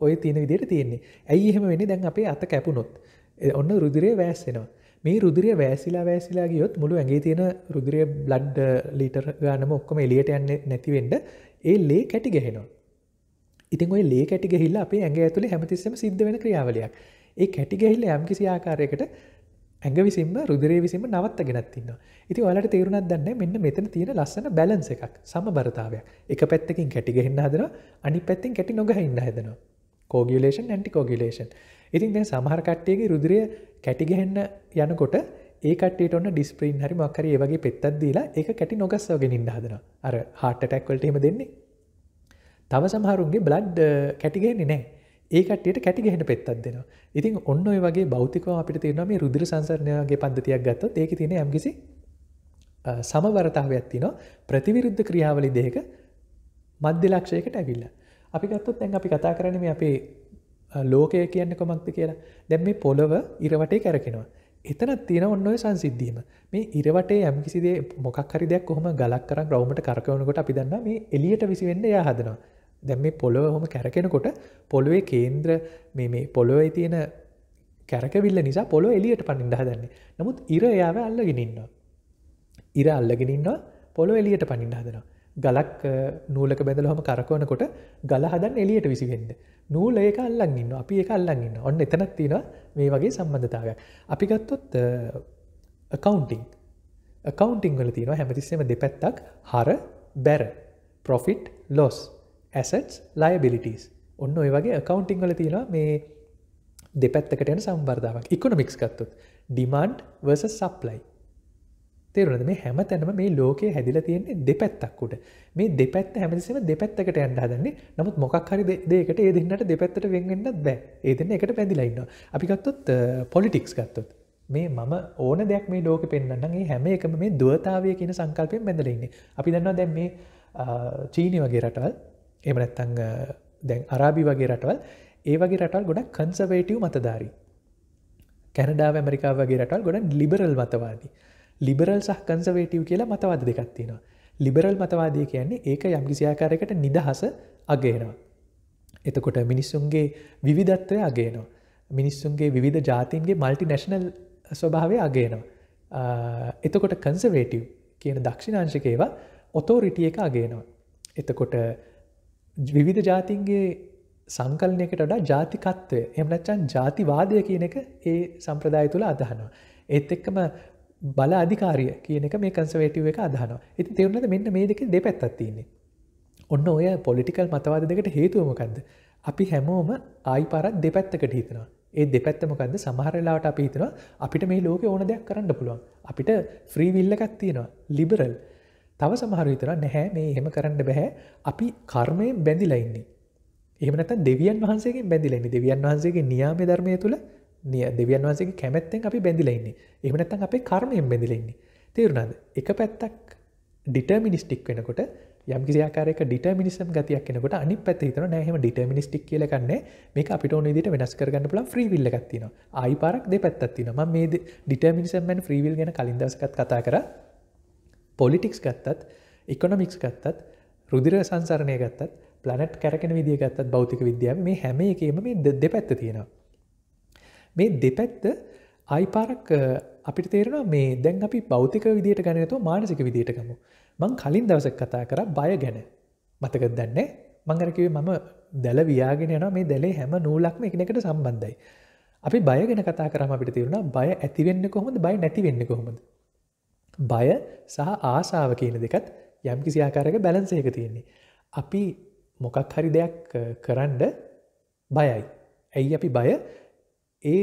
ඔය තියෙන විදිර තියෙන්නේ ඇයි එහෙම වෙනි දැන් අපේ අත කැපුණොත් ඔන්න රුදිරේ වෑස්සෙනවා මේ රුදිරිය වෑසිලා වෑසිලා ගියොත් මුළු ඇගේ තියෙන රුදිරිය බ්ලඩ් ලීටර් ගානම ඔක්කොම එලියට යන්න නැතිවෙන්ඩ ඒ ලේ කැටි ගැහෙනවා ඉතින් ඔයි ලේ කැටි ගැහිල්ලා අපේ ඇගේ ඇතුළ හැමතිස්සම සිද්ධ වෙන ක්‍රියාවලයක් ඒ කැටි ගැහිල්ල යම්කිසි ආකාරයකට ඇඟ විසිම රුදරේ විසිම නවත්ත ගෙනත්තින්න ඉති ඔලට තේරුණත් දන්න මෙන්න මෙතන තියෙන ලස්සන බැලන්ස එකක් සමබරතාවයක් එක පැත්තකින් කැටිගෙහින්න අදර අනි පැත්තිෙන් කැටි නොගහින්න හැදෙන කෝගියලේෂන් ඇන්ටිකෝගිලේෂන් ඉතින් දැ සමහරකට්ටයගේ රුදරය කැටිගෙහෙන්න යනකොට ඒකට ඔන්න ඩිස්ප්‍රීන් හරි මක්කරේ වගේ පෙත්තත් දීලා ඒ කැටි නොගස්සවගෙනින් හදන අර හාට ටැක්වලටීම දෙන්නේ තව සමහරුන්ගේ බ්ලඩ් කැටිගෙන්නේ නෑ ඒකට කැටි ගෙහෙන පෙත්තක් දෙෙන ඉතින් ඔන්න ඔය වගේ බෞතිකව අපිට තියෙනවා මේ රුදුර සංසරණයගේ පද්ධතියක් ගත්තොත් ඒක තියෙන ඇම්කිසි සමවරතාවයක් තින ප්‍රතිවිරුද්ධ ක්‍රියාවලි දෙක මධ්‍යලක්ෂයකට ඇවිල්ල අපි ගත්තොත් තැන් අපි කතා කරනම අපේ ලෝකය කියන්න කොමක්ද කියලා දැම් මේ පොළොව ඉරවටේ කැරකෙනවා එතනත් තියෙන ඔන්නඔය සංසිද්ධීම මේ ඉරවටේ ඇම්කිසිදේ මොකක් හරිදයක් කොහොම ගලක් කර ග්‍රවමට කරකවනකොට අපි දන්න මේ එලියට විසිවෙන්න යා හදනවා දැම් මේ පොළොව හොම කැරකෙනකොට පොළුවේ කේන්ද්‍ර මේ පොළොවයි තියෙන කැරකවිල්ල නිසා පොළො එලියට පනින්ඩා දන්නේ නමුත් ඉර එයාව අල්ලගෙනන්න. ඉර අල්ලගෙනන්න පොළො එලියට පනින්ඩාදන. ගලක් නූලක බැඳල හම කරකවනකොට ගල හදන් එලියට විසිවෙන්ද. නූල ඒක අල්ලගන්න අපි එක අල්ලගන්න ඔන්න එතනක් තියෙන මේ වගේ සම්බන්ධතාව. අපිගත්තොත් කවන්ටිං කවන්ටිං වල තියෙන හැමතිස්සම දෙපැත්තක් හර බැර පොෆිට් ලොස් ඇසටස් ලයිබිලිටස් ඔන්න ඔය වගේ කකවන්ටිං වල තියෙන මේ දෙපැත්තකටයන සම්බර්ධාවක් ඉකොනමික්ස් ගත්තුත් ඩිමන්ඩ් වර්ස සප්ලයි තේරුණද මේ හැම තැනම මේ ලෝකයේ හැදිල තියෙන්නේ දෙපැත්තක්කුට මේ දෙපැත් හැමසිම දෙපැත්තකට යන්න හදන්නේ නමුත් මොකක් හරි දෙකට ඒදින්නට දෙපැත්තට වෙන්ගන්න බෑ ඒදන්න එකට පැදිලයින්න අපිගත්තොත් පොලිටික්ස් ගත්තොත් මේ මම ඕන දෙයක් මේ ලෝක පෙන්න්නන්නේ හැම එකම මේ දුවතාවය කියන සංකල්පයෙන් බැඳලඉන්නේ අපි දන්නවා දැන් මේ චීනි වගේ රටල් එම නැත්තං දැන් අරාබි වගේ රටවල් ඒ වගේ රටල් ගොඩක් කන්සවේටව් මතධාරී කැනඩාව ඇමරිකා වගේ රටල් ගොඩ ලිබරල් මතවාදී ලිබරල් සහ කන්සවේටව් කියලා මතවාද දෙකක්තිනවා ලිබරල් මතවාදී කියන්නේ ඒක යම්කිසියාකාරකට නිදහස අගේනවා එතකොට මිනිස්සුන්ගේ විවිධත්වය අගේනවා මිනිස්සුන්ගේ විධ ජාතින්ගේ මල්ටි නැශනල් ස්වභාවය අගේනවා එතකොට කන්සවේටව් කියන දක්ෂිනාංශකේවා ඔතෝ රිටිය එක අගේනවා එතකොට විවිධ ජාතින්ගේ සංකල්නයකට වඩා ජාතිකත්වය එමනච්චන් ජාතිවාදය කියන එක ඒ සම්ප්‍රදාය තුළ අදහනවා. ඒත් එක්කම බල අධිකාරය කියන එක මේ කන්සවේටව එක අදහනවා ඉති තෙවුණද මෙන්න මේ දෙක දෙපැත්තත්තින්නේ. ඔන්න ඔය පොලිටිකල් මතවාද දෙකට හේතුවමකක්ද. අපි හැමෝම ආයි පරත් දෙපැත්තකට හිතනවා. ඒ දෙපැත්තමකක්ද සමහරලාට අපි හිතනවා අපිට මේ ලෝක ඕන දෙයක් කරන්න පුළුවන්. අපිට ෆ්‍රීවිල්ලකත් තියෙනවා ලිබරල්. තව සමහරවිතර නැහැ මේ එහෙම කරන්න බැහැ අපි කර්මය බැඳිලයින්නේ. එහමනත දෙවියන් වහන්සේගේ බැඳිලෙන්නේ දෙවියන් වහන්සේගේ නියාම ධර්මය තුළ නිය දෙවියන් වහන්සේගේ කැමැත්තෙන් අපි බැඳිලෙන්නේ එහමනත්තන් අපේ කර්මයෙන් බැඳිලෙන්නේ තේරුණාද එක පැත්තක් ඩිටර්මිනිස්ටික් වෙනකොට යම් කිසියාකාරයක ඩිටර්මිනිසම් ගතියක් කෙනකොට අනි පැත් හිතන නෑහම ඩිටර්මිනිස්ටික් කියලකන්නේ මේ අපිට ඕන විදිට වෙනස් කරගන්න පුලන් ්‍රීවිල්ල ගත්තින ආයි පරක් දෙ පැත්තත්තින ම මේ ඩිටර්මිනිසම්මන් ්‍රීවිල් ගැන කලින්දසකත් කතා කරා පොලිටික්ස් ගත්තත් ඉකොනමික්ස් ගත්තත් රුදිර සංසරණය ගත්තත් පලනට් කැරකෙන විදිිය ගත්තත් බෞතික විද්‍යාව මේ හැම එකම මේ දෙපැත්ත තියෙනවා. මේ දෙපැත්ත අයිපාරක් අපිට තේරෙන මේ දැන් අපි බෞතික විදියට ගැනතු මානසික විදියටකම මං කලින් දවසක් කතා කර බය ගැන මතකත් දන්නේ මංගරකිවේ මම දැල ව්‍යයාගෙන යන මේ දැලේ හැම නූලක්ම එකනකට සම්බන්ධයි. අපි බයගෙන කතා කරම අපිට තිරුණ බය ඇතිවෙන්න කොහොමද බයි නැතිවෙන්න කොහොමද බය සහ ආසාාව කියන දෙකත් යම් කිසි ආකාරක බැලන්සේක තියෙන්නේ. අපි මොකක් හරි දෙයක් කරන්ඩ බයයි. ඇයි අපි බය ඒ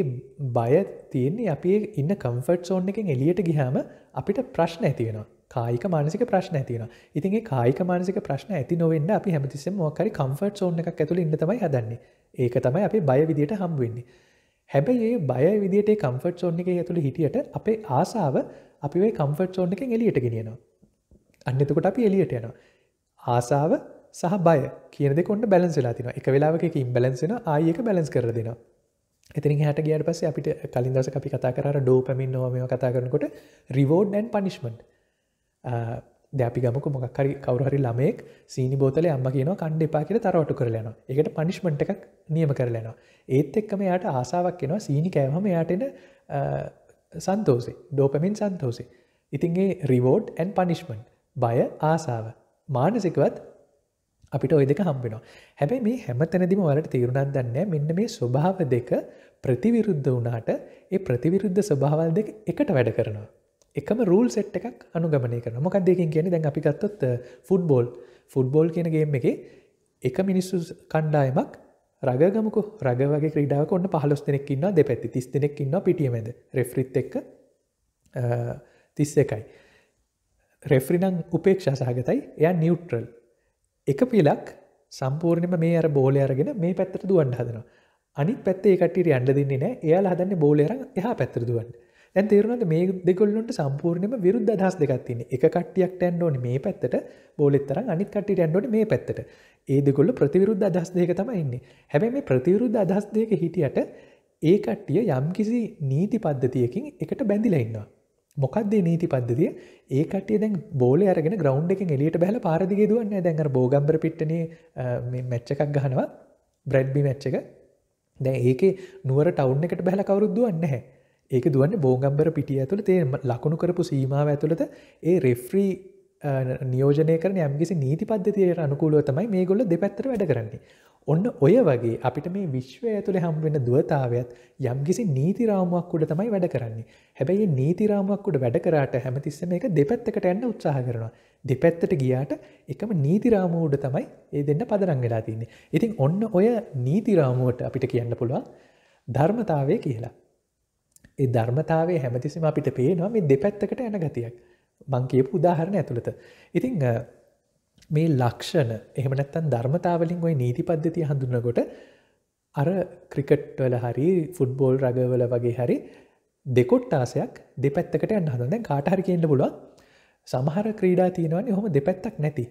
බය තියන්නේ අපි ඉන්න කම්ෆර්ට් සෝන් එකෙන් එලියට ගිහාම අපිට ප්‍රශ්න ඇතිවෙනවා කායික මානසික ප්‍රශ්න ඇතිවෙන ඉතින්ගේ කායික මානසික ප්‍රශ්න ඇති නොවෙන්න අපි හැමතිස්සම මොකරි කම්ෆර්ට් සෝන් එකක් ඇතුළ ඉන්න තමයි හදන්නේ ඒක තමයි අපි බය විදියට හම්බවෙන්නේ. හැබැයි ඒ බය විදිට කම්ෆර්ට් සෝන් එක ඇතුළ හිටියට අපේ ආසාාව අපි කම්ෆට් සෝන් එකෙන් එලියට ගෙනියනවා අන්නතකොට අපි එලියට යනවා ආසාාව සහ බය කියනෙකොට බැලන්සලා තින එක වෙලාවක ඉම් බැලන්සෙන ආයක බැලන්ස් කර දෙෙන එතින් හට ගියට පස්සේ අපිට කලින් දස අපි කතා කර ඩෝ පැමින් නොමය කතා කරනකොට රිවෝඩ්න් පනිිස්මට් දැපි ගමක මොකක්කරි කවරහරි ළමෙක් සීනි බෝතල අම්ම කියන කණ්ඩ එපා කියල තරවට කරලන එකට පනිිෂ්මට එකක් නියම කරලනවා ඒත් එක්කම යායට ආසාවක් කියෙනවා සීනි කෑහම යාටන සන්තෝසේ ඩෝපමින් සන්තෝසේ ඉතින්ගේ රිවෝඩ් ඇන් පනිිශ්මන්් බය ආසාව මානසිකවත් අපිට ඔය දෙක හම්බෙනවා හැබැයි මේ හැම තැනදිම වලට තීරුණක් දන්න මෙන්න මේ ස්වභාව දෙක ප්‍රතිවිරුද්ධ වනාට ඒ ප්‍රතිවිරුද්ධ ස්වභාවල් දෙක එකට වැඩ කරනවා එකම රූල් සෙට් එකක් අනුගමනය කරන මොකක් දෙකින් කියන දැන් අපිගත්තොත් ෆුඩ්බෝල් ෆුඩ්බෝල් කියනගේම් එක එක මිනිස්සු කණ්ඩායමක් රගමක රගවගේ ක්‍රඩාව ඔන්න පහලොස් දෙනෙක් ඉන්න දෙපැති තිස් දෙනෙක් ඉන්න පිටියමද රෙෆරිත් එක් තිස්ස එකයි රෙෆරිනං උපේක්ෂා සහගතයි එය නිියුට්‍රල් එක පිලක් සම්පූර්ණම මේ අර බෝලය අරගෙන මේ පැත්තට දුවන්න හදනවා අනිත් පැත්තේ කටියට අන්ඩ දෙන්නේ නෑ එයා හදන්න බෝලයර එහා පැත්තර දුවන්න දැන් තේරුණාද මේ දෙකොල්ලොන්ට සම්පූර්ණයෙන්ම විරුද්ධ අදහස් දෙකක් තියෙන. එක කට්ටියක් යන්න ඕනේ මේ පැත්තට, බෝලෙත් තරම් අනිත් කට්ටියට යන්න ඕනේ මේ පැත්තට. ඒ දෙකොල්ල ප්‍රතිවිරුද්ධ අදහස් දෙක තමයි ඉන්නේ. හැබැයි මේ ප්‍රතිවිරුද්ධ අදහස් දෙක හිටියට ඒ කට්ටිය යම්කිසි නීති පද්ධතියකින් එකට බැඳිලා ඉන්නවා. මොකක්දේ නීති පද්ධතිය ඒ කටේ දැන් බෝල අරගෙන ග්‍රවන්් එකෙන් එලියට බැල පාරදිගේ දුවන්න දැඟර බෝගම්බර පිට්ටන මැච්ච එකක් ගහනවා බ්‍රැඩ්බි මැච්ච එක දැ ඒක නුවර ටවුන් එකට බැල කවරුද්දුවන්න හැ ඒක දුවන්න බෝගම්බර පිටිය ඇතුළ තේ ලකුණු කරපු සීමාව ඇතුළත ඒ රෙෆ්‍රී නියෝජනය කරන යම්ගිසි නීති පද්ධතියට අනුකූලුව තමයි මේ ගොල්ල දෙපැත්තර වැඩ කරන්නේ. ඔන්න ඔය වගේ අපිට මේ විශ්වය ඇතුළ හම්වෙන දුවතාවත් යම්ගිසි නීතිරාමුවක් උඩ තමයි වැඩ කරන්නේ. හැබැයි නීතිරාමුවක් උඩ වැඩ කරාට හැමතිස්සම එක දෙපැත්තකට යන්න උත්සාහ කරනවා. දෙපැත්තට ගියාට එකම නීතිරාමුව උඩ තමයි ඒ දෙන්න පදරං වෙලා තින්නේ. ඉතින් ඔන්න ඔය නීතිරාමුවට අපිට කියන්න පුළුවන් ධර්මතාවය කියලා. ඒ ධර්මතාවේ හැමතිසිම අපිට පේනවා මේ දෙපැත්තකට යන ගතියක් මං කියපු උදාහරණ ඇතුළත. ඉතිං මේ ලක්ෂණ එහමනත්තන් ධර්මතාවලින් ඔයි නීති පද්ධතිය හඳුන්නකොට අර ක්‍රිකට්වල හරි ෆුඩ්බෝල් රගවල වගේ හරි දෙකොට්ටාසයක් දෙපැත්තකට යන්න හඳන කාටහරි කියන්න පුළුවන් සමහර ක්‍රීඩා තියෙනවන්නේ හොම දෙපැත්තක් නැති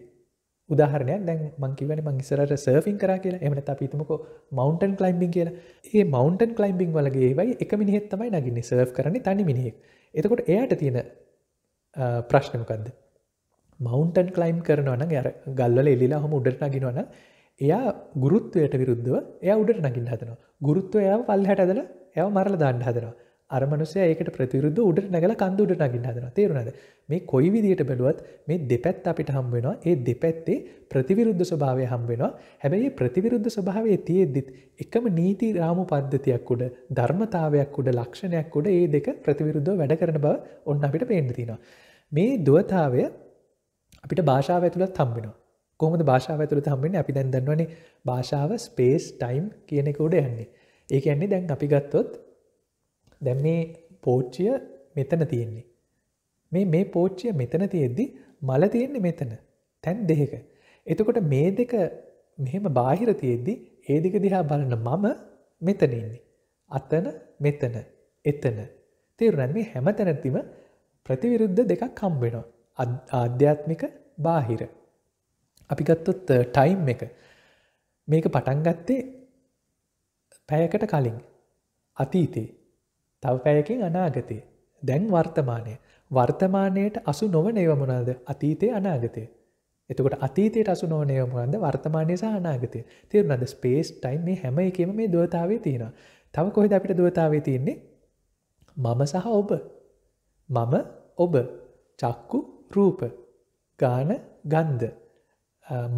උදාහරණයක් දැන් මංකිවන මංගිසරට සර්ෆින් කර කියලා එමනත අපිතමක මවන්ටන් කලයිම්බින් කියලා ඒ මවන්ටන් කලයිම්බිං වලගේ වයි එක මිනිහෙත් තමයි නගින්න සර්් කරන තනි මිනිහෙක් එතකොට එයට තියෙන ප්‍රශ්නමකක්ද මවන්ටන් කලයිම් කරනවන යර ගල්ල එලිලා හොම උඩට නගෙනවන එයා ගුරුත්වයට විරුද්ධව එය උඩට නගින් හදනවා ගුරුත්ව එයා පල්හට ඇදල ඇව මරල දාන්න හදනවා අරමනුසය ඒකට ප්‍රතිරුද්ධ උඩට නැගල කඳුඩට නගින් හදන තේරුණද මේ කොයි විදියට බැලුවත් මේ දෙපැත් අපිට හම්බෙනවා ඒ දෙපැත්තේ ප්‍රතිවිරුද්ධ ස්වභාවය හම්බෙනවා හැබැයි ප්‍රතිවිරුද්ධ ස්වභාවය තියෙද්දිත් එකම නීති රාමු පද්ධතියක් උඩ ධර්මතාවයක් උඩ ලක්ෂණයක් උඩ ඒ දෙක ප්‍රතිවිරුද්ධ වැඩ කරන බව ඔන්න අපිට පේන්ඩතිනවා. මේ දුවතාවය අපිට භාෂාව ඇතුළත් හම්බෙනවා කොහොමද භාෂාව ඇතුළ හම්බෙන අපි දැන් දන්නවනේ භාෂාව ස්පේස් ටයිම් කියනෙකුඩ යන්නේ ඒ කියන්නේ දැන් අපි ගත්තොත් දැ මේ පෝච්චිය මෙතන තියෙන්නේ. මේ මේ පෝච්චිය මෙතන තියෙද්දි මල තියෙන්නේ මෙතන තැන් දෙක. එතකොට මේ දෙක මෙහෙම බාහිර තියෙද්දි ඒ දෙක දිහා බලන මම මෙතනන්නේ. අතන මෙතන එතන. තේරුණන් මේ හැම තැනැත්තිම ප්‍රතිවිරුද්ධ දෙකක් කම්බෙනවා. ආධ්‍යාත්මික බාහිර. අපිගත්තොත් ටයිම් එක මේක පටන්ගත්තේ පැයකට කලින් අතීතේ තව පැයකින් අනාගතය. දැන් වර්තමානය. වර්තමානයට අසු නොවන ඒවමනාද අතීතය අනාගතය. එතකට අතීතයට අසු නෝනයමගන්ද වර්තමානය සහ අනාගතය තේරුණද ස්පේස් ටයිම් මේ හැම එකම මේ දුවතාවේ තියෙන. තව කොහෙද අපිට දුවතාවේ තියන්නේ මම සහ ඔබ. මම ඔබ චක්කු රූප ගාන ගන්ධ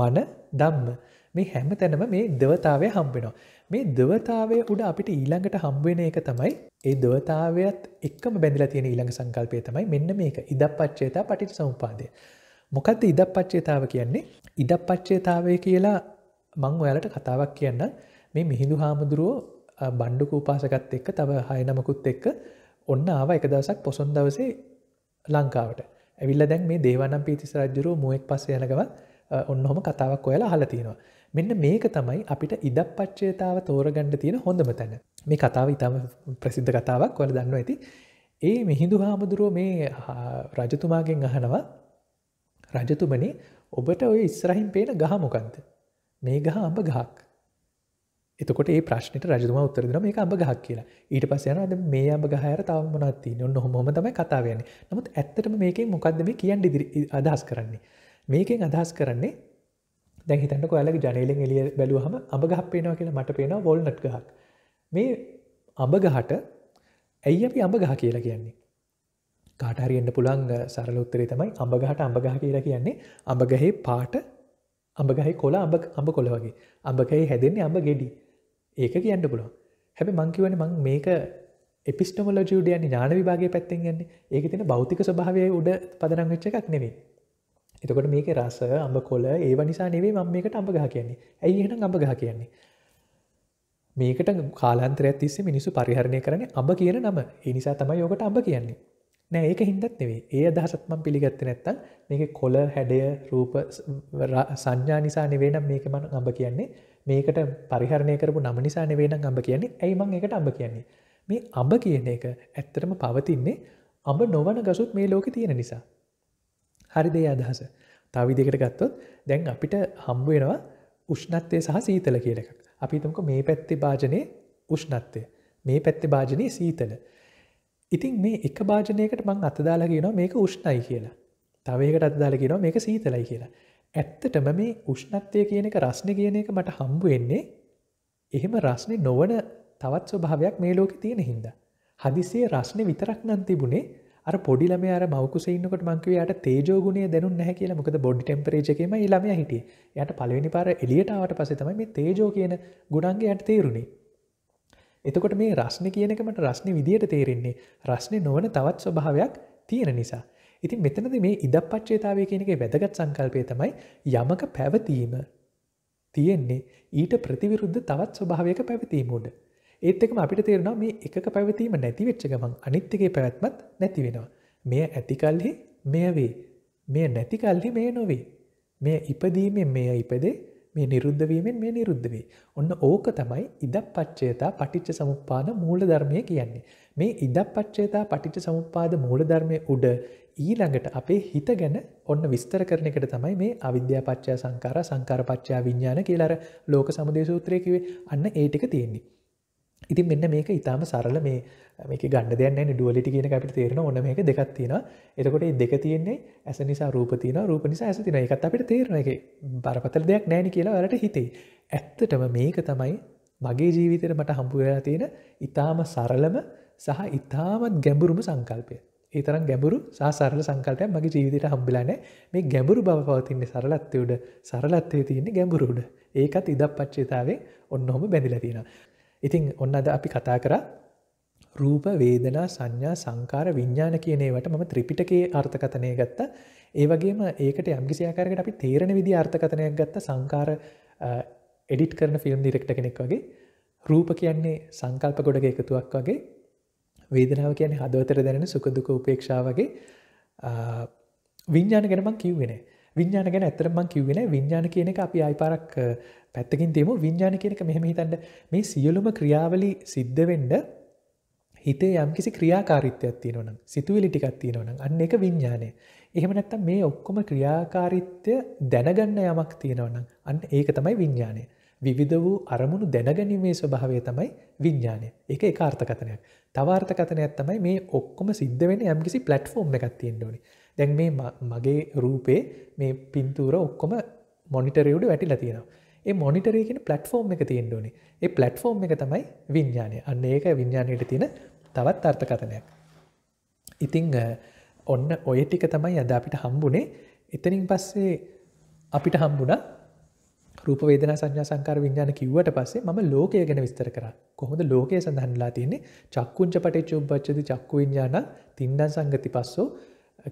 මන දම්ම මේ හැම තැනම මේ දෙවතාවය හම්බෙනවා. මේ දවතාවය උඩ අපිට ඊළඟට හම්බුවෙන එක තමයි ඒ දවතාවත් එක්ම බැඳල තියෙන ඊළඟ සංකල්පය තමයි මෙන්න මේක ඉදක් පච්චේතා පටිට සම්පාදය. මොකක්ද ඉදක් පච්චේතාව කියන්නේ ඉදක් පච්චේතාවය කියලා මං ඔයාලට කතාවක් කියන්න මේ මිහිදු හාමුදුරුවෝ බණ්ඩුක උපාසකත් එක්ක තව හයනමකුත් එක්ක ඔන්න ආව එක දවසක් පොසොන් දවසේ ලංකාවට ඇවිල්ල දැන් මේ දේවනම් පිතිස රජ්ජුරුව මුවෙක් පස්ස යනගවත් ඔන්නහොම කතාවක් ඔයාලා හලතිනවා. මෙන්න මේක තමයි අපිට ඉදපච්චේතාව තෝරගණ්ඩ තියෙන හොඳම තැන මේ කතාව ඉතාම ප්‍රසිද්ධ කතාවක් වල දන්න ඇති ඒ මිහිදු හාමුදුරුව මේ රජතුමාගෙන් අහනවා රජතුමනි ඔබට ඔය ඉස්සරහින් පේන ගහමොකන්ද මේ ගහ අඹ ගහක් එතකොට ඒ ප්‍රශ්නට රජතුම උත්තරදින මේ අඹ ගහක් කියලා ඊට පස්සයන මේ අඹ ගහර තව මොනත්ති ඔන්න හොම තමයි කතාවයන්නේ නමුත් ඇත්තටම මේකෙන් මොකක්ද මේ කියන්න ඉදිරි අදහස් කරන්නේ මේකෙන් අදහස් කරන්නේ දැ හිතන්න කොයාලක ජනලෙන් එලිය බැලුවහම අඹගහ පේනවා කියලා මට පේෙන වොල්නට් ගහක් මේ අඹගහට ඇයි අපි අඹගහ කියලා කියන්නේ කාටහරිෙන්න්න පුළන් සරලොත්තරේ තමයි අඹගහට අඹගහ කියලා කියන්නේ අඹගහේ පාට අඹගහහි කොලා අඹ අඹ කොළ වගේ අඹකයි හැදෙන්නේ අඹ ගෙඩි ඒක කියන්න පුළුව හැබ මංකිවන මං මේක එපිස්ටමල ජුඩයන් ඥාන විභාගේ පැත්තෙන් ගන්නේ ඒක තින බෞතික ස්භාවය උඩ පදරංවෙච්ච එකක් නෙවේ එතකොට මේක රස අඹ කොල ඒ නිසා නෙවේ මම මේකට අඹ ගහ කියන්නේ ඇයි එහට අඹ ගහ කියන්නේ මේකට කාලාන්තරයක් තිස්සේ මිනිස්සු පරිහරණය කරන අඹ කියන නම ඒ නිසා තමයි යෝකට අඹ කියන්නේ නෑ ඒක හින්දත් නෙවේ ඒ අදහසත්මන් පිළිගත්ත නැත්තන් මේක කොල හැඩය රූප සංඥා නිසා නෙවේනම් මේක මන අඹ කියන්නේ මේකට පරිහරණය කරපු නම නිසා නෙවේනම් අඹ කියන්නේ ඇයි මං එකට අඹ කියන්නේ මේ අඹ කියන එක ඇත්තටම පවතින්නේ අඹ නොවන ගසුත් මේ ලෝක තියෙන නිසා හරිදේ අදහස තවිදිකට ගත්තොත් දැන් අපිට හම්බුවෙනවා උෂ්ණත්වය සහ සීතල කියලක් අපිතමක මේ පැත්තේ භාජනය උෂ්ණත්වය මේ පැත්තේ භාජනය සීතල ඉතින් මේ එක භාජනයකට මං අතදාලා කියනවා මේක උෂ්ණයි කියලා තවයකට අතදාලා කියනවා මේක සීතලයි කියලා ඇත්තටම මේ උෂ්ණත්වය කියන එක රස්්න කියන එක මට හම්බුවෙන්නේ එහෙම රස්නය නොවන තවත් ස්වභාවයක් මේ ලෝක තියෙන හින්ද හදිසේ රස්නය විතරක් නන්තිබුණේ අර පොඩිලම අර මවකුසේන්නකට මංකවයාට තේජෝගුණේ දැනු නැහැ කියලා මොකද බොඩි ටෙම්පරේජකම ළම හිටිය යට පලවෙනි පාර එලියටාවට පසෙතම මේ තේජෝ කියන ගුණන්ගේ යට තේරුණේ එතකොට මේ රශ්න කියනකමට රශ්න විදියට තේරෙන්නේ රශ්නය නොවන තවත් ස්වභාවයක් තියෙන නිසා. ඉතින් මෙතනද මේ ඉදක් පච්චේතාවය කියනක වැදගත් සංකල්පය තමයි යමක පැවතීම තියෙන්නේ ඊට ප්‍රතිවිරුද්ධ තවත් ස්වභාවයක පැවතීමූඩ. ඒත් එකම අපිට තේරෙනවා මේ එකක පැවතීම නැතිවෙච්ච ගමන් අනිත්තිගේ පැවැත්මත් නැති වෙනවා. මෙය ඇතිකල්හි මෙය වේ. මෙය නැතිකල්හි මේ නොවේ. මෙය ඉපදීමෙන් මෙය ඉපදේ මේ නිරුද්ධවීමෙන් මේ නිරුද්ධ වේ. ඔන්න ඕක තමයි ඉදක් පච්චේතා පටිච්ච සමුපාන මූල ධර්මය කියන්නේ. මේ ඉදක් පච්චේතා පටිච්ච සමුපාද මූල ධර්මය උඩ ඊළඟට අපේ හිත ගැන ඔන්න විස්තර කරන එකට තමයි මේ අවිද්‍යාපච්චා සංකාර සංකාරපච්චා විඤ්ඥාන කියලර ලෝක සමුදේ සූත්‍රයකිවේ අන්න ඒටික තියෙන්නේ. ඉතින් මෙන්න මේක ඉතාම සරල මේ මේක ගන්න දෙයන්න ඩුවලට කියන අපිට තේරෙන ඕන මේක දෙකක් තියෙන එතකොට දෙක තියෙන්නේ ඇස නිසා රූපතින රූප නිසා ඇස තින එකත් අපිට තේරණ එක බරපතර දෙයක් නෑන කියලා වැලට හිතේ ඇත්තටම මේක තමයි මගේ ජීවිතයට මට හම්පුවෙලා තියෙන ඉතාම සරලම සහ ඉතාමත් ගැඹුරුම සංකල්පය ඒතරම් ගැඹුරු සාසරල සංකල්පය මගේ ජීවිතයට හම්බිලානෑ මේ ගැඹුරු බව පවතින්නේ සරලත්වයුඩ සරලත්වය තියන්නේ ගැඹුරුඩ ඒකත් ඉදක් පච්චේතාවේ ඔන්න හොම බැඳිලතිෙන ඉතින් ඔන්න අද අපි කතා කර රූප වේදනා සංඥා සංකාර විඤ්ඥාන කියනේවට මම ත්‍රිපිටකේ අර්ථකතනය ගත්ත ඒවගේම ඒකට යම්ගිසියාකාරකට අපි තේරණ විදි අර්ථකතනයක් ගත්ත සංකාර එඩිට් කරන ෆිල්ම් දිරෙක්ට කෙනෙක් වගේ රූප කියන්නේ සංකල්ප ගොඩග එකතුවක් වගේ වේදනාව කියන්නේ හදවතර දැනෙන සුකදුක උපේක්ෂාවගේ විඤ්ඥාන ගැනමක් කිව්වෙනේ විඤ්ඥාන ගැන ඇතරම්මං කිවගෙන විඤ්ඥාන කියන එක අපි අයිපාරක් පැත්තකින් දෙම විඤ්ඥාන කියනක මෙහම හිතන්ට මේ සියලුම ක්‍රියාවලි සිද්ධවෙන්ඩ හිතේ යම්කිසි ක්‍රියාකාරිත්‍යයක් තියෙනවන සිතුවලි ටිකක් තියෙනවන අන්න එක විඤ්ඥානය එහෙම නැත්තම් මේ ඔක්කොම ක්‍රියාකාරිත්‍ය දැනගන්න යමක් තියෙනවනම් අන්න ඒක තමයි විඤ්ඥානය විධ වූ අරමුණු දැනගැනීමේ ස්වභාවය තමයි විඤ්ඥානය එක එක ආර්ථකතනයක් තවාර්ථකතනයක් තමයි මේ ඔක්කොම සිද්ධ වෙන යම්කිසි පලට්ෆෝර්ම් එකක් තියෙන්ඩෝනේ දැන් මේ මගේ රූපේ මේ පින්තූර ඔක්කොම මොනිටරයුඩ වැටිලා තියෙනවා ඒ මොනිටරයකෙන පලට්ෆෝර්ම් එක තියෙන් ඕනි ඒ පලට්ෆෝර්ම් එක තමයි විඤ්ඥානය අන්න ඒක විඤ්ඥානයට තියෙන තවත් අර්ථකථනයක් ඉතිං ඔන්න ඔය ටික තමයි අද අපිට හම්බුනේ එතනින් පස්සේ අපිට හම්බුණ රූපවේද සංඥා සංකාර විඤ්ඥාන කිව්වට පස්සේ ම ලෝකය ගැන විස්තර කර කොහොද ලෝකය සඳහන්ලා තියන්නේ චක්කුංච පටේ චුබ්ච්චද චක්කු විඤ්ඥාන තින්නන් සංගති පස්සෝ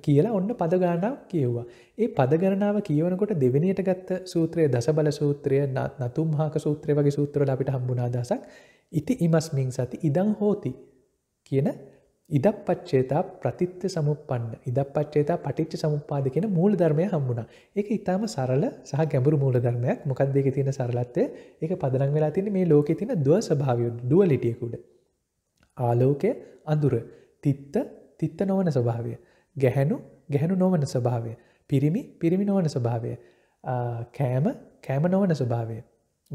කියලා ඔන්න පදගානාව කියව්වා. ඒ පදගණනාව කියවනකොට දෙවිනියට ගත්ත සූත්‍රය දසබල සූත්‍රය නතුම්හාක සූත්‍රය වගේ සූත්‍රල අපිට හම්බුනාදසක් ඉති ඉමස්මින් සති ඉදං හෝති කියන ඉදක් පච්චේතා ප්‍රතිත්්‍ය සමුපන්න ඉදක් පච්චේතා පටිච්ච සමුපාද කියෙන මූල ධර්මය හම්බුණා එක ඉතාම සරල සහ ගැඹුරු මූල ධර්මයක් මොකක්ද දෙක තියෙන සරලත්වය එක පදරං වෙලා තින මේ ලෝකෙ තින දුව ස්භාවයුඩ දුව ලිටියකුඩ ආලෝකය අඳුර තිත්ත තිත්ත නොවන ස්වභාවය ගැහැනු ගැහැනු නොවන ස්වභාවය. පිරිමි පිරිමි නොවන ස්වභාවය. කෑම කෑම නොවන ස්වභාවය.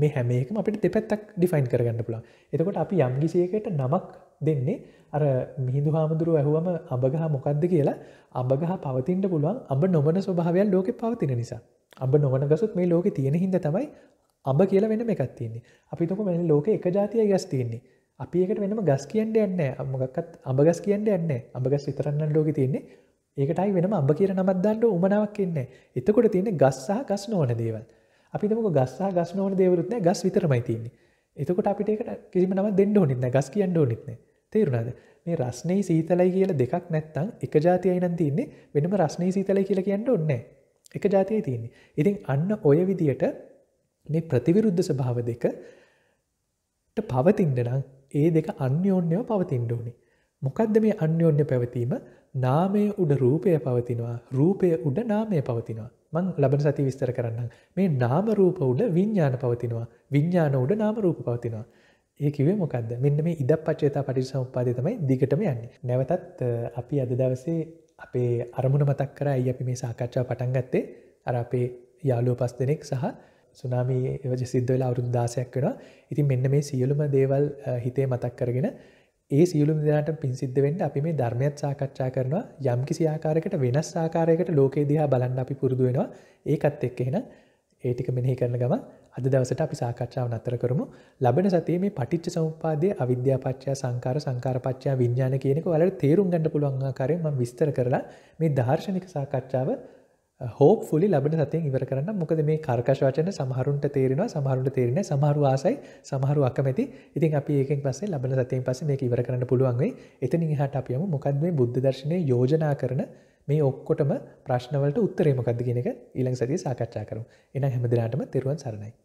මේ හැමේකම අපිට දෙපැත්තක් ඩිෆයින් කරගන්න පුළන් එතකොට අපි යම්ගිසියකට නමක් දෙන්නේ අර මිහිදු හාමුදුරුව ඇහුවම අඹගහ මොකක්ද කියලා අඹගහ පවතින්ට පුළුවන් අඹ නොවන ස්වභාවයක් ලෝකෙ පවතින නිසා අඹ නොවන ගසුත් මේ ලෝකෙ තියෙන හිද තමයි අඹ කියලා වෙන එකක් තියන්නේ අපි තොක මෙ ලෝක එක ජාතිය ගස් තියන්නේ අපි එකට වෙනම ගස් කියන්න යන්න අමගක්කත් අඹගස් කියන්න යන්න අඹගස් විතරන්න ලෝක තියන්නේ ඒකටයි වෙනම අඹ කියර නමත් දන්නට උමනාවක් එන්නේ එතකොට තියෙන ගස්සා ගස් නොවන දේවල් අපිතමක ගස්සා ගස් නොවන දේවරුත්න ගස් විතරමයි තින්නේ එතකොට අපිට ඒකට කිසිම නම දෙන්න ඕනිත්න ගස් කියන්න ඕනිත්න තේරුණාද මේ රස්නේ සීතලයි කියල දෙකක් නැත්තං එක ජාතියයි නම් තින්නේ වෙනම රස්නේ සීතලයි කියලා කියන්න ඔන්නෑ එක ජාතිය තියන්නේ ඉතින් අන්න ඔය විදියට මේ ප්‍රතිවිරුද්ධ ස්භාව දෙක පවතින්ඩනම් ඒ දෙක අන්‍යෝන්‍යව පවතින්ඩ ඕනි මොකක්ද මේ අන්‍යෝන්‍ය පැවතීම නාමය උඩ රූපය පවතිනවා රූපය උඩ නාමය පවතිනවා මං ලබන සති විස්තර කරන්න මේ නාමරූප උඩ විඤ්ඥාන පවතිනවා විඤ්ඥාන උඩ නාමරූප පවතිනවා ඒකිවේ මොකක්ද මෙන්න මේ ඉද පච්චේතා පටි සම්පාදතමයි දිගටම යන්නේ නැවතත් අපි අද දවසේ අපේ අරමුණ මතක් කර ඇයි අපි මේ සාකච්ඡා පටන් ගත්තේ අර අපේ යාලුව පස් දෙනෙක් සහ සුනාමී එවජ සිද්ධවෙලා අවරුදු දාසයක් වෙනවා ඉතින් මෙන්න මේ සියලුම දේවල් හිතේ මතක් කරගෙන ඒ සියලුම දෙනාට පින් සිද්ධ වෙන්න අපි මේ ධර්මයත් සාකච්ඡා කරනවා යම් කිසි ආකාරයකට වෙනස් ආකාරයකට ලෝකේ දිහා බලන්න අපි පුරුදු වෙනවා ඒකත් එක්ක එහෙනම් ඒ ටික මෙනෙහි කරන ගම අද දවසට අපි සාකච්ඡාව නතර කරමු ලබන සතියේ මේ පටිච්ච සමුප්පාදයේ අවිද්‍යාපච්චය සංකාර සංකාරපච්චය විඥාන කියන එක ඔයාලට තේරුම් ගන්න පුළුවන් ආකාරයෙන් මම විස්තර කරලා මේ දාර්ශනික සාකච්ඡාව හෝප්ෆුලි ලබට සතියෙන් ඉවර කරන්න මොකද මේ කර්කශ වචන සමහරුන්ට තේරෙනවා සමහරුට තේරෙන සමහරු ආසයි සමහරු අකමැති ඉතින් අපි ඒකෙන් පස්සේ ලබන සතියෙන් පස්සේ මේක ඉවර කරන්න පුළුවන් වෙයි එතනින් එහාට අපි යමු මොකද්ද මේ බුද්ධ දර්ශනය යෝජනා කරන මේ ඔක්කොටම ප්‍රශ්නවලට උත්තරේ මොකද්ද කියන එක ඊළඟ සතියේ සාකච්ඡා කරමු එහෙනම් හැමදිනාටම තෙරුවන් සරණයි